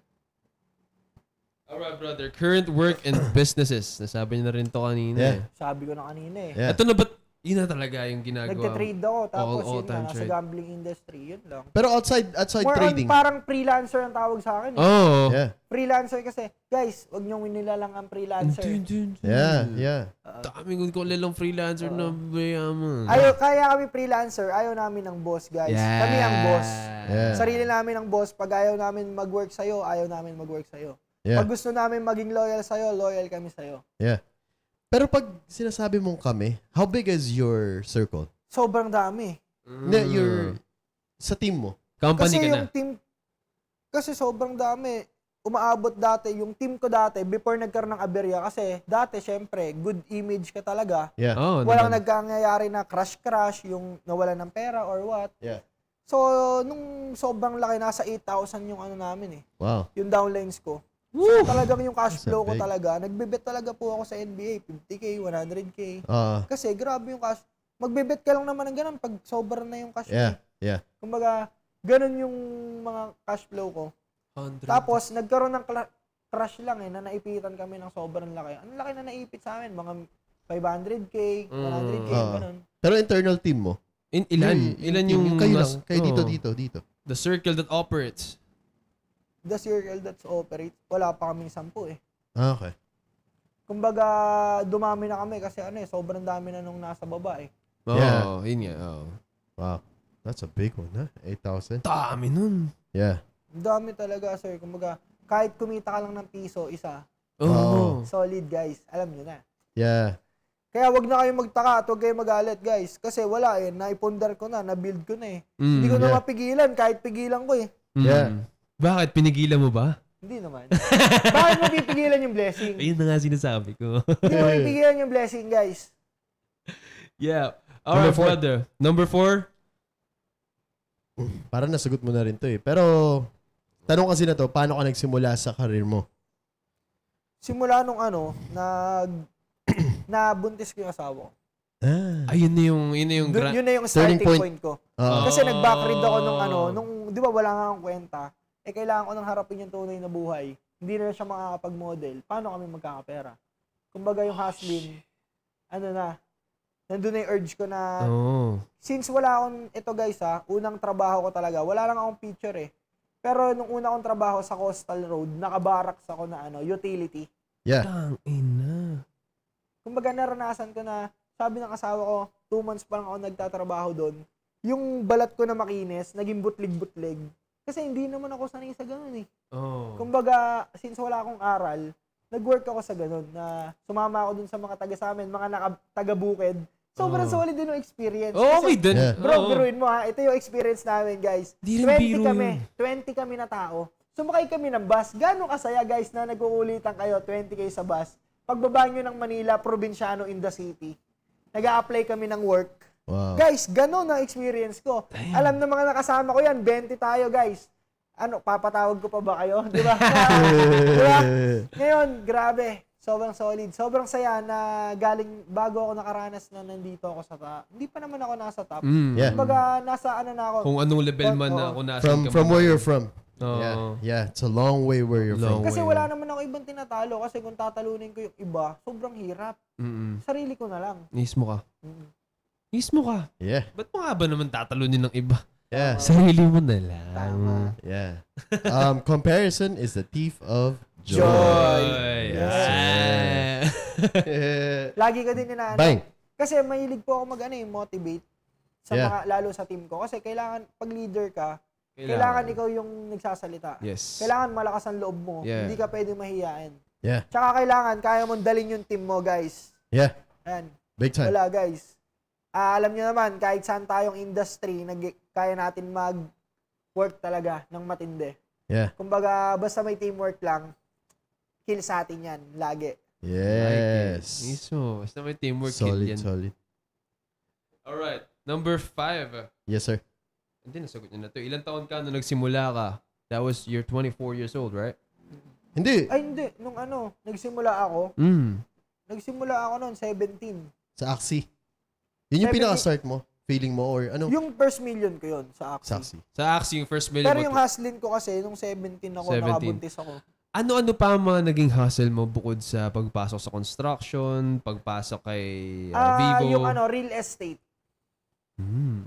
All right, brother. Current work and businesses. Nasabi niya na rin to kanina. Yeah. eh. Sabi ko na kanina eh. Yeah. Ito na ba't yun na talaga yung ginagawa. Nagte-trade ako. Tapos all, all yun na, sa gambling industry, yun lang. Pero outside outside More trading. On, parang freelancer ang tawag sa akin. Eh. Oo. Oh. Yeah. Freelancer kasi, guys, wag niyong winilalang ang freelancer. Dun, dun, dun. Yeah, yeah. Uh, Daming kung lilang freelancer uh, na ah. mayaman. Ayaw, kaya kami freelancer, ayaw namin ng boss, guys. Yeah. Kami ang boss. Yeah. Sarili namin ang boss. Pag ayaw namin mag-work sa'yo, ayaw namin mag-work sa'yo. Yeah. Pag gusto namin maging loyal sa'yo, loyal kami sa'yo. Yeah. Pero pag sinasabi mong kami, how big is your circle? Sobrang dami. Mm. Na your sa team mo. Company kasi ka yung na. team kasi sobrang dami. Umaabot dati yung team ko dati before nagkaroon ng aberya kasi dati syempre good image ka talaga. Yeah. Oh, Walang naman. nagkangyayari na crash crash yung nawala ng pera or what. Yeah. So nung sobrang laki nasa 8,000 yung ano namin eh. Wow. Yung downlines ko. Woo! So talagang yung cash flow ko talaga, nagbebet talaga po ako sa NBA, 50k, 100k. Uh, Kasi grabe yung cash. Magbebet ka lang naman ng ganun pag sober na yung cash yeah, flow. Yeah. Kumbaga, ganun yung mga cash flow ko. 100. Tapos nagkaroon ng crash lang eh, na naipitan kami ng sobrang laki. Ang laki na naipit sa amin, mga 500k, 100k, mm, uh, ganun. Pero internal team mo? In, ilan? In, ilan yung... Kayo lang. Kayo oh. dito, dito, dito. The circle that operates the CRL that's operate, wala pa kaming sampu eh. Ah, okay. Kumbaga, dumami na kami kasi ano eh, sobrang dami na nung nasa baba eh. Oo, oh, Yeah. oh, yun nga. Oh. Wow. That's a big one, huh? 8,000? Dami nun. Yeah. Dami talaga, sir. Kumbaga, kahit kumita ka lang ng piso, isa. Oh. oh. Solid, guys. Alam niyo na. Yeah. Kaya wag na kayong magtaka at wag kayong magalit, guys. Kasi wala eh. Naipundar ko na, na-build ko na eh. Mm, Hindi ko na mapigilan, kahit pigilan ko eh. Mm. Yeah. Bakit? Pinigilan mo ba? Hindi naman. Bakit mo pipigilan yung blessing? Ayun na nga sinasabi ko. Hindi mo pipigilan yung blessing, guys. Yeah. All right, four. brother. Number four. Para nasagot mo na rin to eh. Pero, tanong kasi na to, paano ka nagsimula sa karir mo? Simula nung ano, nag nabuntis ko yung asawa ko. Ah. Ayun na yung, yun na yung, gra- yun na yung starting point. point ko. Oh. Kasi nag-backread ako nung ano, nung, di ba wala nga akong kwenta eh kailangan ko nang harapin yung tunay na buhay, hindi na siya makakapag-model, paano kami magkakapera? Kumbaga yung hustling, oh, ano na, nandun na yung urge ko na, oh. since wala akong, ito guys ha, unang trabaho ko talaga, wala lang akong picture eh. Pero nung una kong trabaho sa Coastal Road, nakabaraks ako na ano, utility. Yeah. Tang ina. Kumbaga naranasan ko na, sabi ng asawa ko, two months pa lang ako nagtatrabaho doon. Yung balat ko na makinis, naging butlig-butlig. Kasi hindi naman ako sanay sa ganun eh. Oh. Kumbaga, since wala akong aral, nag-work ako sa ganun na sumama ako dun sa mga taga sa amin, mga naka- taga-bukid. Sobrang oh. solid din yung experience. oh, okay din. Yeah. Bro, oh. biruin mo ha. Ito yung experience namin, guys. Di 20 kami. 20 kami na tao. Sumakay kami ng bus. Gano'ng kasaya, guys, na nag-uulitan kayo, 20 kayo sa bus. Pagbaba nyo ng Manila, probinsyano in the city. nag apply kami ng work. Guys, ganun ang experience ko. Damn. Alam ng mga nakasama ko yan, 20 tayo guys. Ano, papatawag ko pa ba kayo? Di ba? diba? Ngayon, grabe. Sobrang solid. Sobrang saya na galing bago ako nakaranas na nandito ako sa top. Hindi pa naman ako nasa top. Mm, yeah. Kumbaga, nasa ano na ako. Kung anong level man na ako nasa. From, from where you're from. Oh. Yeah, yeah, it's a long way where you're long from. Kasi wala naman ako ibang tinatalo kasi kung tatalunin ko yung iba, sobrang hirap. Mm-hmm. Sarili ko na lang. Mismo ka. Mm-hmm. Mismo ka. Yeah. Ba't mo nga ba naman tatalunin ng iba? Yeah. Sarili mo na lang. Tama. Yeah. um, comparison is the thief of joy. Joy. Yes. Yeah. Lagi ka din inaano. Bang. Kasi mahilig po ako mag-ano eh, motivate sa yeah. mga, lalo sa team ko. Kasi kailangan, pag leader ka, kailangan, kailangan ikaw yung nagsasalita. Yes. Kailangan malakas ang loob mo. Yeah. Hindi ka pwede mahiyain. Yeah. Tsaka kailangan, kaya mong dalin yung team mo, guys. Yeah. Ayan. Big time. Wala, guys uh, alam nyo naman, kahit saan tayong industry, nag, kaya natin mag-work talaga ng matindi. Yeah. Kumbaga, basta may teamwork lang, kill sa atin yan, lagi. Yes. Iso, basta may teamwork solid, kill yan. Solid, solid. Alright, number five. Yes, sir. Hindi, nasagot niyo na to. Ilan taon ka nung nagsimula ka? That was, you're 24 years old, right? Hindi. Ay, hindi. Nung ano, nagsimula ako. Mm. Nagsimula ako noon, 17. Sa Axie. Yun yung Every- pinaka-start mo? Feeling mo? Or ano? Yung first million ko yun sa Axie. Saksi. Sa Axie, yung first million Pero yung hustlin ko kasi, nung 17 ako, 17. nakabuntis ako. Ano-ano pa ang mga naging hustle mo bukod sa pagpasok sa construction, pagpasok kay uh, Ah, Vivo? yung ano, real estate. Hmm.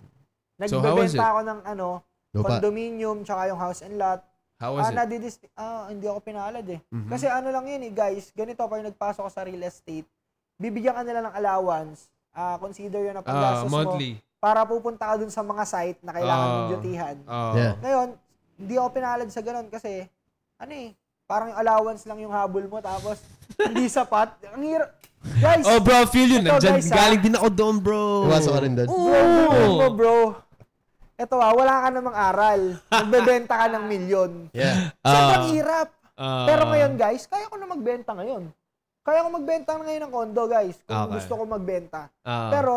So, how was Nagbebenta it? ako ng ano, Lupa. condominium, tsaka yung house and lot. How was Ah, it? ah, hindi ako pinalad eh. Mhm. Kasi ano lang yun eh, guys, ganito, pag nagpasok ka sa real estate, bibigyan ka nila ng allowance, uh, consider yun na ah, paggastos uh, monthly. mo para pupunta ka dun sa mga site na kailangan uh, mong ah, dutihan. Uh, yeah. Ngayon, hindi ako pinalad sa ganun kasi ano eh, parang yung allowance lang yung habol mo tapos hindi sapat. Ang hirap. Guys! Oh bro, feel yun. Nandiyan, guys, galing din ako doon bro. Iwasan ka rin doon. Oo! Oh. bro. Ito ah, wala ka namang aral. Magbebenta ka ng milyon. Yeah. Sobrang uh, hirap. Uh, Pero ngayon guys, kaya ko na magbenta ngayon. Kaya ko magbenta ngayon ng condo, guys. Kung okay. gusto ko magbenta. Uh-huh. Pero,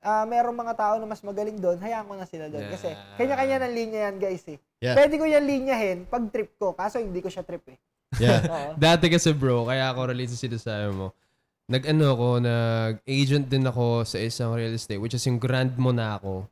uh, merong mga tao na mas magaling doon, hayaan ko na sila doon. Yeah. Kasi, kanya-kanya ng linya yan, guys, eh. Yeah. Pwede ko yan linyahin pag trip ko, kaso hindi ko siya trip, eh. Yeah. Dati kasi, bro, kaya ako relate sa sinasabi mo. Nag-ano ako, nag-agent din ako sa isang real estate, which is yung Grand Monaco.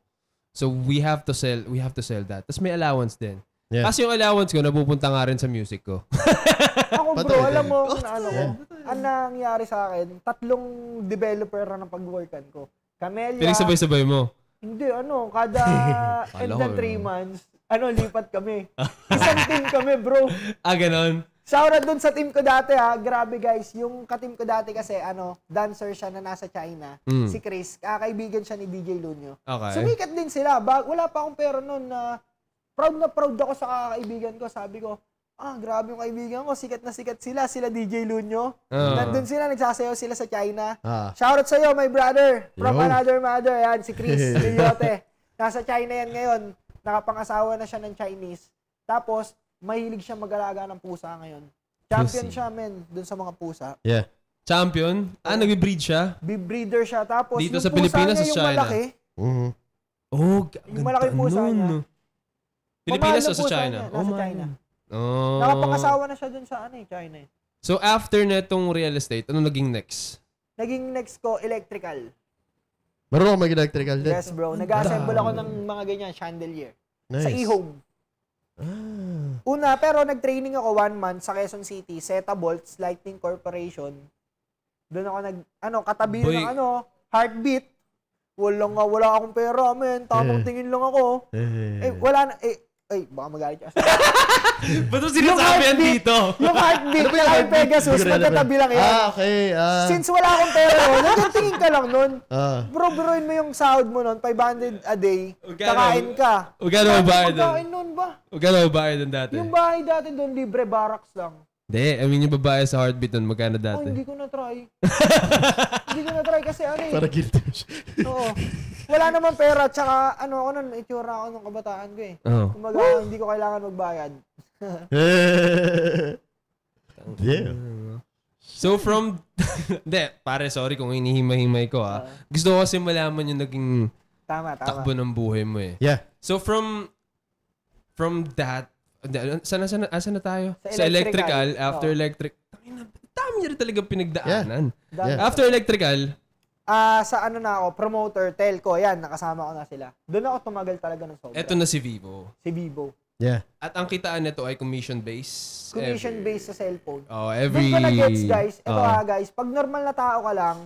So, we have to sell, we have to sell that. Tapos may allowance din. Yeah. Kasi yung allowance ko, napupunta nga rin sa music ko. Ako bro, Patay, alam mo, na, ano, yeah. ang nangyari sa akin, tatlong developer na pag-workan ko. Camellia. Pinagsabay-sabay mo? Hindi, ano, kada end of three ano? months, ano, lipat kami. Isang team kami, bro. Ah, ganun? Shout out dun sa team ko dati ha. Grabe guys, yung ka-team ko dati kasi ano, dancer siya na nasa China. Mm. Si Chris, kakaibigan ah, siya ni DJ Lunyo. Okay. Sumikat din sila. Ba- wala pa akong pera noon na uh, proud na proud ako sa kaibigan ko. Sabi ko, ah, grabe yung kaibigan ko. Sikat na sikat sila. Sila DJ Lunyo. Uh. Nandun sila, nagsasayaw sila sa China. Uh. Shoutout sa'yo, my brother. From Yo. another mother. Yan, si Chris Lillote. Nasa China yan ngayon. Nakapangasawa na siya ng Chinese. Tapos, mahilig siya mag-alaga ng pusa ngayon. Champion siya, men, dun sa mga pusa. Yeah. Champion? Ah, nag breed siya? breeder siya. Tapos, Dito sa Pilipinas, sa China. Yung malaki, uh-huh. Oh, yung malaki pusa nun. niya. Pilipinas o sa China? China. Nasa oh, China. Oh. Nakapangasawa na siya dun sa ano eh, China eh. So after netong real estate, ano naging next? Naging next ko, electrical. Marunong mag electrical din? Yes bro. Nag-assemble ako ng mga ganyan, chandelier. Nice. Sa e-home. Ah. Una, pero nag-training ako one month sa Quezon City, Seta Bolts Lightning Corporation. Doon ako nag, ano, katabi Boy. ng ano, heartbeat. Walang, wala akong pera, men. Tamang eh. tingin lang ako. Eh, eh wala na, eh, ay, baka magalit ka. Ba't mo sinasabi yan dito? yung heartbeat ano ng Pegasus, magkatabi lang yan. Ah, okay. Ah. Since wala akong pera noon, nagtingin ka lang noon. Ah. Bro, broin mo yung sahod mo noon, 500 a day, Ugano, kakain ka. Ugano ba bayad doon? Kakain noon ba? Ugano ba bayad doon dati? Yung bahay dati doon, libre barracks lang. Hindi, I mean yung babae sa heartbeat nun, magkano dati? Oh, hindi ko na-try. hindi ko na-try kasi ano eh. Para guilty. Oo wala naman pera, tsaka ano ako nun, itsura ako nung kabataan ko eh. Oh. Kumbaga, hindi ko kailangan magbayad. yeah. So from, hindi, pare, sorry kung hinihimay ko ah. Gusto ko kasi malaman yung naging tama, tama. takbo ng buhay mo eh. Yeah. So from, from that, ano, sana, sana, asa ah, na tayo? Sa electrical, sa electrical after oh. electric, dami na rin talaga pinagdaanan. Yeah. Yeah. After electrical, uh, sa ano na ako, promoter, telco, yan, nakasama ko na sila. Doon ako tumagal talaga ng sobra. Ito na si Vivo. Si Vivo. Yeah. At ang kitaan nito ay commission base. Commission every... base sa cellphone. Oh, every... Doon guys. Ito oh. ha, guys. Pag normal na tao ka lang,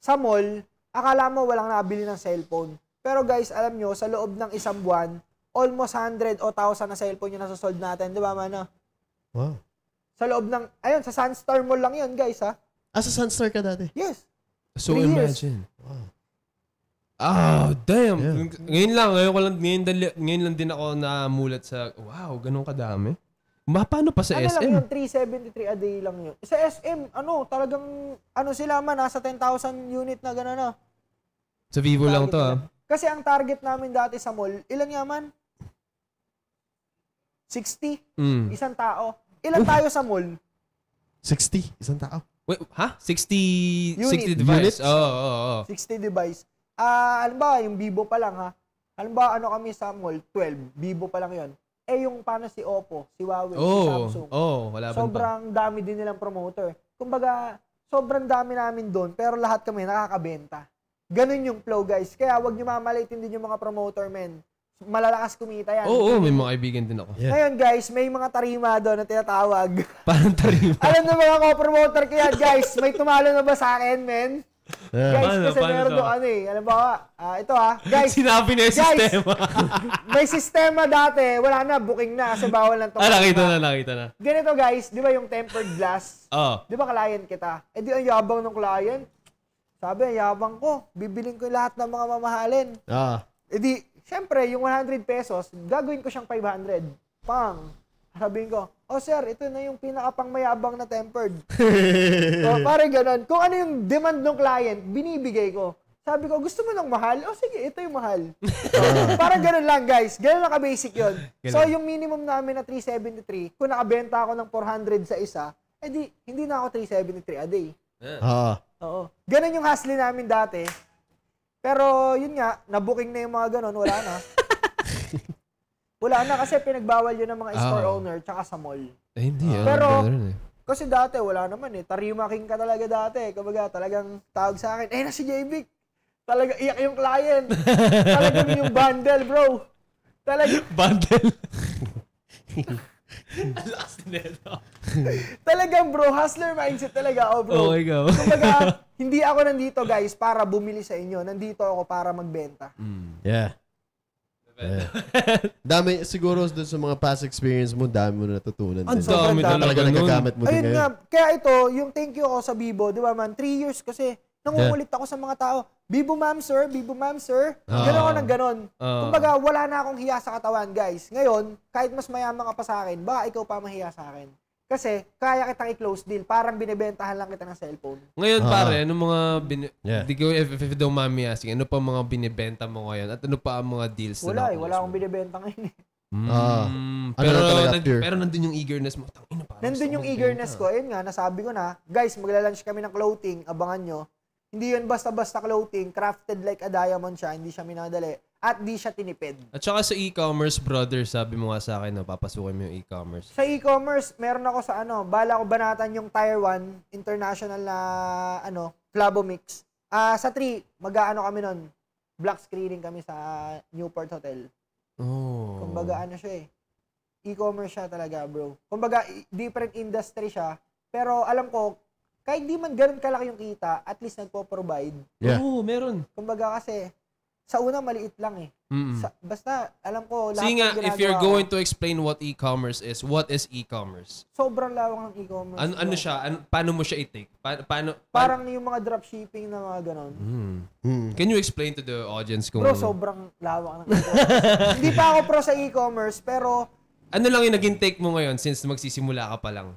sa mall, akala mo walang nabili ng cellphone. Pero guys, alam nyo, sa loob ng isang buwan, almost 100 o 1,000 na cellphone yung nasosold natin. Di ba, mano? Wow. Sa loob ng, ayun, sa Sunstar Mall lang yun, guys, ha? Ah, sa Sunstar ka dati? Yes. So Three imagine. Years. Wow. Ah, oh, damn. Yeah. Ngayon lang, ngayon ko lang ngayon, dali, ngayon lang din ako namulat sa wow, ganun kadami. Ma, paano pa sa ano SM? Ano lang yun, 373 a day lang yun. Sa SM, ano, talagang, ano sila man, nasa 10,000 unit na gano'n na. Ah. Sa Vivo lang to, ah. Kasi ang target namin dati sa mall, ilan yaman? 60? Mm. Isang tao. Ilan Oof. tayo sa mall? 60? Isang tao? Wait, ha? 60, Unit. 60 device? Units? oh, oh, Oh. 60 device. Ah, alam ba, yung Vivo pa lang ha? Alam ba, ano kami sa mall? 12. Vivo pa lang yon. Eh, yung paano si Oppo, si Huawei, oh, si Samsung. Oo, oh, wala ba Sobrang pa. dami din nilang promoter. Kumbaga, sobrang dami namin doon, pero lahat kami nakakabenta. Ganun yung flow, guys. Kaya wag niyo mamalitin din yung mga promoter, men malalakas kumita yan. Oo, oo, may mga kaibigan din ako. Yeah. Ngayon guys, may mga tarima doon na tinatawag. Parang tarima. Alam ng mga co-promoter ko yan, guys. May tumalo na ba sa akin, men? Yeah. Guys, paano, kasi meron doon ano eh. Alam ba, uh, ito ah. Guys, Sinabi na yung guys, sistema. may sistema dati. Wala na, booking na. Kasi bawal ng ito. Ah, nakita na, nakita na. Ganito guys, di ba yung tempered glass? Oo. Oh. Di ba client kita? Eh di ang yabang ng client. Sabi, yabang ko. Bibiling ko lahat ng mga mamahalin. Ah. Eh di, Siyempre, yung 100 pesos, gagawin ko siyang 500. Pang. Sabihin ko, oh sir, ito na yung pinakapang mayabang na tempered. so, oh, parang ganun. Kung ano yung demand ng client, binibigay ko. Sabi ko, gusto mo ng mahal? O oh, sige, ito yung mahal. So, ah. parang ganun lang, guys. Ganun lang ka-basic yun. So, yung minimum namin na 373, kung nakabenta ako ng 400 sa isa, edi, hindi na ako 373 a day. Yeah. Oo. Oo. Ganun yung hustle namin dati. Pero yun nga, nabooking na yung mga ganun, wala na. wala na kasi pinagbawal yun ng mga ah. store owner tsaka sa mall. Eh, hindi. Ah. Pero, eh. kasi dati wala naman eh. Tarima king ka talaga dati. Eh. Kumbaga talagang tawag sa akin, eh nasi si Talaga iyak yung client. talaga yung bundle bro. Talaga. bundle? Ang lakas ni Neto. Talagang bro, hustler mindset talaga ako bro. Oo, oh, ikaw. Kumbaga, hindi ako nandito guys para bumili sa inyo. Nandito ako para magbenta. Mm. Yeah. Yeah. dami, siguro dun sa mga past experience mo, dami mo na natutunan. Ang din. dami. Talaga nagagamit mo din Ayun nga, kaya ito, yung thank you ako sa Bibo, di ba man, three years kasi Nangungulit ako sa mga tao, Bibo ma'am sir, Bibo ma'am sir. Ah. ganun ako ng ganon. Uh, Kumbaga, wala na akong hiya sa katawan, guys. Ngayon, kahit mas mayaman ka pa sa akin, baka ikaw pa mahiya sa akin. Kasi, kaya kitang i-close deal. Parang binibentahan lang kita ng cellphone. Ngayon, uh, pare, ano mga... Bin- yeah. Di ko, if, if daw mami asking, ano pa mga binibenta mo ngayon? At ano pa ang mga deals wala, na eh, Wala akong binibenta ngayon eh. Mm, uh, pero, ano nan, pero nandun yung eagerness mo. Tangina, nandun yung eagerness ko. Ayun nga, nasabi ko na, guys, magla-launch kami ng clothing. Abangan nyo. Hindi yun basta-basta clothing, crafted like a diamond siya, hindi siya minadali. At di siya tinipid. At saka sa e-commerce, brother, sabi mo nga sa akin, no, papasukin mo yung e-commerce. Sa e-commerce, meron ako sa ano, bala ko banatan yung Tier 1, international na ano, Flabo Mix. Ah, uh, sa 3, mag-aano kami nun, black screening kami sa Newport Hotel. Oh. Kumbaga ano siya eh. E-commerce siya talaga, bro. Kumbaga, different industry siya. Pero alam ko, kahit di man ganun kalaki yung kita, at least nagpo-provide. Yeah. Oo, meron. Kumbaga kasi, sa una maliit lang eh. Sa, basta alam ko lahat See nga, if you're going to explain what e-commerce is, what is e-commerce? Sobrang lawak ng e-commerce. Ano, ano siya? Ano, paano mo siya i-take? Pa- paano, paano? Parang yung mga dropshipping na mga ganon. Mm. Mm. Can you explain to the audience kung... Bro, ano? sobrang lawak ng e-commerce. Hindi pa ako pro sa e-commerce, pero... Ano lang yung naging take mo ngayon since magsisimula ka pa lang?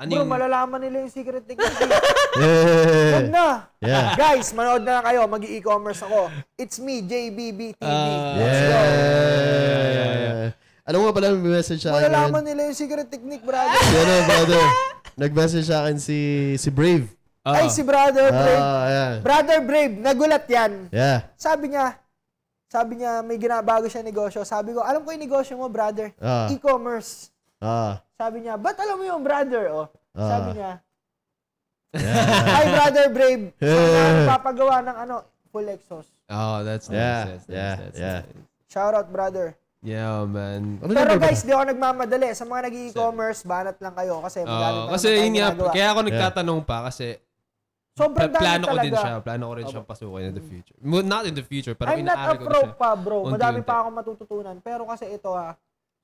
Ano Bro, yung... malalaman nila yung secret ni Gandhi. Huwag na. Yeah. Guys, manood na lang kayo. mag e-commerce ako. It's me, JBB TV. Uh, ah, Let's yeah. go. Yeah, yeah, yeah. Alam nga pala, may message sa Malalaman nila yung secret technique, brother. Yan na, brother. Nag-message siya akin si, si Brave. Uh, Ay, ah. si Brother ah, Brave. Uh, yeah. Brother Brave, nagulat yan. Yeah. Sabi niya, sabi niya, may ginabago siya negosyo. Sabi ko, alam ko yung negosyo mo, brother. Uh, e-commerce. Ah. Uh, sabi niya, ba't alam mo yung brother? Oh, uh, sabi niya, yeah. Hi, brother Brave. Sana papagawa ng ano, full exhaust. Oh, that's yeah, nice. That's yeah, That's yeah. Shout out, brother. Yeah, man. Ano Pero guys, di ako nagmamadali. Sa mga nag e-commerce, banat lang kayo kasi oh, Kasi yun nga, kaya ako nagtatanong pa kasi Sobrang dami plano ko din siya. Plano ko rin okay. siyang pasukin in the future. Not in the future, pero I'm inaaral ko siya. I'm not a pro pa, bro. Madami pa akong matututunan. Pero kasi ito ha, ah,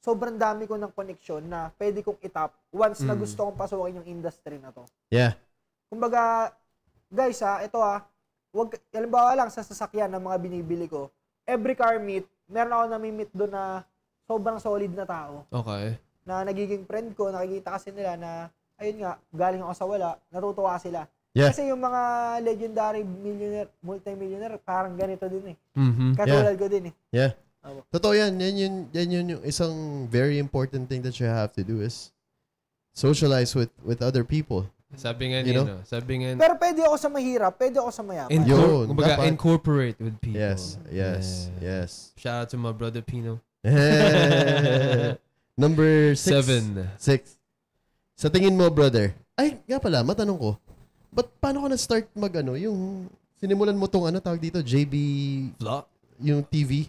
sobrang dami ko ng connection na pwede kong itap once mm. na gusto kong pasukin yung industry na to. Yeah. Kumbaga, guys ha, ito ha, wag, halimbawa lang sa sasakyan ng mga binibili ko, every car meet, meron ako na nami-meet doon na sobrang solid na tao. Okay. Na nagiging friend ko, nakikita kasi nila na, ayun nga, galing ako sa wala, natutuwa sila. Yeah. Kasi yung mga legendary millionaire, multimillionaire, parang ganito din eh. Mm-hmm. Katulad yeah. ko din eh. Yeah. Tama. Totoo yan. Yan yun, yan yun yung isang very important thing that you have to do is socialize with with other people. Sabi nga you niya, Sabi nga... Pero pwede ako sa mahirap, pwede ako sa mayaman. Incor- Yun, kumbaga, dapat. incorporate with people. Yes, yes, yes. Shout out to my brother Pino. Number six. Seven. Six. Sa tingin mo, brother, ay, nga pala, matanong ko, but paano ka na-start mag, ano, yung, sinimulan mo tong, ano, tawag dito, JB, Vlog? yung TV?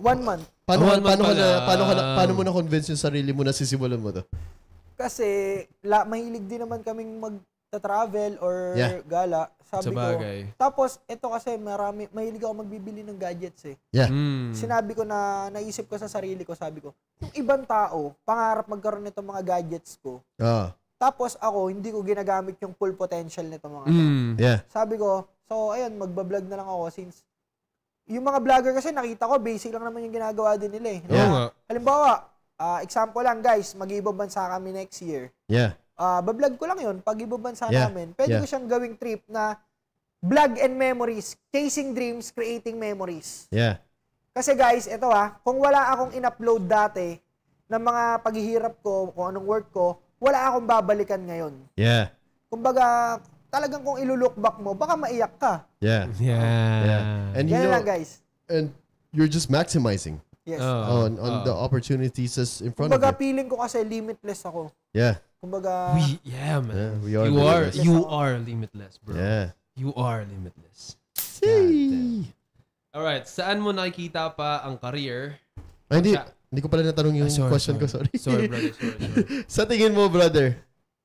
One month. Paano, one paano, month ka na, paano, ka na, paano mo na-convince yung sarili mo na sisimulan mo to? Kasi, la, mahilig din naman kaming mag-travel or yeah. gala. Sabi Sabagay. ko. Tapos, ito kasi marami, mahilig ako magbibili ng gadgets eh. Yeah. Mm. Sinabi ko na, naisip ko sa sarili ko, sabi ko, yung ibang tao, pangarap magkaroon nitong mga gadgets ko. Ah. Tapos ako, hindi ko ginagamit yung full potential nitong mga mm. Yeah. Sabi ko, so ayun, magbablog na lang ako since yung mga vlogger kasi nakita ko, basic lang naman yung ginagawa din nila eh. Yeah. Na, halimbawa, uh, example lang guys, mag-ibang bansa kami next year. Yeah. Uh, ah, bablog ko lang yun, pag ibang bansa yeah. namin, pwede yeah. ko siyang gawing trip na vlog and memories, chasing dreams, creating memories. Yeah. Kasi guys, ito ha, ah, kung wala akong in-upload dati ng mga paghihirap ko, kung anong work ko, wala akong babalikan ngayon. Yeah. Kumbaga, talagang kung ilulook back mo, baka maiyak ka. Yeah. Yeah. yeah. And Yan you know, guys. And you're just maximizing. Yes. Uh, on on uh, the opportunities that's in front Kumbaga, of you. Kumbaga, feeling ko kasi limitless ako. Yeah. Kumbaga... We, yeah, man. Yeah, we are you are, you are limitless, bro. Yeah. You are limitless. See? All right. saan mo nakikita pa ang career? Ay, hindi. Hindi ko pala natanong yung ah, sorry, question sorry. ko, sorry. Sorry, brother. Sorry, sorry. Sa tingin mo, brother,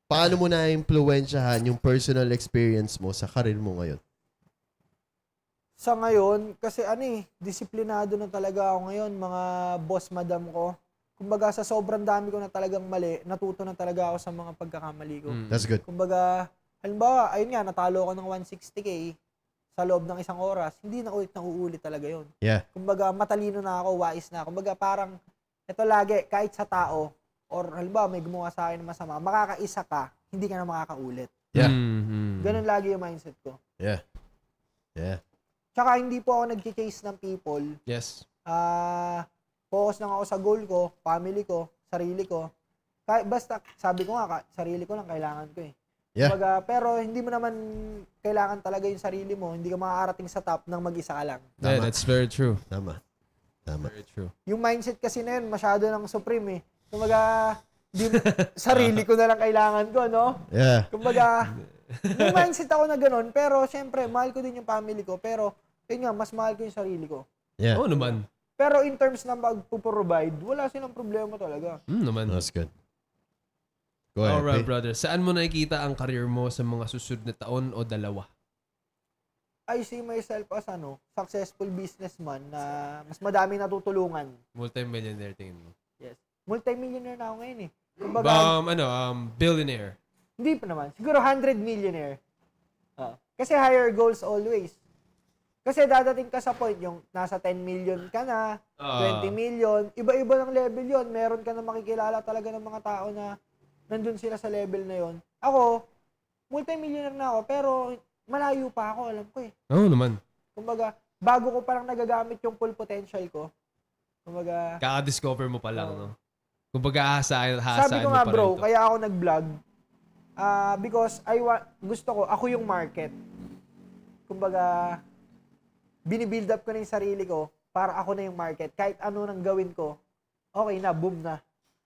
Paano mo na-impluensyahan yung personal experience mo sa karir mo ngayon? Sa ngayon, kasi ano eh, disiplinado na talaga ako ngayon, mga boss madam ko. Kumbaga sa sobrang dami ko na talagang mali, natuto na talaga ako sa mga pagkakamali ko. Mm. That's good. Kumbaga, halimbawa, ayun nga, natalo ako ng 160k sa loob ng isang oras, hindi na ulit uulit talaga yun. Yeah. Kumbaga, matalino na ako, wais na. Kumbaga, parang, ito lagi, kahit sa tao, or halimbawa may gumawa sa akin masama, makakaisa ka, hindi ka na makakaulit. Yeah. Mm-hmm. Ganun lagi yung mindset ko. Yeah. Yeah. Tsaka hindi po ako nagki-case ng people. Yes. Ah, uh, focus lang ako sa goal ko, family ko, sarili ko. Kahit basta sabi ko nga sarili ko lang kailangan ko eh. Yeah. Kumbaga, pero hindi mo naman kailangan talaga yung sarili mo. Hindi ka makakarating sa top ng mag-isa ka lang. Tama. Yeah, that's very true. Tama. Tama. Very true. Yung mindset kasi na yun, masyado ng supreme eh. Kumbaga, di, sarili ko na lang kailangan ko, no? Yeah. Kumbaga, may mindset ako na ganun, pero siyempre, mahal ko din yung family ko, pero, yun nga, mas mahal ko yung sarili ko. Yeah. Oo oh, naman. Pero in terms ng magpo-provide, wala silang problema talaga. Hmm, naman. That's good. Go ahead, Alright, eh. brother. Saan mo nakikita ang career mo sa mga susunod na taon o dalawa? I see myself as ano, successful businessman na mas madami natutulungan. Multi-millionaire tingin mo? multi-millionaire na ako ngayon eh. Kumbaga, um, ano, um, billionaire. Hindi pa naman. Siguro 100 millionaire. Uh, kasi higher goals always. Kasi dadating ka sa point yung nasa 10 million ka na, uh, ah. 20 million, iba-iba ng level yon. Meron ka na makikilala talaga ng mga tao na nandun sila sa level na yon. Ako, multi-millionaire na ako, pero malayo pa ako, alam ko eh. Oo oh, naman. Kumbaga, bago ko parang nagagamit yung full potential ko. Kumbaga... Kaka-discover mo pa lang, um, no? Kumbaga aasahan, aasahan Sabi ko nga bro, kaya ako nag-vlog uh, because I wa- gusto ko, ako yung market. Kumbaga, binibuild up ko na yung sarili ko para ako na yung market. Kahit ano nang gawin ko, okay na, boom na.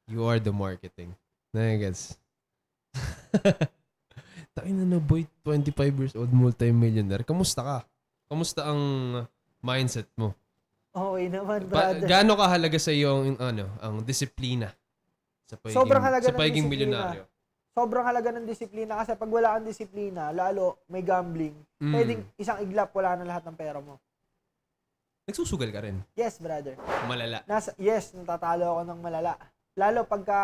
You are the marketing. Nagets. Tayo na na boy, 25 years old multi-millionaire. Kamusta ka? Kamusta ang mindset mo? Okay naman, brother. Pa- gaano kahalaga sa iyo ang ano, ang disiplina? Sa pagiging, sobrang halaga sa pagiging milyonaryo. Sobrang halaga ng disiplina kasi pag wala ang disiplina, lalo may gambling, mm. pwedeng isang iglap wala na lahat ng pera mo. Nagsusugal ka rin? Yes, brother. Malala. Nasa, yes, natatalo ako ng malala. Lalo pagka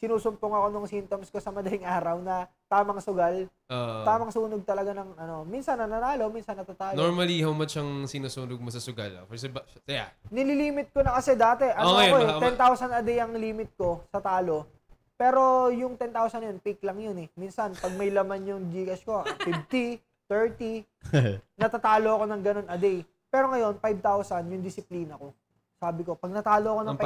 sinusumpong ako ng symptoms ko sa madaling araw na tamang sugal. Uh, tamang sunog talaga ng ano. Minsan nananalo, minsan natatalo. Normally, how much ang sinusunog mo sa sugal? For sa, yeah. Nililimit ko na kasi dati. Ano okay, ako eh, 10,000 a day ang limit ko sa talo. Pero yung 10,000 yun, peak lang yun eh. Minsan, pag may laman yung Gcash ko, 50, 30, natatalo ako ng ganun a day. Pero ngayon, 5,000 yung disiplina ko. Sabi ko, pag natalo ako ng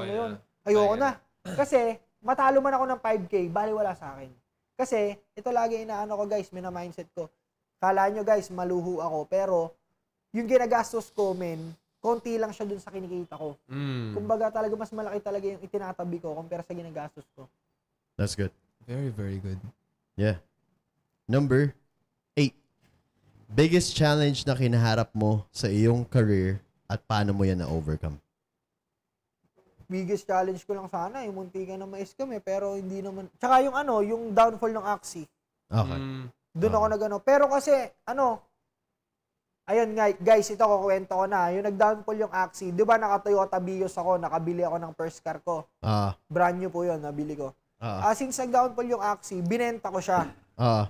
5,000 ngayon, ayoko na. Kasi, matalo man ako ng 5K, bali wala sa akin. Kasi, ito lagi inaano ko guys, mina-mindset ko. Kala nyo guys, maluho ako, pero yung ginagastos ko, men, konti lang siya dun sa kinikita ko. Mm. Kumbaga talaga mas malaki talaga yung itinatabi ko kumpara sa ginagastos ko. That's good. Very, very good. Yeah. Number eight. Biggest challenge na kinaharap mo sa iyong career at paano mo yan na-overcome? biggest challenge ko lang sana, yung muntikan na ma-scam eh, pero hindi naman, tsaka yung ano, yung downfall ng Axie. Okay. Mm. Doon okay. ako nagano. Pero kasi, ano, ayun nga, guys, ito kukwento ko na, yung nag-downfall yung Axie, di ba naka-Toyota Vios ako, nakabili ako ng first car ko. Ah. Uh. Brand new po yun, nabili ko. Ah. Uh. Uh, since nag-downfall yung Axie, binenta ko siya. Ah. Uh.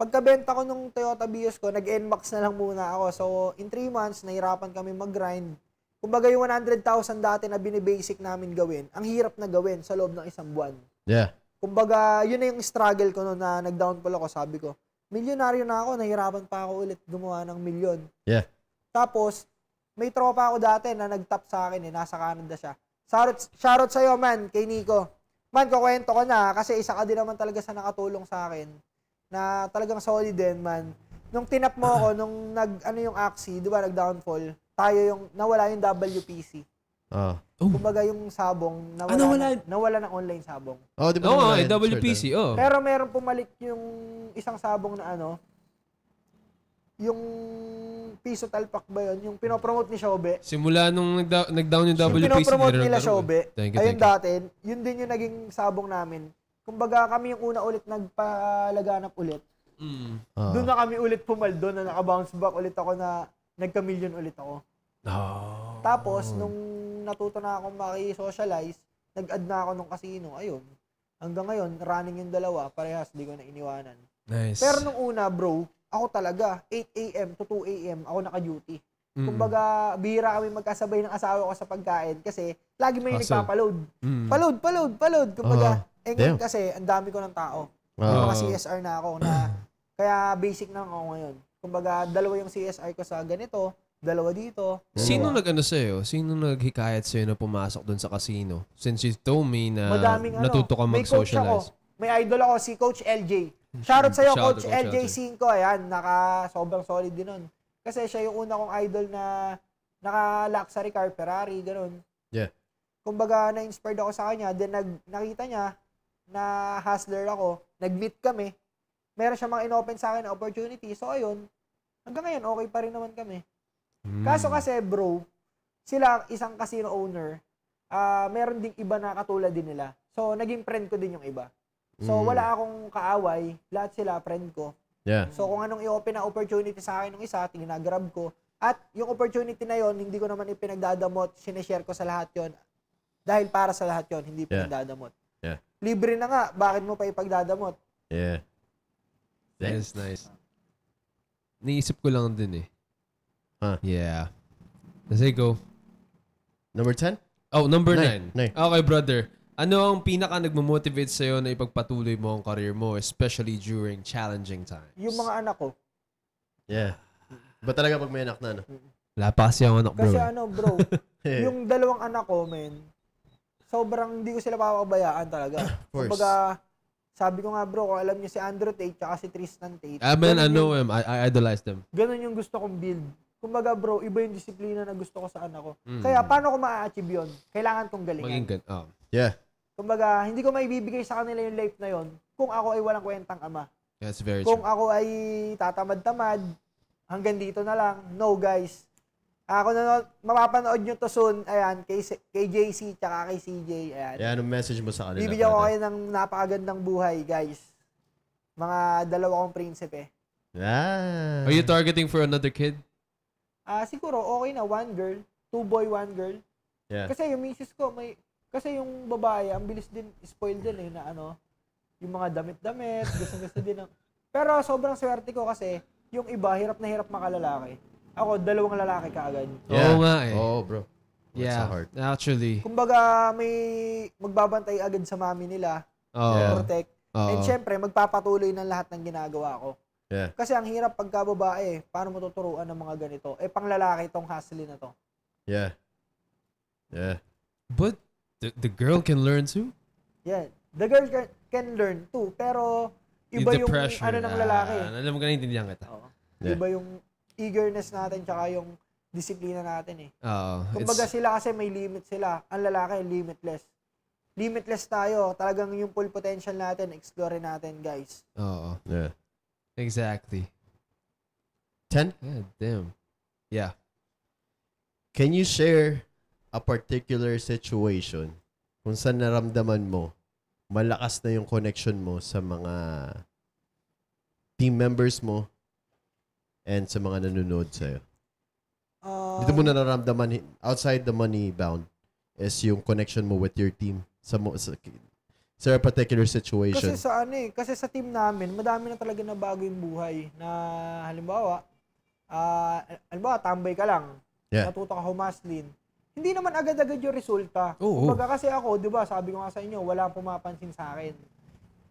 Pagkabenta ko nung Toyota Vios ko, nag-NMAX na lang muna ako. So, in 3 months, nahirapan kami mag-grind. Kumbaga yung 100,000 dati na binibasic namin gawin, ang hirap na gawin sa loob ng isang buwan. Yeah. Kumbaga, yun na yung struggle ko no, na nag-downfall ako. Sabi ko, milyonaryo na ako, nahirapan pa ako ulit gumawa ng milyon. Yeah. Tapos, may tropa ako dati na nag-top sa akin eh, nasa Canada siya. Shoutout, shoutout sa'yo man, kay Nico. Man, kukwento ko na kasi isa ka din naman talaga sa nakatulong sa akin na talagang solid din man. Nung tinap mo ako, nung nag, ano yung axi, di ba, nag-downfall, tayo yung nawala yung WPC. Ah. Oh. Kumbaga yung sabong nawala, ah, nawala. Na, nawala ng online sabong. Oh, di ba? oh, eh, WPC, oh. Pero meron pumalik yung isang sabong na ano, yung piso talpak ba yun? Yung pinopromote ni Shobe. Simula nung nag-down yung WPC. Yung pinopromote nila Shobe. ayun dati, yun din yung naging sabong namin. Kumbaga kami yung una ulit nagpalaganap ulit. Mm. Ah. Doon na kami ulit pumaldo na naka-bounce back ulit ako na nagka-million ulit ako. Ah. Tapos, nung natuto na akong makisocialize, nag-add na ako nung casino. Ayun. Hanggang ngayon, running yung dalawa. Parehas, di ko na iniwanan. Nice. Pero nung una, bro, ako talaga, 8 a.m. to 2 a.m. ako naka-duty. mm Kumbaga, bihira kami magkasabay ng asawa ko sa pagkain kasi lagi may awesome. nagpapaload. Mm-hmm. Paload, palood, palood. Kumbaga, uh ah, eh ngayon kasi, ang dami ko ng tao. Ah. May uh mga CSR na ako na, kaya basic na ako ngayon. Kumbaga, dalawa yung CSR ko sa ganito, dalawa dito. Sino diba? nag-ano sa'yo? Sino naghikayat sa'yo na pumasok doon sa casino? Since you told me na Madaming, ano, natuto ka mag-socialize. May, may idol ako, si Coach LJ. Hmm. Shoutout sa'yo, Shout Coach, Coach LJ 5 Ayan, naka, sobrang solid din nun. Kasi siya yung una kong idol na naka-luxury car, Ferrari, ganun. Yeah. Kumbaga, na-inspired ako sa kanya. Then, nag, nakita niya na hustler ako. Nag-meet kami. Meron siya mga in-open sa akin na opportunity. So, ayun. Hanggang ngayon, okay pa rin naman kami. Mm. Kaso kasi bro, sila isang casino owner, uh, meron ding iba na katulad din nila. So naging friend ko din yung iba. So mm. wala akong kaaway, lahat sila friend ko. Yeah. So kung anong i-open na opportunity sa akin ng isa, tinagrab ko. At yung opportunity na yon hindi ko naman ipinagdadamot, sineshare ko sa lahat yon Dahil para sa lahat yon hindi yeah. pinagdadamot. Yeah. Libre na nga, bakit mo pa ipagdadamot? Yeah. That's nice. Naisip ko lang din eh. Huh. Yeah. Let's go. Number 10? Oh, number 9. Okay, brother. Ano ang pinaka nagmo-motivate sa'yo na ipagpatuloy mo ang career mo, especially during challenging times? Yung mga anak ko. Yeah. Ba talaga pag may anak na, no? Wala pa kasi ang anak, bro. Kasi ano, bro, yeah. yung dalawang anak ko, men, sobrang hindi ko sila papabayaan talaga. of course. Kumbaga, sabi ko nga bro, kung alam niyo si Andrew Tate tsaka si Tristan Tate. I ah, mean, I know him. I, I idolize them. Ganun yung gusto kong build kumbaga bro, iba yung disiplina na gusto ko sa anak ko. Mm. Kaya paano ko ma-achieve yun? Kailangan kong galingan. Maging Oh. Yeah. Kumbaga, hindi ko maibibigay sa kanila yung life na yon kung ako ay walang kwentang ama. That's very kung true. Kung ako ay tatamad-tamad, hanggang dito na lang. No, guys. Ako na mapapanood nyo to soon. Ayan, kay, kay JC tsaka kay CJ. Ayan. Ayan, ang message mo sa kanila. Bibigyan ko kayo ng napakagandang buhay, guys. Mga dalawa kong prinsipe. Ah. Are you targeting for another kid? uh, siguro okay na one girl, two boy, one girl. Yeah. Kasi yung misis ko, may, kasi yung babae, ang bilis din, spoil din eh, na ano, yung mga damit-damit, gusto-gusto din. Ang, pero sobrang swerte ko kasi, yung iba, hirap na hirap makalalaki. Ako, dalawang lalaki kaagad. Yeah. Oo nga eh. Oo, bro. That's yeah, so hard. actually. Kumbaga, may magbabantay agad sa mami nila. Oh. Protect. Oh. And syempre, magpapatuloy ng lahat ng ginagawa ko. Kasi ang hirap pagka babae, paano mo tuturuan ng mga ganito? Eh, pang lalaki itong hustling na to. Yeah. Yeah. But the, the girl can learn too? Yeah. The girl can, can learn too, pero iba the yung ano pressure, ano ng lalaki. Uh, alam mo ka, naiintindihan kita. Oo. Yeah. Iba yung eagerness natin tsaka yung disiplina natin eh. Oo. Kumbaga it's... sila kasi may limit sila. Ang lalaki, limitless. Limitless tayo. Talagang yung full potential natin, explore natin, guys. Oo. Yeah. Exactly. Ten? God damn. Yeah. Can you share a particular situation kung saan naramdaman mo malakas na yung connection mo sa mga team members mo and sa mga nanonood sa'yo? Uh, Dito mo um, nararamdaman outside the money bound is yung connection mo with your team sa, mo, sa sa particular situation? Kasi sa ano eh, kasi sa team namin, madami na talaga na bago yung buhay na halimbawa, uh, ah, alba tambay ka lang, yeah. natuto ka humaslin, hindi naman agad-agad yung resulta. Oo, Kumbaga kasi ako, di ba, sabi ko nga sa inyo, wala pumapansin sa akin.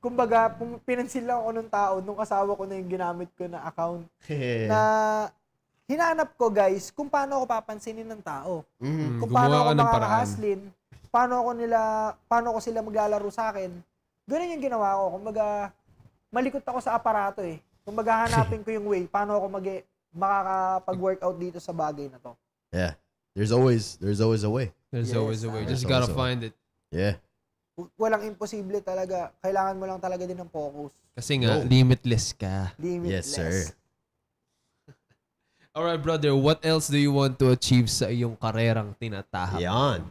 Kumbaga, pinansin lang ako nung tao, nung kasawa ko na yung ginamit ko na account, na hinanap ko guys kung paano ako papansinin ng tao. Mm, kung paano ako makakahaslin paano ako nila, paano ko sila maglalaro sa akin. Ganun yung ginawa ko. Kumbaga, malikot ako sa aparato eh. Kumbaga, hanapin ko yung way, paano ako mag makakapag-workout dito sa bagay na to. Yeah. There's always, there's always a way. There's yes, always a way. Just gotta find it. Yeah. Walang imposible talaga. Kailangan mo lang talaga din ng focus. Kasi nga, no. limitless ka. Limitless. Yes, sir. All right, brother. What else do you want to achieve sa iyong karerang tinatahak? Yan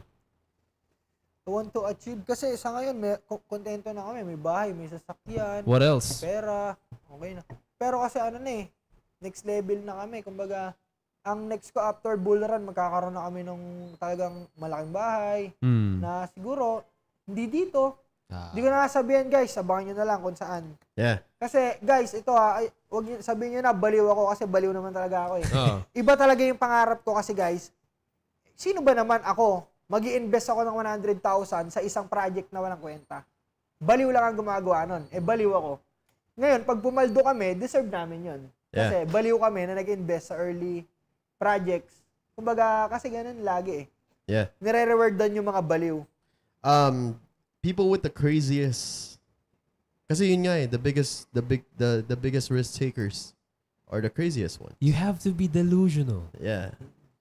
want to achieve. Kasi sa ngayon, may, kontento na kami. May bahay, may sasakyan. What else? Pera. Okay na. Pero kasi ano na eh, next level na kami. Kumbaga, ang next ko after bull run, magkakaroon na kami ng talagang malaking bahay mm. na siguro, hindi dito. Ah. Hindi ah. ko na sabihin guys, abangan nyo na lang kung saan. Yeah. Kasi guys, ito ha, ay, wag nyo, sabihin nyo na baliw ako kasi baliw naman talaga ako eh. Uh. Iba talaga yung pangarap ko kasi guys, sino ba naman ako mag invest ako ng 100,000 sa isang project na walang kwenta. Baliw lang ang gumagawa nun. Eh, baliw ako. Ngayon, pag pumaldo kami, deserve namin yun. Kasi yeah. baliw kami na nag-invest sa early projects. Kumbaga, kasi ganun lagi eh. Yeah. Nire-reward doon yung mga baliw. Um, people with the craziest kasi yun nga eh, the biggest the big the the biggest risk takers are the craziest ones. You have to be delusional. Yeah.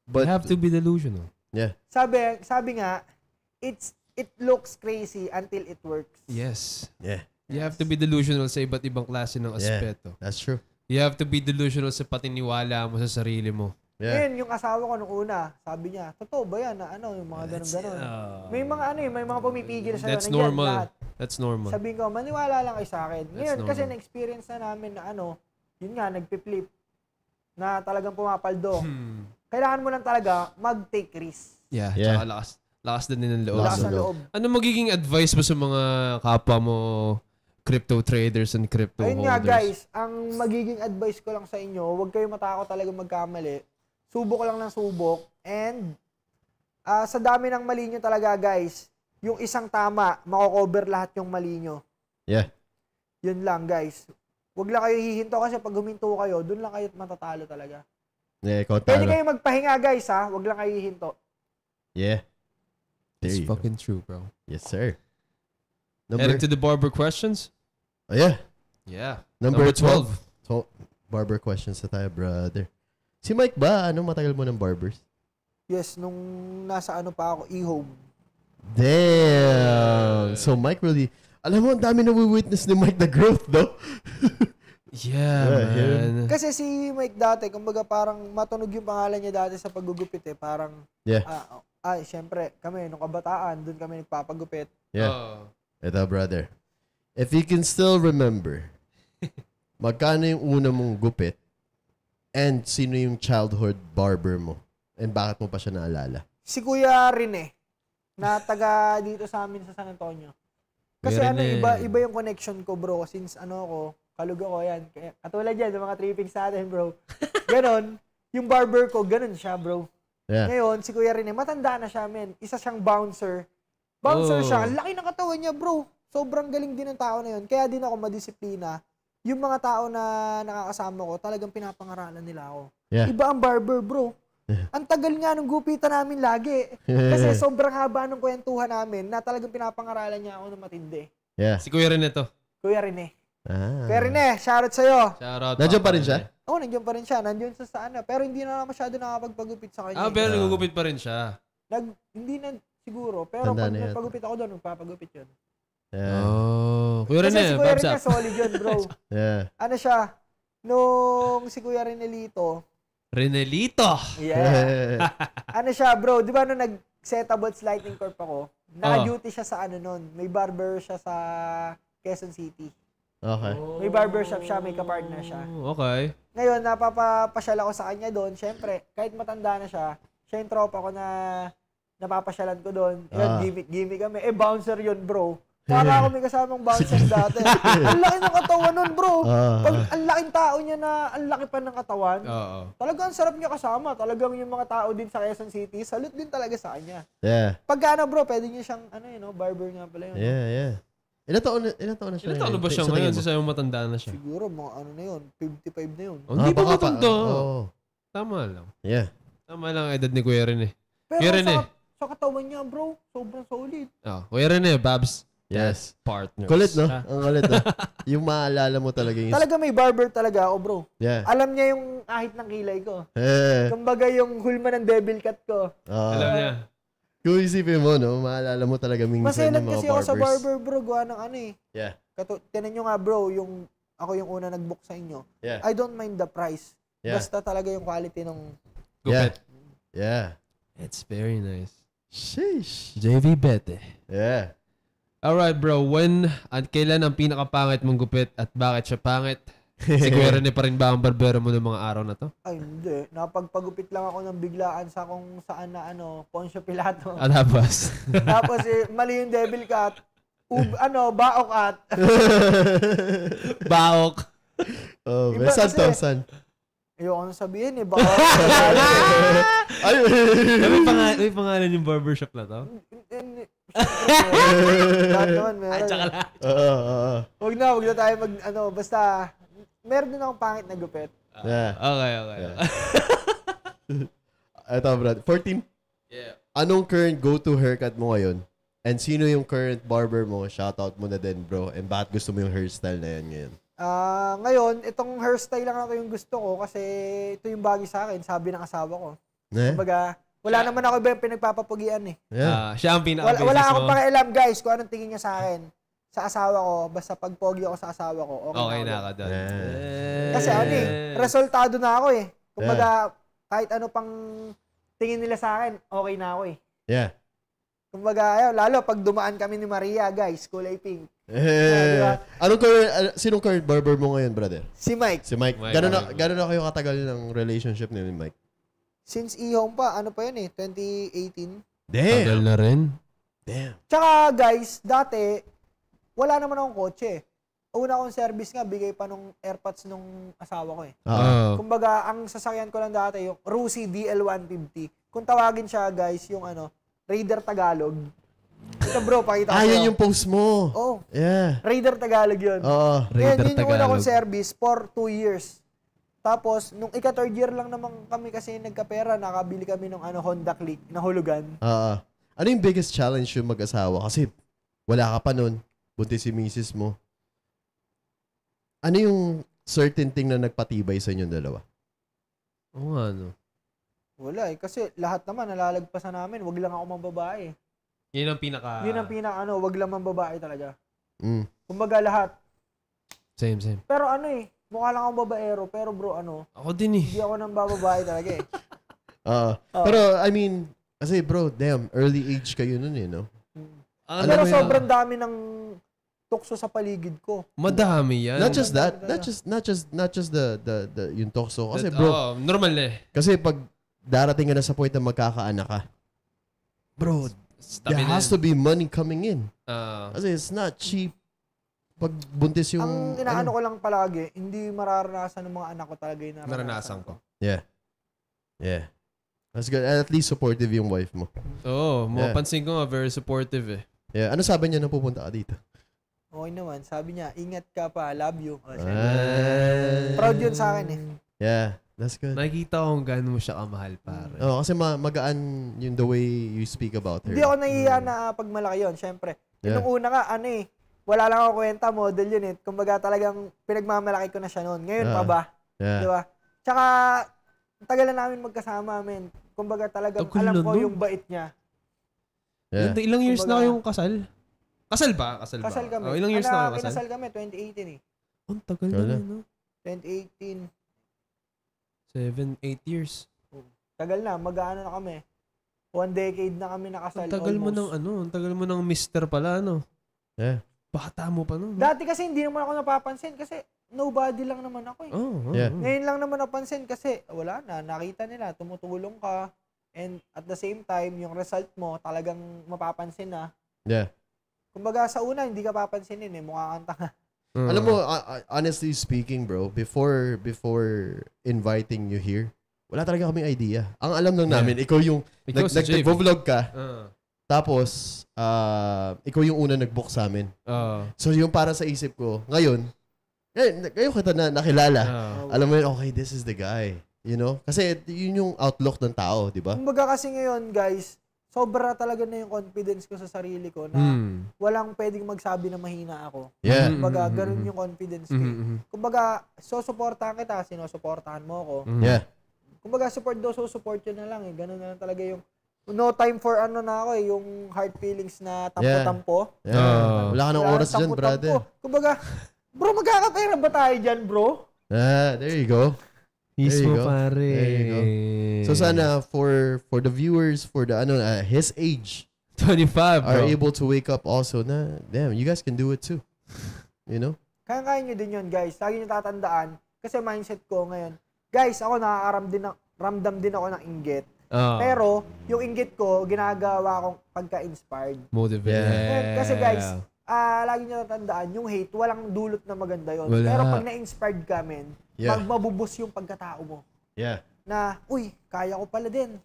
But you have to be delusional. Yeah. Sabi, sabi nga, it's it looks crazy until it works. Yes. Yeah. You have to be delusional sa iba't ibang klase ng aspeto. Yeah, that's true. You have to be delusional sa patiniwala mo sa sarili mo. Yeah. Yun, yung asawa ko nung una, sabi niya, totoo ba yan na ano, yung mga ganun-ganun. Uh, may mga ano eh, may mga pumipigil siya. That's normal. Lahat. That's normal. Sabihin ko, maniwala lang kay sa akin. Ngayon, kasi na-experience na namin na ano, yun nga, nagpi-flip na talagang pumapaldo. Hmm kailangan mo lang talaga mag-take risk. Yeah, yeah. tsaka lakas, lakas din ng loob. Lakas ng loob. Ano magiging advice mo sa mga kapwa mo crypto traders and crypto Ayun holders? Ayun nga guys, ang magiging advice ko lang sa inyo, huwag kayo matakot talaga magkamali. Subok lang ng subok and uh, sa dami ng mali nyo talaga guys, yung isang tama, makocover lahat yung mali nyo. Yeah. Yun lang guys. Huwag lang kayo hihinto kasi pag huminto kayo, doon lang kayo matatalo talaga. Yeah, konta. Pwede kayo magpahinga guys ha. Huwag lang kayo hihinto. Yeah. There It's fucking go. true, bro. Yes, sir. Number... Headed to the barber questions? Oh, yeah. Yeah. Number, Number 12. 12. Barber questions na tayo, brother. Si Mike ba, ano matagal mo ng barbers? Yes, nung nasa ano pa ako, e-home. Damn! So Mike really, alam mo, ang dami na we witness ni Mike the growth, though. Yeah, yeah, man. Kasi si Mike dati, kumbaga parang matunog yung pangalan niya dati sa paggugupit eh. Parang, yeah. ah, ah ay, syempre, kami, nung kabataan, doon kami nagpapagupit. Yeah. Uh. Ito, brother. If you can still remember, magkano yung una mong gupit and sino yung childhood barber mo and bakit mo pa siya naalala? Si Kuya rin eh. na taga dito sa amin sa San Antonio. Kasi ano, eh. iba, iba yung connection ko bro since ano ako, kalugo ko yan. Kaya, katulad yan sa mga tripping sa atin, bro. Ganon. yung barber ko, ganon siya, bro. Yeah. Ngayon, si Kuya Rene, matanda na siya, men. Isa siyang bouncer. Bouncer oh. siya. Laki ng katawan niya, bro. Sobrang galing din ng tao na yun. Kaya din ako madisiplina. Yung mga tao na nakakasama ko, talagang pinapangaralan nila ako. Yeah. Iba ang barber, bro. Yeah. Ang tagal nga nung gupitan namin lagi. Kasi sobrang haba nung kwentuhan namin na talagang pinapangaralan niya ako ng matindi. Yeah. Si Kuya Rene to. Kuya Rene. Ah. Perine, shoutout sa'yo. Shoutout. Nandiyan pa rin siya? Oo, oh, nandiyan pa rin siya. Nandiyan sa sana. Pero hindi na masyado nakapagpagupit sa kanya. Ah, pero nagugupit pa rin siya. Nag, hindi na siguro. Pero Tanda pag nagpagupit ako doon, nagpapagupit yun. Yeah. Oh. Kuya Rene, eh, si Kuya Rene solid yun, bro. yeah. Ano siya? Nung si Kuya Renelito. Renelito! Yeah. ano siya, bro? Di ba nung nag-setabots Lightning Corp ako, oh. naka-duty siya sa ano noon. May barber siya sa Quezon City. Okay. Oh. May barbershop siya, may kapartner siya. Oh, okay. Ngayon, napapapasyal ako sa kanya doon. Siyempre, kahit matanda na siya, siya yung tropa ko na napapasyalan ko doon. Ah. Yan, gimmick, gimmick kami. Eh, bouncer yun, bro. Para ako may kasamang bouncer dati. ang laki ng katawan nun, bro. Uh, Pag ang laking tao niya na ang laki pa ng katawan, uh, talagang sarap niya kasama. Talagang yung mga tao din sa Quezon City, salute din talaga sa kanya. Yeah. Pagka ano, bro, pwede niya siyang, ano yun, no, barber nga pala yun. Yeah, yeah. Ilan taon na, ilan taon na siya? Ilan taon na ba siya sa ngayon? Sa matanda na siya. Siguro mga ano na yun, 55 na yun. Oh, hindi ah, pa matanda. Oh. Tama lang. Yeah. Tama lang ang edad ni Kuya Rene. Pero Kuya Rene. Sa, sa katawan niya, bro, sobrang solid. Oh, Kuya Rene, Babs. Yes. Partners. Kulit, no? Ah. Ang kulit, no? yung maalala mo talaga yung... Talaga may barber talaga ako, bro. Yeah. Alam niya yung ahit ng kilay ko. Eh. Kumbaga yung hulma ng devil cut ko. Oh. Alam niya. Kung isipin mo, no, maalala mo talaga minsan Masenat yung mga kasi barbers. kasi ako sa barber, bro, gawa ng ano eh. Yeah. Kato, tinan nyo nga, bro, yung ako yung una nag-book sa inyo. Yeah. I don't mind the price. Yeah. Basta talaga yung quality nung... Gupit. Yeah. yeah. It's very nice. Sheesh. JV Bete. Eh. Yeah. Alright, bro. When at kailan ang pinakapangit mong gupit at bakit siya pangit? Siguro na pa rin ba ang barbero mo ng mga araw na to? Ay, hindi. Napagpagupit lang ako ng biglaan sa kung saan na ano, Poncio Pilato. Ah, tapos? eh, mali yung devil cut. Ub, ano, baok at. baok. Oh, Iba, saan to? Saan? Ayoko nang sabihin eh. Baka... Ay, may, pangalan, may pangalan yung barbershop na to? Lahat naman meron. Ay, tsaka eh. lang. Huwag na, huwag na tayo mag, ano, basta meron din akong pangit na gupit. Yeah. Ah, okay, okay. Yeah. Ito, Brad. 14. Yeah. Anong current go-to haircut mo ngayon? And sino yung current barber mo? Shoutout mo na din, bro. And bakit gusto mo yung hairstyle na yan ngayon? Ah, ngayon, itong hairstyle lang ako yung gusto ko kasi ito yung bagay sa akin, sabi ng asawa ko. Eh? Kumbaga, wala naman ako iba yung pinagpapapugian eh. Yeah. Ah, siya ang pinaka Wala, wala akong pakialam guys kung anong tingin niya sa akin sa asawa ko, basta pag pogi ako sa asawa ko, okay, okay na ako. doon. Yeah. Kasi ano eh, resultado na ako eh. Kung yeah. kahit ano pang tingin nila sa akin, okay na ako eh. Yeah. Kumbaga, ayaw, lalo pag dumaan kami ni Maria, guys, kulay pink. Eh, ano ko Anong ah, current, current barber mo ngayon, brother? Si Mike. Si Mike. Mike gano'n na, gano'n na kayo katagal ng relationship niyo ni Mike? Since ihong pa, ano pa yun eh, 2018. Damn. Tagal na rin. Damn. Tsaka guys, dati, wala naman akong kotse. Una akong service nga, bigay pa nung airpods nung asawa ko eh. Uh-huh. Kumbaga, ang sasakyan ko lang dati, yung Rusi DL150. Kung tawagin siya, guys, yung ano, Raider Tagalog. Ito bro, pakita ko. Ayun ah, yung post mo. Oo. Oh. Yeah. Raider Tagalog yun. Oo, oh, Raider Tagalog. Yun yung una kong service for two years. Tapos, nung ika-third year lang naman kami kasi nagkapera, nakabili kami ng ano, Honda Click na hulugan. Oo. Uh, ano yung biggest challenge yung mag-asawa? Kasi wala ka pa nun buti si misis mo. Ano yung certain thing na nagpatibay sa inyong dalawa? Oo nga, no? Wala eh. Kasi lahat naman nalalagpasan namin. Wag lang ako mambabae. Yun ang pinaka... Yun ang pinaka ano, wag lang mambabae talaga. Mm. Kumbaga lahat. Same, same. Pero ano eh, mukha lang akong babaero. Pero bro, ano? Ako din eh. Hindi ako nang bababae talaga eh. Uh, uh, pero I mean, kasi bro, damn, early age kayo nun eh, no? Uh, Alam pero sobrang dami ng tukso sa paligid ko. Madami yan. Not just that, not just not just not just the the, the yung tukso kasi That- bro. oh, normal eh. Kasi pag darating ka na sa point na magkakaanak ka. Bro, Stabi there has to be money coming in. Ah, Kasi it's not cheap pag buntis yung Ang inaano ano. ko lang palagi, hindi mararanasan ng mga anak ko talaga yung naranasan, naranasan ko. Yeah. Yeah. That's good. At least supportive yung wife mo. Oo, oh, mapansin ko nga, very supportive eh. Yeah. Ano sabi niya nung pupunta ka dito? Okay naman. Sabi niya, ingat ka pa. Love you. Oh, siyempre. Proud yun sa akin eh. Yeah. That's good. Nakikita ko kung gaano mo siya kamahal, pare. Oo, oh, kasi ma- magaan yung the way you speak about her. Hindi ako nahihiya na ah, pag malaki yun, syempre. Yeah. Yung una nga, ano eh, wala lang ako kwenta, model yun eh. Kumbaga talagang pinagmamalaki ko na siya noon. Ngayon pa ah. ba? Yeah. Di ba? Tsaka, tagal na namin magkasama, men. Kumbaga talagang Tagal alam ko yung bait niya. Yeah. Ilang years na Kumbaga- kayong kasal? Kasal ba? Kasal, kasal kami. Oh, ilang years Ana, na kayo kasal? Kinasal kami, 2018 eh. ang tagal na Wala. no? 2018. 7, 8 years. Oh, tagal na, mag-ano na kami. One decade na kami nakasal. Ang tagal mo almost. ng ano, ang tagal mo ng mister pala, ano? Yeah. Bata mo pa nun. no? Dati kasi hindi naman ako napapansin kasi nobody lang naman ako eh. Oh, oh, Yeah. Oh. Ngayon lang naman napansin kasi wala na, nakita nila, tumutulong ka. And at the same time, yung result mo talagang mapapansin na. Yeah. Kumbaga sa una hindi ka papansinin eh, mukha kang tanga. Mm. Alam mo, mm. honestly speaking, bro, before before inviting you here, wala talaga kaming idea. Ang alam lang namin, yeah. ikaw yung ikaw nag, nag, nag-vlog ka. Uh. Tapos, uh, ikaw yung una nag-book sa amin. Uh. So, yung para sa isip ko, ngayon, eh kayo kita na nakilala. Uh. Alam mo yun, okay, this is the guy. You know? Kasi yun yung outlook ng tao, di ba? Kumbaga kasi ngayon, guys, sobra talaga na yung confidence ko sa sarili ko na mm. walang pwedeng magsabi na mahina ako. Yeah. Kumbaga, mm-hmm. Hmm, ganun hmm. yung confidence ko. Eh. Mm-hmm. Kumbaga, susuportahan kita, sinusuportahan mo ako. Hmm. Yeah. Kumbaga, support daw, susupport yun na lang eh. Ganun na lang talaga yung no time for ano na ako eh, yung hard feelings na tampo-tampo. Yeah. yeah. Uh, wala ka ng oras dyan, brother. Kumbaga, bro, magkakapera ba tayo dyan, bro? Yeah, there you go. Mismo pare. So sana for for the viewers for the ano uh, his age 25 bro. are able to wake up also na damn you guys can do it too. You know? Kaya-kaya nyo din yun, guys. Lagi niyo tatandaan. Kasi mindset ko ngayon, guys, ako nakakaram din, ng ramdam din ako ng inggit. Oh. Pero, yung inggit ko, ginagawa kong pagka-inspired. Motivated. Yeah. Kasi guys, uh, lagi niyo tatandaan, yung hate, walang dulot na maganda yon. Pero pag na-inspired ka, men, yeah. magmabubos yung pagkatao mo. Yeah. Na, uy, kaya ko pala din.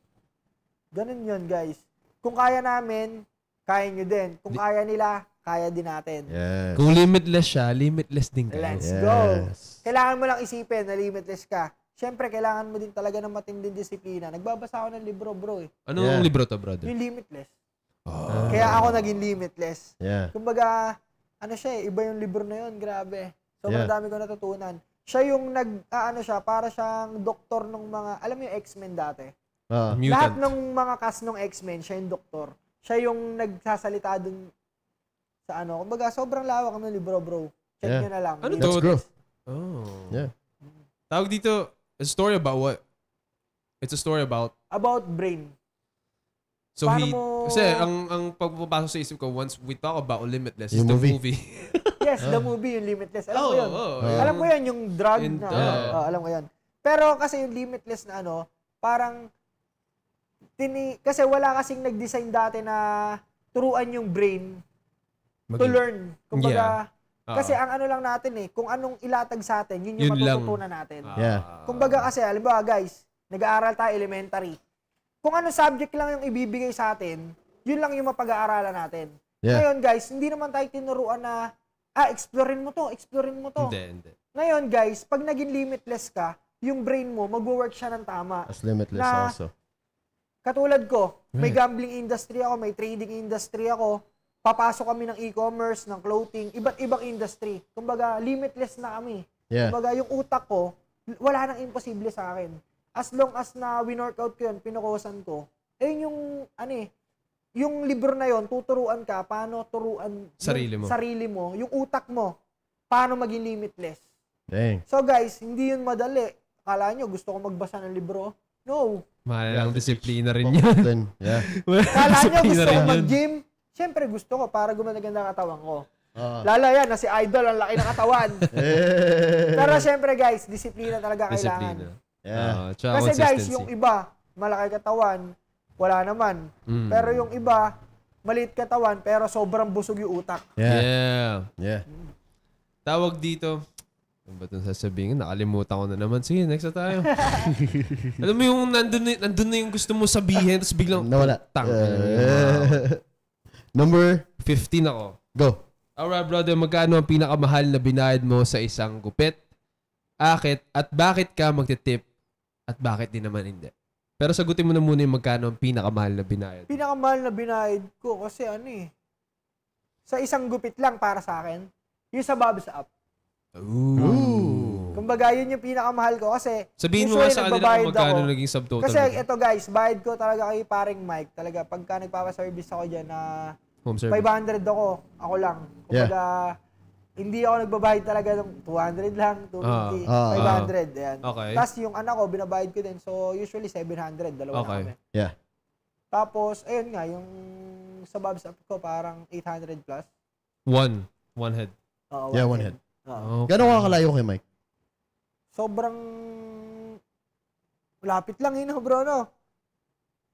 Ganun yon guys. Kung kaya namin, kaya nyo din. Kung kaya nila, kaya din natin. Yes. Kung limitless siya, limitless din kayo. Let's yes. go. Kailangan mo lang isipin na limitless ka. Siyempre, kailangan mo din talaga ng matinding disiplina. Nagbabasa ako ng libro, bro. Eh. Anong yeah. libro to, brother? Yung Limitless. Ah. Kaya ako naging limitless. Yeah. Kumbaga, ano siya eh, iba yung libro na yun, grabe. Sobrang yeah. dami ko natutunan. Siya yung nag, ah, ano siya, para siyang doktor ng mga, alam mo yung X-Men dati? Uh, mutant. Lahat ng mga cast ng X-Men, siya yung doktor. Siya yung nagsasalita dun sa ano. Kumbaga, sobrang lawak ng libro, bro. Check yeah. nyo na lang. Ano to? Oh. Yeah. Mm. Tawag dito, a story about what? It's a story about? About brain. So Paano he, mo... kasi ang, ang pagpapasok sa isip ko, once we talk about Limitless, yung is the movie. yes, the ah. movie, yung Limitless. Alam oh, ko yun. Oh, oh, ah. alam ko yun, yung drug and, na, uh, ano, alam ko yun. Pero kasi yung Limitless na ano, parang, tini, kasi wala kasing nag-design dati na turuan yung brain Mag- to learn. Kumbaga, yeah. Ah. Kasi ang ano lang natin eh, kung anong ilatag sa atin, yun yung yun matututunan natin. Uh-huh. Yeah. Kumbaga kasi, alam ba guys, nag-aaral tayo elementary kung ano subject lang yung ibibigay sa atin, yun lang yung mapag-aaralan natin. Yeah. Ngayon guys, hindi naman tayo tinuruan na, ah, explorein mo to, explorein mo to. Hindi, hindi. Ngayon guys, pag naging limitless ka, yung brain mo, magwo-work siya ng tama. As limitless na, also. Katulad ko, may gambling industry ako, may trading industry ako, papasok kami ng e-commerce, ng clothing, iba't ibang industry. Kumbaga, limitless na kami. Yeah. Kumbaga, yung utak ko, wala nang imposible sa akin as long as na winorkout ko yun, pinukusan ko, eh yung, ano eh, yung libro na yon tuturuan ka paano turuan sarili mo. sarili mo, yung utak mo, paano maging limitless. Dang. So guys, hindi yun madali. Akala nyo, gusto ko magbasa ng libro. No. Mahal lang disiplina rin yun. yeah. Akala nyo, gusto ko mag-gym. Siyempre gusto ko para gumaganda katawan ko. Uh, ah. Lala yan, na si Idol, ang laki ng katawan. Pero siyempre guys, disiplina talaga kailangan. Yeah. Uh, Kasi guys, yung iba, malaki katawan, wala naman. Mm. Pero yung iba, maliit katawan, pero sobrang busog yung utak. Yeah. Yeah. yeah. Tawag dito, ano ba itong sasabihin? Nakalimutan ko na naman. Sige, next na tayo. Alam mo yung nandun, na, nandun na yung gusto mo sabihin, tapos biglang, Nawala. Tang. Uh, number? 15 ako. Go. Alright, brother. Magkano ang pinakamahal na binayad mo sa isang gupit? Akit? At bakit ka magtitip at bakit di naman hindi? Pero sagutin mo na muna yung magkano ang pinakamahal na binayad. Pinakamahal na binayad ko kasi ano eh. Sa isang gupit lang para sa akin, yung sa Bob's Up. Ooh. Ooh. Kumbaga, yun yung pinakamahal ko kasi Sabihin mo sa kanila kung magkano ako. naging subtotal. Kasi natin. ito guys, bayad ko talaga kay paring Mike. Talaga, pagka nagpapaservice ako dyan na Home 500 ako, ako lang. Kumbaga, yeah hindi ako nagbabayad talaga ng 200 lang, 250, uh, uh, 500. Ayan. Okay. Tapos yung anak ko, binabayad ko din. So, usually 700. Dalawa okay. na kami. Yeah. Tapos, ayun nga, yung sa Bob's Up ko, parang 800 plus. One. One head. Uh, one yeah, one head. head. Uh, okay. Gano'ng kakalayo kay Mike? Sobrang lapit lang yun, bro, no?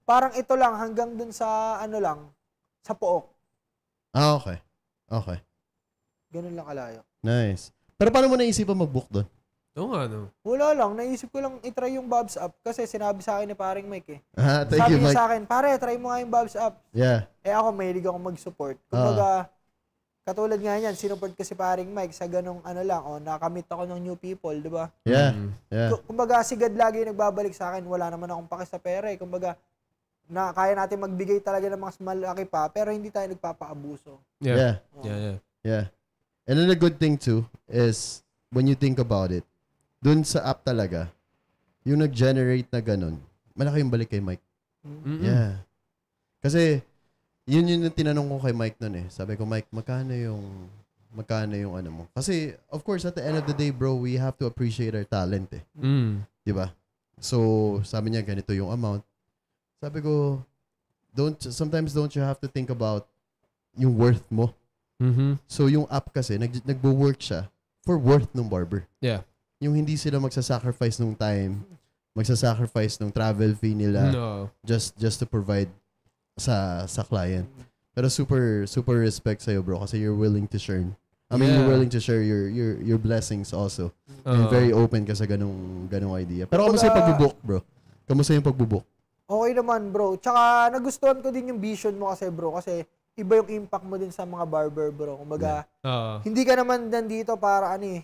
Parang ito lang, hanggang dun sa ano lang, sa pook. Ah, okay. Okay. Ganun lang kalayo. Nice. Pero paano mo naisipan mag-book doon? Oo nga, no? Wala lang. Naisip ko lang itry yung Bob's Up kasi sinabi sa akin ni paring Mike eh. Ah, thank Sabi you, Mike. Mike. sa akin, pare, try mo nga yung Bob's Up. Yeah. Eh ako, mahilig akong mag-support. Kumbaga, ah. katulad nga yan, sinupport ko si paring Mike sa ganong ano lang, oh, nakamit ako ng new people, di ba? Yeah. Mm-hmm. Yeah. Kumbaga, si God lagi yung nagbabalik sa akin. Wala naman akong pake sa pera eh. Kumbaga, na kaya natin magbigay talaga ng mga malaki pa, pero hindi tayo nagpapaabuso. Yeah. Yeah. Oh. Yeah. Yeah. Yeah. And then a good thing too is when you think about it, dun sa app talaga, yung nag-generate na ganun, malaki yung balik kay Mike. Mm-hmm. Yeah. Kasi, yun yun yung tinanong ko kay Mike nun eh. Sabi ko, Mike, magkano yung magkano yung ano mo? Kasi, of course, at the end of the day, bro, we have to appreciate our talent eh. Mm. Di ba? So, sabi niya, ganito yung amount. Sabi ko, don't, sometimes don't you have to think about yung worth mo Mm-hmm. So yung app kasi, nag- nagbo-work siya for worth ng barber. Yeah. Yung hindi sila magsasacrifice ng time, magsasacrifice ng travel fee nila no. just just to provide sa sa client. Pero super super respect sa iyo bro kasi you're willing to share. I mean, yeah. you're willing to share your your your blessings also. Uh-huh. And very open ka sa ganung ganung idea. Pero kamusta yung pagbubok, bro? Kamusta yung pagbubok? Okay naman, bro. Tsaka nagustuhan ko din yung vision mo kasi, bro, kasi iba yung impact mo din sa mga barber bro. Kumbaga, uh, hindi ka naman nandito para ano eh.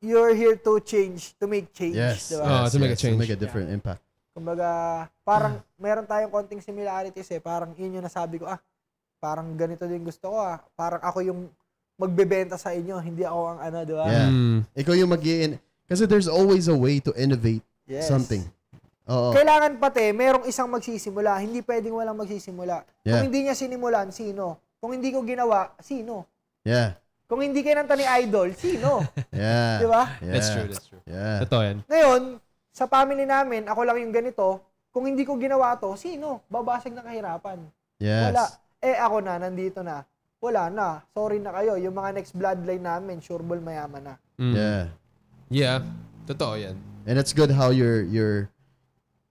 You're, here to change, to make change. Yes, diba? uh, to make a change. To make a different yeah. impact. Kumbaga, parang uh. meron tayong konting similarities eh. Parang yun yung nasabi ko, ah, parang ganito din gusto ko ah. Parang ako yung magbebenta sa inyo, hindi ako ang ano, di ba? Yeah. Mm. Ikaw yung mag Kasi there's always a way to innovate yes. something. Oo. Kailangan pati, merong isang magsisimula. Hindi pwedeng walang magsisimula. Yeah. Kung hindi niya sinimulan, sino? Kung hindi ko ginawa, sino? Yeah. Kung hindi kayo nanta ni Idol, sino? yeah. Di ba? Yeah. That's true, that's true. Yeah. Totoo yan. Ngayon, sa family namin, ako lang yung ganito. Kung hindi ko ginawa to, sino? Babasag na kahirapan. Yes. Wala. Eh ako na, nandito na. Wala na. Sorry na kayo. Yung mga next bloodline namin, sureball mayaman na. Mm. Yeah. Yeah. Totoo yan. And it's good how you're, you're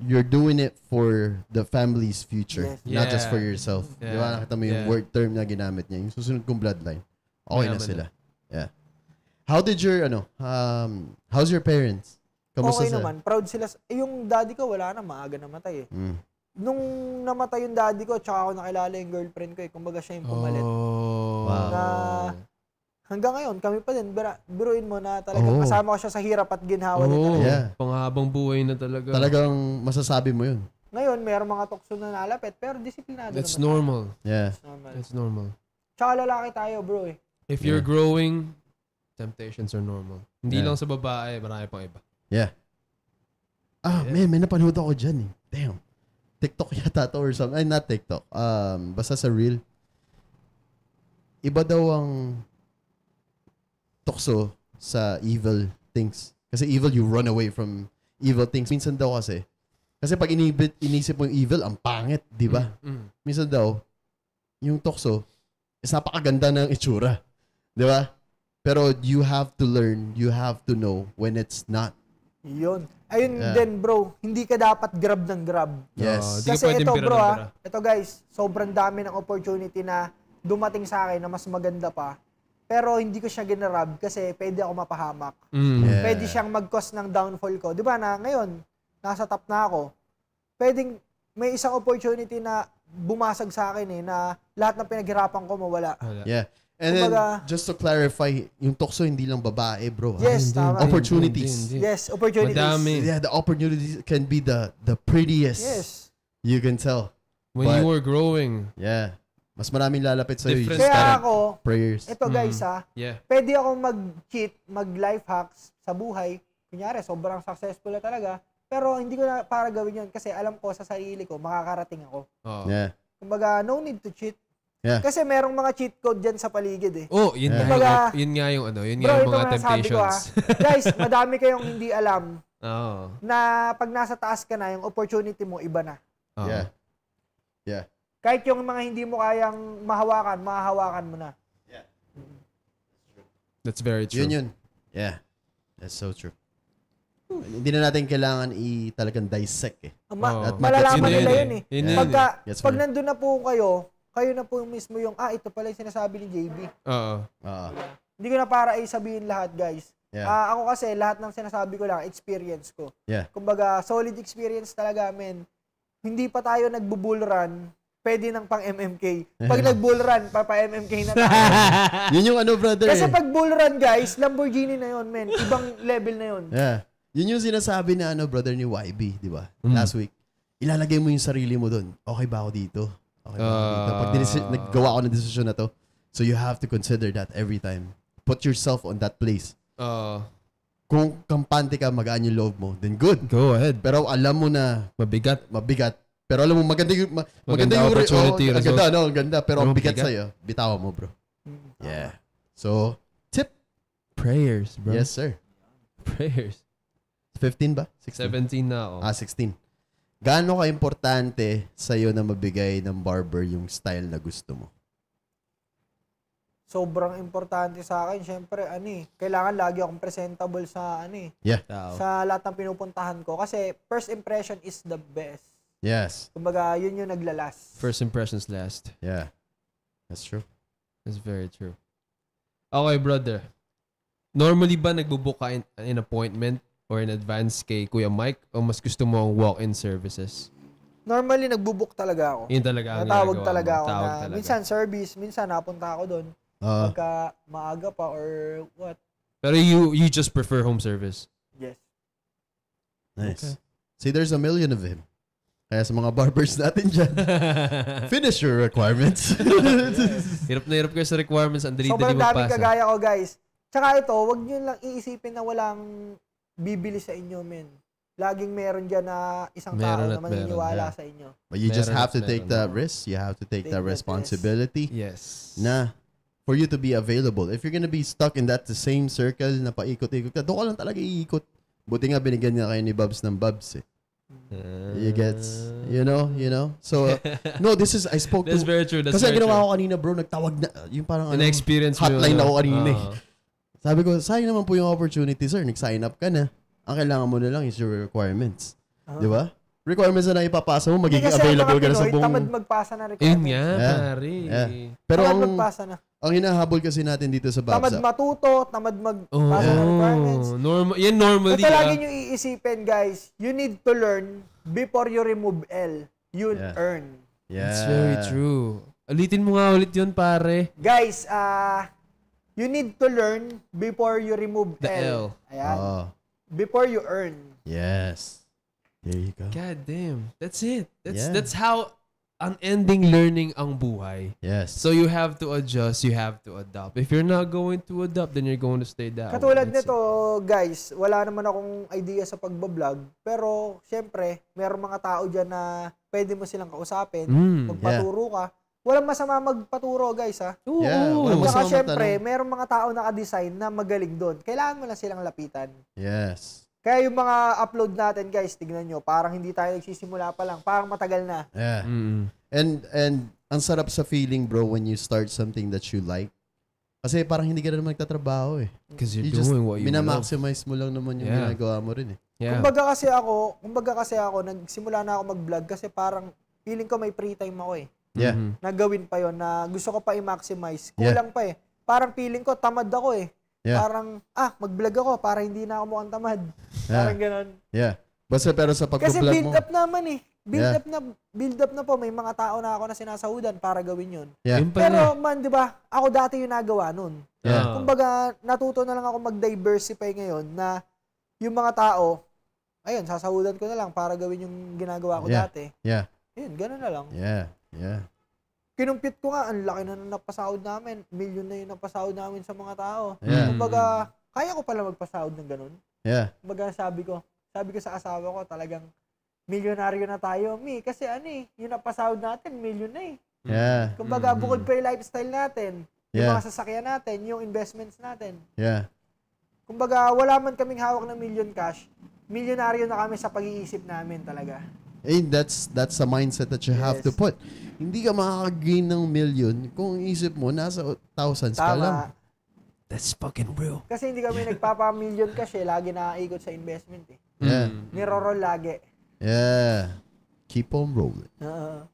you're doing it for the family's future, yes. not yeah. just for yourself. Yeah. Di ba? Nakita mo yung yeah. word term na ginamit niya. Yung susunod kong bloodline. Okay yeah, na sila. Yeah. How did your, ano, um, how's your parents? Kamusta okay sa? naman. Proud sila. Eh, yung daddy ko, wala na. Maaga namatay eh. Mm. Nung namatay yung daddy ko, tsaka ako nakilala yung girlfriend ko eh. Kumbaga siya yung pumalit. Oh. Wow. Na, hanggang ngayon, kami pa din, bira, biruin mo na talagang Oo. kasama ko siya sa hirap at ginhawa din Yeah. panghabang buhay na talaga. Talagang masasabi mo yun. Ngayon, mayroong mga tukso na nalapit, pero disiplinado That's naman. normal. Yeah. That's normal. That's normal. Tsaka lalaki tayo, bro eh. If you're growing, temptations are normal. Hindi Yeah. lang sa babae, marami pang iba. Yeah. Ah, Yeah. man, may napanood ako dyan eh. Damn. TikTok yata to or something. Ay, not TikTok. Um, basta sa reel. Iba daw ang tukso sa evil things. Kasi evil, you run away from evil things. Minsan daw kasi, kasi pag inibit, inisip mo yung evil, ang pangit, di ba? Mm, mm. Minsan daw, yung tukso, is napakaganda ng itsura. Di ba? Pero you have to learn, you have to know when it's not. Yun. Ayun yeah. din, bro. Hindi ka dapat grab ng grab. Yes. No, ah, Kasi ito, bro, ha, ah. ito guys, sobrang dami ng opportunity na dumating sa akin na mas maganda pa. Pero hindi ko siya ginarab kasi pwede ako mapahamak. Mm. Yeah. Pwede siyang mag-cause ng downfall ko. Di ba na ngayon, nasa top na ako. Pwedeng may isang opportunity na bumasag sa akin eh na lahat ng pinaghirapan ko mawala. Yeah. And Kumbaga, then, just to clarify, yung tukso hindi lang babae, bro. Yes, ah, tama. Opportunities. Hindi, hindi, hindi. Yes, opportunities. Madami. Yeah, the opportunities can be the the prettiest. Yes. You can tell. When But, you were growing. Yeah. Mas maraming lalapit sa iyo. Kaya current. ako, prayers. ito mm. guys mm. ha, yeah. pwede akong mag-cheat, mag-life hacks sa buhay. Kunyari, sobrang successful na talaga. Pero hindi ko na para gawin yun kasi alam ko sa sarili ko, makakarating ako. Oh. Yeah. Kumbaga, no need to cheat. Yeah. Kasi merong mga cheat code dyan sa paligid eh. Oh, yun, yeah. Kumbaga, yun nga yung ano, yun nga yung mga temptations. Ko, Guys, madami kayong hindi alam oh. na pag nasa taas ka na, yung opportunity mo iba na. Oh. Yeah. Yeah. Kahit yung mga hindi mo kayang mahawakan, mahawakan mo na. Yeah. That's very true. Yun yun. Yeah. That's so true. Hmm. Hindi na natin kailangan i talagang dissect eh. Ah, ma- oh. At malalaman nila yun, eh. eh. Yun, yeah. Pagka, yes, eh. pag nandun na po kayo, kayo na po yung mismo yung, ah, ito pala yung sinasabi ni JB. Oo. Oo. Hindi ko na para eh, sabihin lahat, guys. Yeah. Uh, ako kasi, lahat ng sinasabi ko lang, experience ko. Yeah. Kumbaga, solid experience talaga, men. Hindi pa tayo nagbubull run pwede ng pang MMK. Pag nag-bull run, pa pa mmk na tayo. yun yung ano, brother. Kasi eh. pag bull run, guys, Lamborghini na yon men. Ibang level na yon. Yeah. Yun yung sinasabi na ano, brother ni YB, di ba? Mm. Last week. Ilalagay mo yung sarili mo doon. Okay ba ako dito? Okay ba uh... ako dito? Ah. Pag dinis- naggawa ako ng desisyon na to, so you have to consider that every time. Put yourself on that place. Uh, kung kampante ka, magaan yung love mo, then good. Go ahead. Pero alam mo na mabigat. Mabigat pero alam mo, maganda yung... Ma- maganda, maganda yung opportunity. Oh, ganda, no? Ang ganda. Pero ang bigat sa'yo, bitawa mo, bro. Mm. Yeah. So, tip. Prayers, bro. Yes, sir. Prayers. 15 ba? 16? 17 na ako. Ah, 16. Gaano ka-importante sa'yo na mabigay ng barber yung style na gusto mo? sobrang importante sa akin. Siyempre, ano eh, kailangan lagi akong presentable sa ano eh. Yeah. Sa lahat ng pinupuntahan ko. Kasi first impression is the best. Yes. Kumbaga, yun yung naglalas. First impressions last. Yeah. That's true. That's very true. Okay, brother. Normally ba nagbubook ka in, appointment or in advance kay Kuya Mike o mas gusto mo ang walk-in services? Normally, nagbubuk talaga ako. Yun talaga ang Natawag talaga mo. ako. Tawag na, talaga. Minsan service, minsan napunta ako doon. Uh, uh-huh. pagka maaga pa or what. Pero you you just prefer home service? Yes. Nice. Okay. See, there's a million of him. Kaya sa mga barbers natin dyan, finish your requirements. hirap na hirap kayo sa requirements. Ang dali-dali Sobrang daming kagaya ko, guys. Tsaka ito, wag nyo lang iisipin na walang bibili sa inyo, men. Laging meron dyan na isang meron tao na maniniwala yeah. sa inyo. But you meron just have to take that risk. You have to take, take that responsibility. Yes. Na for you to be available. If you're gonna be stuck in that the same circle na paikot-ikot ka, doon ka lang talaga iikot. Buti nga binigyan niya kayo ni Bubs ng Bubs eh. Mm. You gets, you know, you know. So, uh, no, this is, I spoke That's to, very true. That's kasi very ginawa ko kanina bro, nagtawag na, uh, yung parang, ano, experience hotline ako kanina eh. Sabi ko, sayang naman po yung opportunity sir, nag-sign up ka na. Ang kailangan mo na lang is your requirements. Ah. Di ba? requirements na ipapasa mo, magiging available ka na sa buong... Tamad magpasa na requirements. Yun nga, yeah. pare. Yeah. Pero tamad ang, magpasa na. Ang hinahabol kasi natin dito sa Babsa. Tamad matuto, tamad magpasa oh, ng requirements. Normal, yan normally. Ito ah. lagi nyo iisipin, guys. You need to learn before you remove L. You'll yeah. earn. Yeah. That's very true. Alitin mo nga ulit yun, pare. Guys, ah... Uh, you need to learn before you remove The L. L. Ayan. Oh. Before you earn. Yes. There you go. God damn. That's it. That's Yeah. that's how unending learning ang buhay. Yes. So you have to adjust, you have to adapt. If you're not going to adapt, then you're going to stay that Katulad nito, guys, wala naman akong idea sa pagbablog. Pero, syempre, mayroong mga tao diyan na pwede mo silang kausapin. Mm. Magpaturo ka. Walang masama magpaturo, guys, ha? Oo. Yeah, walang syempre, magtanong. mayroong mga tao na nakadesign na magaling doon. Kailangan mo lang silang lapitan. Yes. Kaya yung mga upload natin, guys, tignan nyo, parang hindi tayo nagsisimula pa lang. Parang matagal na. Yeah. Mm. And, and ang sarap sa feeling, bro, when you start something that you like. Kasi parang hindi ka na naman nagtatrabaho eh. Because you're you just, doing what you Minamaximize mo lang naman yung yeah. ginagawa mo rin eh. Yeah. Kumbaga kasi ako, kumbaga kasi ako, nagsimula na ako mag-vlog kasi parang feeling ko may free time ako eh. Yeah. Mm-hmm. Nagawin pa yon na gusto ko pa i-maximize. Kulang yeah. pa eh. Parang feeling ko, tamad ako eh. Yeah. Parang, ah, mag-vlog ako para hindi na ako mukhang tamad. Yeah. Parang ganun. Yeah. Basta pero sa pag-vlog mo. Kasi build up naman eh. Build yeah. up na build up na po may mga tao na ako na sinasahudan para gawin 'yun. Yeah. Pero eh. man, 'di ba? Ako dati 'yung nagawa noon. Yeah. Ah. Kumbaga natuto na lang ako mag-diversify ngayon na 'yung mga tao ayun, sasahudan ko na lang para gawin 'yung ginagawa ko yeah. dati. Yeah. Ayun, ganun na lang. Yeah. Yeah kinumpit ko nga, ang laki na nung napasahod namin. Million na yung napasahod namin sa mga tao. Yeah. Kumbaga, kaya ko pala magpasahod ng ganun. Yeah. Kumbaga, sabi ko, sabi ko sa asawa ko, talagang milyonaryo na tayo, Mi. Kasi ano eh, yung napasahod natin, million na eh. Yeah. Kumbaga, mm-hmm. bukod pa yung lifestyle natin, yeah. yung mga sasakyan natin, yung investments natin. Yeah. Kumbaga, wala man kaming hawak ng million cash, milyonaryo na kami sa pag-iisip namin talaga. And eh, that's that's the mindset that you yes. have to put. Hindi ka makaka-gain ng million kung isip mo nasa thousands Tama. ka lang. That's fucking real. Kasi hindi kami nagpapa-million kasi lagi nakaikot sa investment eh. Yeah. Mm. Niroroll lagi. Yeah. Keep on rolling. uh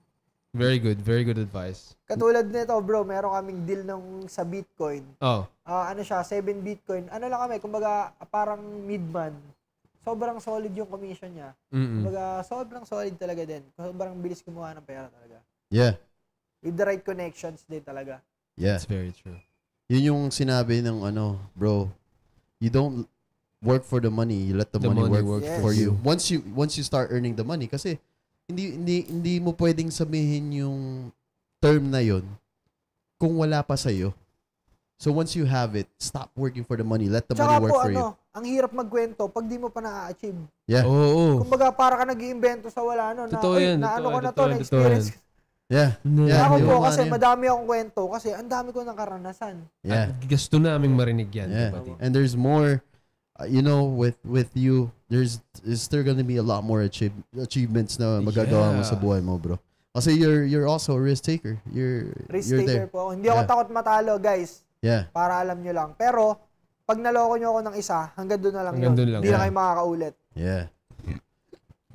Very good. Very good advice. Katulad nito, bro, meron kaming deal ng sa Bitcoin. Oh. Uh, ano siya, 7 Bitcoin. Ano lang kami, kumbaga parang mid midman sobrang solid yung commission niya. Mm-hmm. Kumbaga, sobrang solid talaga din. Sobrang bilis kumuha ng pera talaga. Yeah. With the right connections din talaga. Yeah. That's very true. Yun yung sinabi ng ano, bro, you don't work for the money, you let the, the money, money work, work yes. for you. Once you once you start earning the money kasi hindi hindi hindi mo pwedeng sabihin yung term na yon kung wala pa sa iyo. So once you have it, stop working for the money, let the Tsaka money work po, for ano, you ang hirap magkwento pag di mo pa na-achieve. Yeah. Oo. Oh, oh. Kumbaga para ka nag-iimbento sa wala no. Totoo na, yan. Na ano ko na to, na experience. Yeah. Ano yeah. Ako po kasi ano madami akong kwento kasi ang dami ko nang karanasan. Yeah. At gusto naming marinig yan. Yeah. Diba? And there's more uh, you know with with you there's is there gonna be a lot more achieve, achievements na magagawa yeah. mo sa buhay mo bro. Kasi you're you're also a risk taker. You're risk you're taker there. po. Hindi yeah. ako takot matalo, guys. Yeah. Para alam niyo lang. Pero pag naloko nyo ako ng isa, hanggang doon na lang hanggang yun. Hindi na kayo makakaulit. Yeah.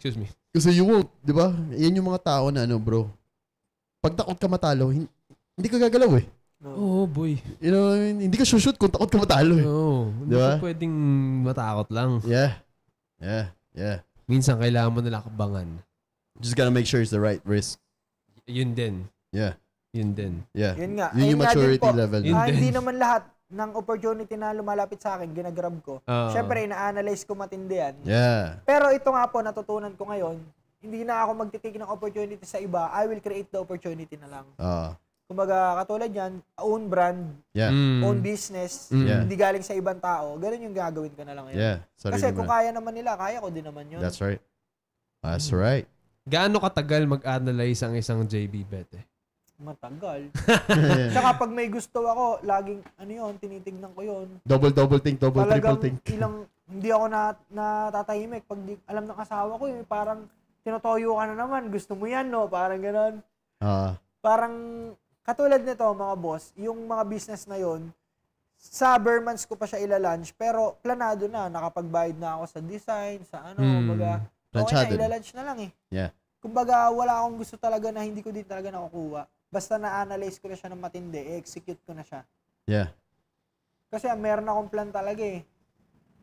Excuse me. Kasi you won't, di ba? Yan yung mga tao na ano, bro. Pag takot ka matalo, hindi ka gagalaw eh. No. oh, boy. You know, what I mean, hindi ka shoot kung takot ka matalo eh. Oo. No, di ba? Hindi pwedeng matakot lang. Yeah. Yeah. Yeah. Minsan kailangan mo nila kabangan. Just gotta make sure it's the right risk. Y- yun din. Yeah. Yun din. Yeah. Yun nga. Yun yung maturity level. Yun ah, hindi naman lahat ng opportunity na lumalapit sa akin, ginagrab ko. uh Siyempre, ina-analyze ko matindi yan. Yeah. Pero ito nga po, natutunan ko ngayon, hindi na ako magtitik ng opportunity sa iba. I will create the opportunity na lang. Uh-huh. Kumbaga, katulad yan, own brand, yeah. mm. own business, mm. yeah. hindi galing sa ibang tao. Ganun yung gagawin ko na lang yun. Yeah. Sorry Kasi kung kaya naman nila, kaya ko din naman yun. That's right. That's right. Gaano katagal mag-analyze ang isang JB bet eh? matagal. Tsaka pag may gusto ako, laging, ano yun, tinitignan ko yun. Double, double think, double, Talagang triple think. ilang, hindi ako na, natatahimik. Pag di, alam ng asawa ko, eh, parang tinotoyo ka na naman, gusto mo yan, no? Parang gano'n. Uh. Ah. Parang, katulad nito, mga boss, yung mga business na yon sa Bermans ko pa siya ila-launch, pero planado na, nakapagbayad na ako sa design, sa ano, hmm. baga, okay na, ila-launch na lang eh. Yeah. Kumbaga, wala akong gusto talaga na hindi ko din talaga nakukuha basta na-analyze ko na siya ng matindi, execute ko na siya. Yeah. Kasi ah, meron akong plan talaga eh.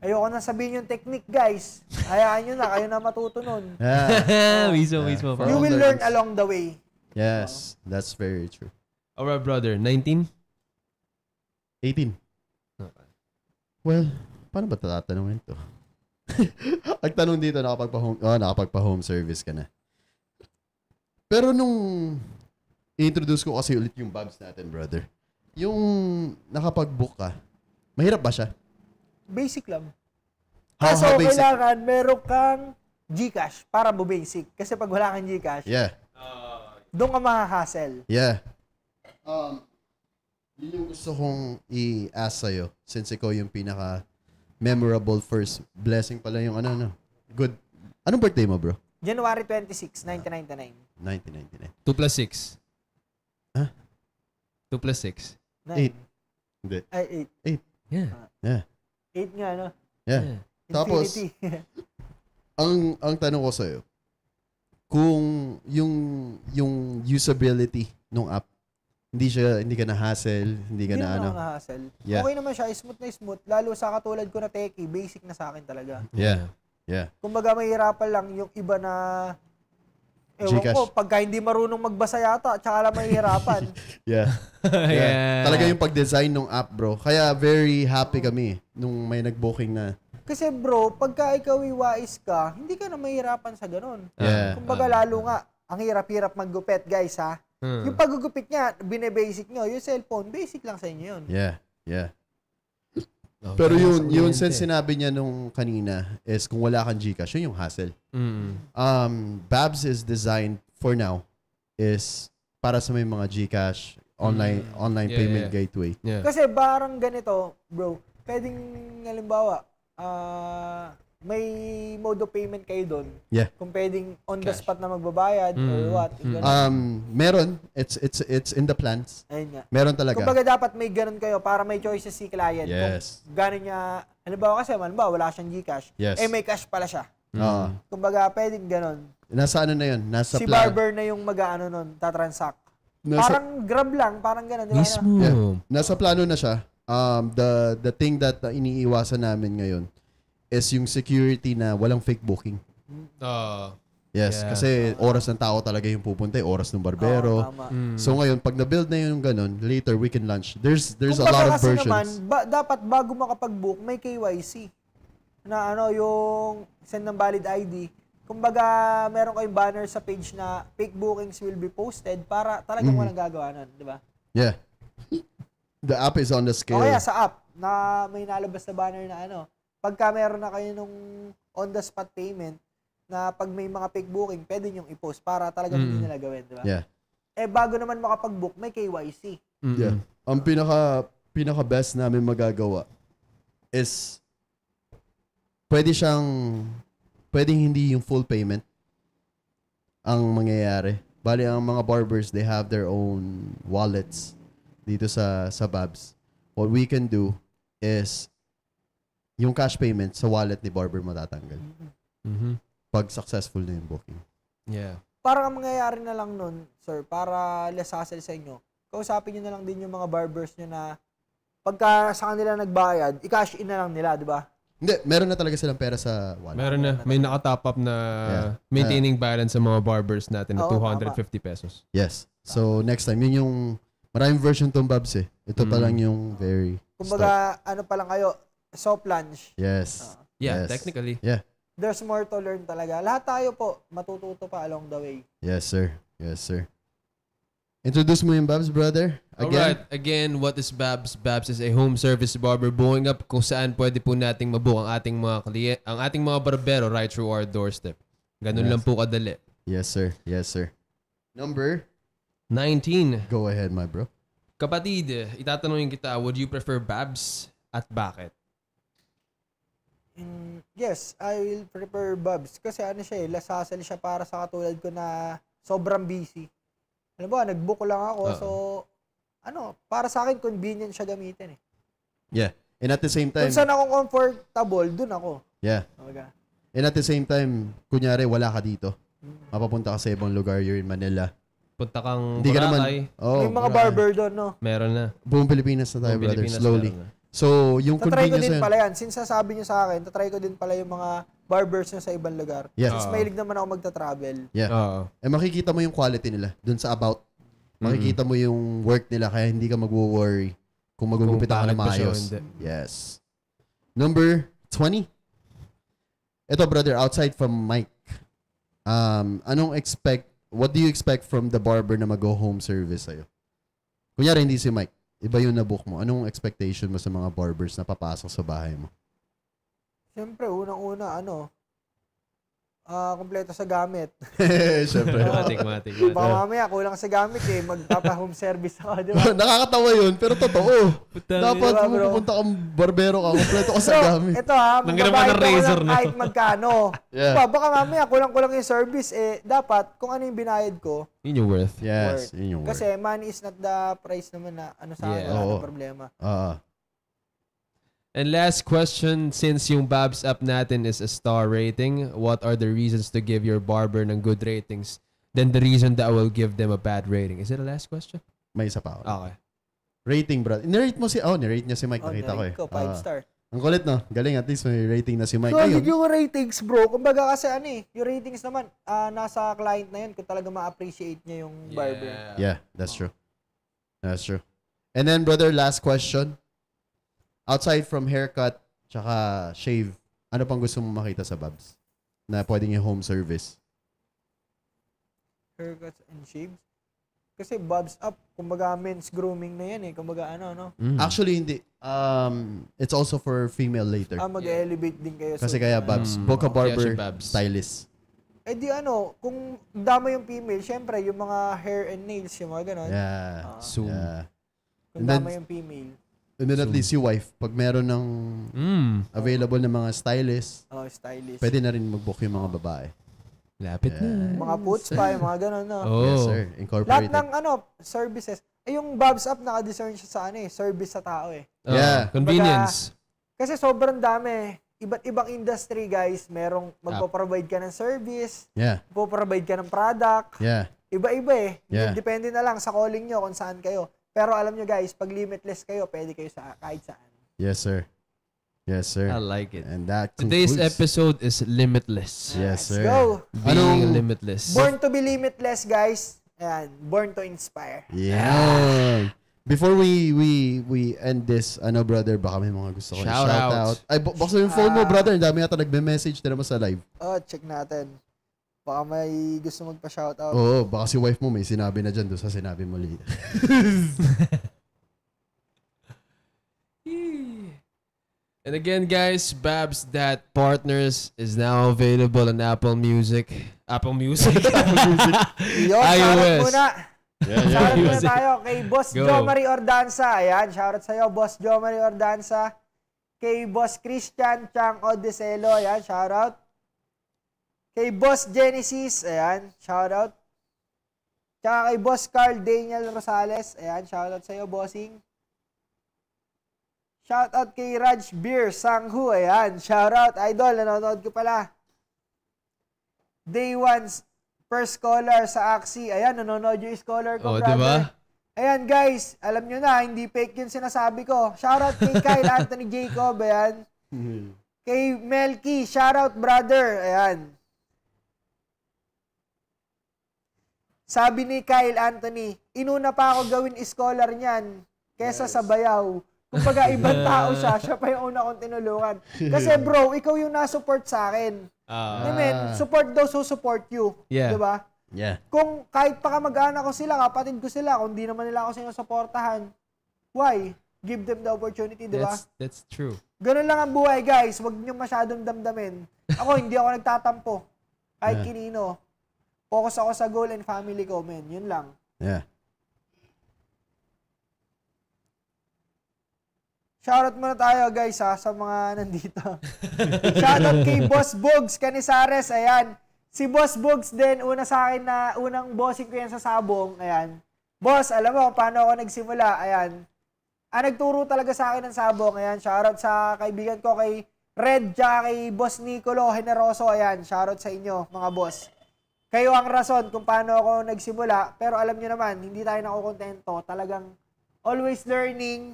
Ayoko na sabihin yung technique, guys. Hayaan nyo na, kayo na matuto nun. Yeah. mismo, yeah. mismo. You will learn ways. along the way. Yes, so, that's very true. Alright, brother. 19? 18. Okay. Well, paano ba tatanungin to? Ang tanong dito, nakapagpa-home, oh, nakapagpa-home service ka na. Pero nung introduce ko kasi ulit yung Babs natin, brother. Yung nakapag-book ka, mahirap ba siya? Basic lang. How, Kaso how basic? kailangan meron kang Gcash para mo basic. Kasi pag wala kang Gcash, yeah. doon ka makahasel. Yeah. Um, yun yung gusto kong i-ask sa'yo since ikaw yung pinaka memorable first blessing pala yung ano, ano. Good. Anong birthday mo, bro? January 26, 1999. 1999. 2 plus 6. 2 plus 6. 8. Hindi. Ay, 8. 8. Yeah. Ah. Yeah. 8 nga, no? Yeah. yeah. Tapos, ang ang tanong ko sa'yo, kung yung yung usability ng app, hindi siya, hindi ka na-hassle, hindi ka na ano. Hindi na-hassle. Yeah. Okay naman siya, smooth na smooth. Lalo sa katulad ko na techie, basic na sa akin talaga. Yeah. Yeah. Kumbaga, mahirapan lang yung iba na Ewan Gcash. ko, pagka hindi marunong magbasa yata, tsaka lang mahihirapan. yeah. yeah. yeah. Talaga yung pag-design ng app, bro. Kaya very happy kami nung may nag-booking na. Kasi bro, pagka ikaw iwais ka, hindi ka na mahirapan sa ganun. Yeah. Ah. Kumbaga uh, lalo nga, ang hirap-hirap maggupit, guys, ha? Hmm. Yung paggupit niya, bine-basic nyo, yung cellphone, basic lang sa inyo yun. Yeah, yeah. Oh, Pero yun, yun sa sinabi niya nung kanina is kung wala kang Gcash, yun yung hassle. Mm. Um, Babs is designed for now is para sa may mga Gcash online mm. online yeah, payment yeah. gateway. Yeah. Kasi barang ganito, bro, pwedeng halimbawa, ah uh, may mode of payment kayo doon. Yeah. Kung pwedeng on the spot na magbabayad mm. or what. Mm. Um, meron. It's it's it's in the plans. Ayun nga. Meron talaga. Kumbaga dapat may ganun kayo para may choices si client. Yes. Kung ganun niya, halimbawa kasi, man ba, wala siyang Gcash. Yes. Eh may cash pala siya. Mm. Uh. Kumbaga pwedeng ganun. Nasa ano na yun? Nasa si plan. barber na yung mag-ano nun, tatransact. Nasa, parang grab lang, parang ganun. Diba mismo. Na? Yeah. Nasa plano na siya. Um, the the thing that uh, iniiwasan namin ngayon is yung security na walang fake booking. Uh, yes, yeah. kasi oras ng tao talaga yung pupunta, eh, oras ng barbero. Oh, mm. So ngayon, pag na-build na yung ganun, later we can lunch. There's there's Kung a lot of versions. Naman, ba, dapat bago makapag-book, may KYC. Na ano, yung send ng valid ID. Kumbaga, meron kayong banner sa page na fake bookings will be posted para talagang mm. walang gagawa nun, di ba? Yeah. The app is on the scale. Oh, yeah, sa app na may nalabas na banner na ano, Pagka meron na kayo nung on the spot payment, na pag may mga fake booking, pwede niyong i-post para talaga mm. hindi nila gawin, di ba? Yeah. Eh bago naman makapag-book, may KYC. Mm. Yeah. Ang pinaka pinaka best namin magagawa is pwede siyang pwede hindi yung full payment ang mangyayari. Bali ang mga barbers, they have their own wallets dito sa sa Babs. What we can do is yung cash payment sa wallet ni barber mo tatanggal. Mm-hmm. Pag successful na yung booking. Yeah. Parang ang mangyayari na lang nun, sir, para less hassle sa inyo, kausapin nyo na lang din yung mga barbers nyo na pagka sa kanila nagbayad, i-cash in na lang nila, di ba? Hindi, meron na talaga silang pera sa wallet. Meron na. May nakatop up na yeah. maintaining balance sa mga barbers natin na Oo, 250 tama. pesos. Yes. So, next time, yun yung maraming version tong Babs eh. Ito mm. pa lang yung very Kumbaga, start. ano pa lang kayo, soft lunge. Yes. Uh, yeah, yes. technically. Yeah. There's more to learn talaga. Lahat tayo po, matututo pa along the way. Yes, sir. Yes, sir. Introduce mo yung Babs, brother. Again. Alright. Again, what is Babs? Babs is a home service barber booing up kung saan pwede po nating mabuo ang ating mga client, ang ating mga barbero right through our doorstep. Ganun yes. lang po kadali. Yes, sir. Yes, sir. Number 19. Go ahead, my bro. Kapatid, itatanungin kita, would you prefer Babs at bakit? Mm, yes, I will prefer Bobs. Kasi ano siya eh, last siya para sa katulad ko na sobrang busy. Alam mo, nag-book lang ako. Uh-oh. Ah. So, ano, para sa akin, convenient siya gamitin eh. Yeah. And at the same time... Kung saan ako comfortable, dun ako. Yeah. Talaga. And at the same time, kunyari, wala ka dito. Mm. Mapapunta ka sa ibang lugar, you're in Manila. Punta kang Hindi Boracay. Ka oh, May mga barber doon, no? Meron na. Buong Pilipinas na tayo, Buong brother. Pilipinas Slowly. Na. So, yung tatry convenience... Tatry ko din pala yan. Since sasabi nyo sa akin, tatry ko din pala yung mga barbers nyo sa ibang lugar. Yes. Since ah. mahilig naman ako magta-travel. Yeah. Uh, eh, makikita mo yung quality nila dun sa about. Makikita mm-hmm. mo yung work nila kaya hindi ka mag-worry kung magugupit ka ng maayos. Yes. Number 20. Ito, brother, outside from Mike. Um, anong expect, what do you expect from the barber na mag-go home service sa'yo? Kunyari, hindi si Mike iba yung nabook mo, anong expectation mo sa mga barbers na papasok sa bahay mo? Siyempre, unang-una, ano, uh, kumpleto sa gamit. Siyempre. matik, matik, matik. Baka mamaya kulang sa gamit eh, magpapa-home service ako, di ba? Nakakatawa yun, pero totoo. Dapat diba, bro? pupunta kang barbero ka, kumpleto ka so, gamit. Ito ha, magbabayad ng razor na. kahit magkano. yeah. Diba, baka mamaya kulang-kulang yung service, eh, dapat kung ano yung binayad ko. Yun yung worth. Yes, yun yung worth. Kasi money is not the price naman na ano sa yeah. akin, ano problema. Oo. Uh-huh. Ah, ah. And last question, since yung Babs app natin is a star rating, what are the reasons to give your barber ng good ratings than the reason that I will give them a bad rating? Is it a last question? May isa pa ako. Okay. Rating, bro. Nirate mo si... Oh, nirate niya si Mike. Oh, Nakita ko eh. ko, five Ah. star. ang kulit, no? Galing. At least may rating na si Mike. So, yung ratings, bro. Kumbaga kasi ano eh, yung ratings naman, ah, nasa client na yun kung talaga ma-appreciate niya yung barber. Yeah, that's true. That's true. And then, brother, last question. Outside from haircut, tsaka shave, ano pang gusto mo makita sa Babs? Na pwedeng yung home service? Haircuts and shaves? Kasi Bob's Up, kumbaga men's grooming na yan eh. Kumbaga ano, no? Mm. Actually, hindi. Um, it's also for female later. Ah, mag-elevate yeah. din kayo. Kasi so, kaya Bob's. Mm. Boca Barber, Babs. stylist. Eh di ano, kung dama yung female, syempre yung mga hair and nails, yung mga ganun. Yeah. Uh, ah. Zoom. Yeah. Kung and dama then, yung female. And then so, at least si wife, pag meron ng mm. available na mga stylist, oh, stylist, pwede na rin mag-book yung mga babae. Lapit yes. na. Mga puts pa, yung mga ganun na. Oh. Yes, sir. Incorporated. Lahat ng ano, services. Eh, yung Bob's App, naka-discern siya sa ano eh, service sa tao eh. Oh. Yeah, convenience. Baga, kasi sobrang dami. Eh. Iba't ibang industry, guys. Merong ah. magpo-provide ka ng service. Yeah. Magpo-provide ka ng product. Yeah. Iba-iba eh. Yeah. Depende na lang sa calling nyo kung saan kayo. Pero alam nyo guys, pag limitless kayo, pwede kayo sa kahit saan. Yes, sir. Yes, sir. I like it. And that concludes. Today's episode is limitless. Yes, sir. Let's go. Being Anong, limitless. Born to be limitless, guys. Ayan, born to inspire. Yeah. Before we we we end this, ano brother, baka may mga gusto ko. Shout, Shout out. out. Ay, bu- buksan yung phone mo, ah. brother. Ang dami yata nagme-message na naman sa live. Oh, check natin. Baka may gusto magpa-shoutout. Oo, baka si wife mo may sinabi na dyan doon sa sinabi mo late. And again, guys, Babs That Partners is now available on Apple Music. Apple Music? Apple Music. Yo, iOS. Yeah, yeah. Shoutout muna tayo kay Boss Go. Jomari Ordanza. Ayan, shoutout sa'yo, Boss Jomari Ordanza. Kay Boss Christian Chang Odeselo. Ayan, shoutout. Kay Boss Genesis, ayan, shout out. Tsaka kay Boss Carl Daniel Rosales, ayan, shout out iyo, bossing. Shout out kay Raj Beer Sanghu, ayan, shout out, idol, nanonood ko pala. Day 1 first scholar sa Axie. Ayan, nanonood yung scholar ko, oh, brother. Diba? Ayan, guys, alam nyo na, hindi fake yung sinasabi ko. Shoutout kay Kyle Anthony Jacob, ayan. Kay Melky, shoutout brother, ayan. Sabi ni Kyle Anthony, inuna pa ako gawin scholar niyan kesa yes. sa bayaw. Kumbaga, ibang tao siya. Siya pa yung una kong tinulungan. Kasi bro, ikaw yung na-support sa akin. Uh, I mean, support those who support you. Yeah. Diba? Yeah. Kung kahit pa mag anak ko sila, kapatid ko sila, kung di naman nila ako sinusuportahan, why? Give them the opportunity, di ba? That's, that's true. Ganun lang ang buhay, guys. Huwag niyo masyadong damdamin. Ako, hindi ako nagtatampo. Kahit yeah. kinino. Focus ako sa goal and family ko, men. Yun lang. Yeah. Shoutout muna tayo guys ha, sa mga nandito. Shoutout kay Boss Bugs Canisares, ayan. Si Boss Bugs din, una sa akin na unang bossing ko yan sa sabong, ayan. Boss, alam mo paano ako nagsimula, ayan. Ah, nagturo talaga sa akin ng sabong, ayan. Shoutout sa kaibigan ko kay Red, Jack, kay Boss Nicolo Generoso, ayan. Shoutout sa inyo, mga boss kayo ang rason kung paano ako nagsimula. Pero alam nyo naman, hindi tayo nakukontento. Talagang always learning,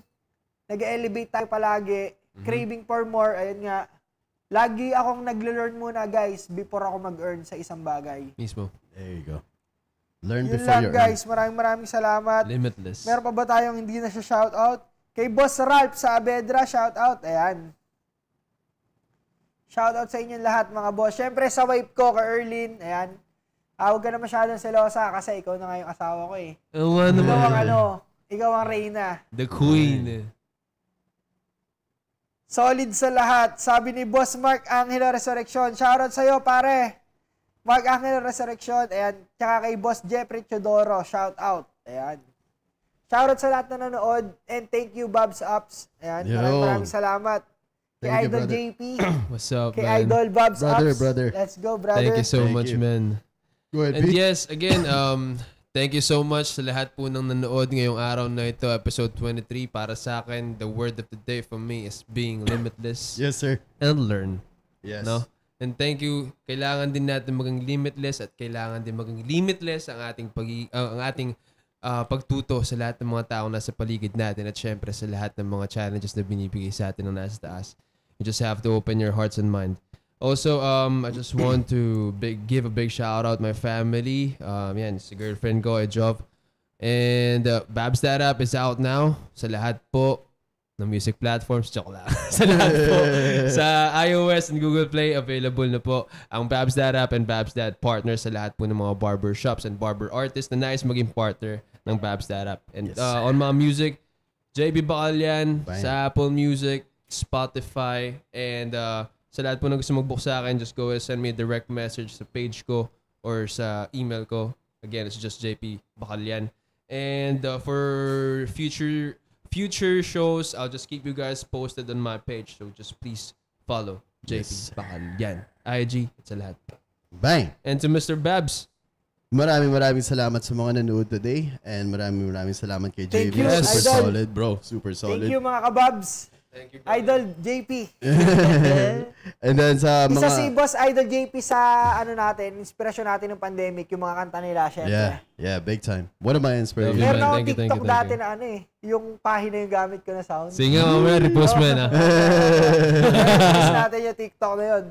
nag-elevate tayo palagi, mm-hmm. craving for more, ayun nga. Lagi akong nagle-learn muna, guys, before ako mag-earn sa isang bagay. Mismo. There you go. Learn Yun before lang, you guys. Earn. Maraming maraming salamat. Limitless. Meron pa ba tayong hindi na siya shout out? Kay Boss Ralph sa Abedra, shout out. Ayan. Shout out sa inyong lahat, mga boss. Siyempre, sa wife ko, ka Erlin. Ayan. Ah, huwag ka na masyadong selosa kasi ikaw na nga yung asawa ko eh. Oo, oh, ano Ikaw ang ano, ikaw ang reyna. The queen. Solid sa lahat. Sabi ni Boss Mark Angelo Resurrection. Shoutout sa'yo, pare. Mark Angelo Resurrection. Ayan. Tsaka kay Boss Jeffrey Chodoro. Shoutout. Ayan. Shoutout sa lahat na nanood. And thank you, Bob's Ups. Ayan. Yo. Maraming maraming salamat. Kay Idol brother. JP. What's up, Kay man? Idol Bob's brother, Ups. Brother, brother. Let's go, brother. Thank you so thank much, you. man. Go ahead, And Pete. yes, again, um, thank you so much sa lahat po ng nanood ngayong araw na ito, episode 23. Para sa akin, the word of the day for me is being limitless Yes, sir. and learn. Yes. No? And thank you. Kailangan din natin maging limitless at kailangan din maging limitless ang ating pag uh, ang ating ah, pagtuto sa lahat ng mga taong nasa paligid natin at syempre sa lahat ng mga challenges na binibigay sa atin ng nasa taas. You just have to open your hearts and mind Also, um, I just want to big, give a big shout out my family. Um, yan, si girlfriend ko, a job. And uh, Babs That App is out now sa lahat po ng music platforms. Joke lang. sa lahat po. sa iOS and Google Play, available na po ang Babs That and Babs That Partner sa lahat po ng mga barber shops and barber artists na nice maging partner ng Babs That App. And yes, uh, on my music, JB Bacalian sa Apple Music, Spotify, and uh, Sa lahat po na gusto mag-book sa akin, just go and send me a direct message sa page ko or sa email ko. Again, it's just JP Bacalian. And uh, for future future shows, I'll just keep you guys posted on my page. So just please follow JP yes, Bacalian. IG, it's a lahat. Bang! And to Mr. Babs, Maraming maraming salamat sa mga nanood today and maraming maraming salamat kay JB. Yes. Super solid, bro. Super solid. Thank you mga kababs. Thank you, Idol JP. And then sa mga... Isa si Boss Idol JP sa ano natin, inspirasyon natin ng pandemic, yung mga kanta nila, syempre. Yeah, yeah, big time. One of my inspirations. Meron akong TikTok thank you, dati na ano eh, yung pahina yung gamit ko na sound. Sige nga, mamaya, repost mo yan ah. Repost natin yung TikTok na yun.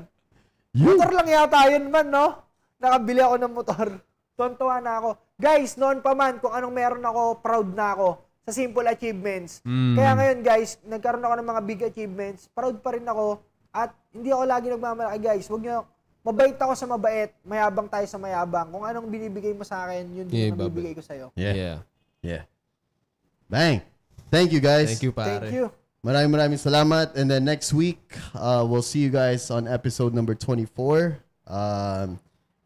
Motor lang yata yun man, no? Nakabili ako ng motor. Tontuwa na ako. Guys, noon pa man, kung anong meron ako, proud na ako sa simple achievements. Mm. Kaya ngayon guys, nagkaroon ako ng mga big achievements. Proud pa rin ako at hindi ako lagi nagmamalaki guys. Huwag niyo mabait ako sa mabait, mayabang tayo sa mayabang. Kung anong binibigay mo sa akin, yun din yeah, ang bibigay ko sa iyo. Yeah. yeah. Yeah. Bang. Thank you guys. Thank you pare. Thank you. Maraming maraming salamat and then next week uh, we'll see you guys on episode number 24. Um,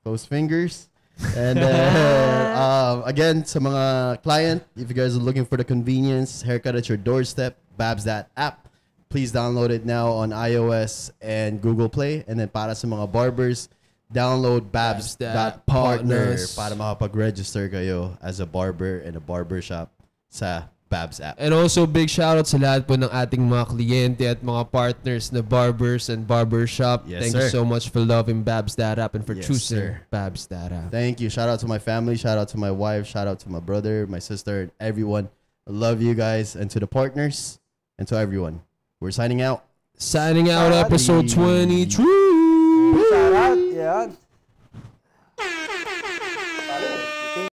close fingers. And uh, um, again, sa mga client, if you guys are looking for the convenience, haircut at your doorstep, Babs that app. Please download it now on iOS and Google Play. And then para sa mga barbers, download babs.partner Babs partners. para makapag-register kayo as a barber in a barbershop sa app. And also, big shoutout sa lahat po ng ating mga kliyente at mga partners na barbers and barbershop. Yes, Thank sir. you so much for loving Babs That App and for yes, choosing Babs That App. Thank you. Shout out to my family. Shout out to my wife. Shout out to my brother, my sister, and everyone. I love you guys and to the partners and to everyone. We're signing out. Signing out episode 22. Shout out. Yeah.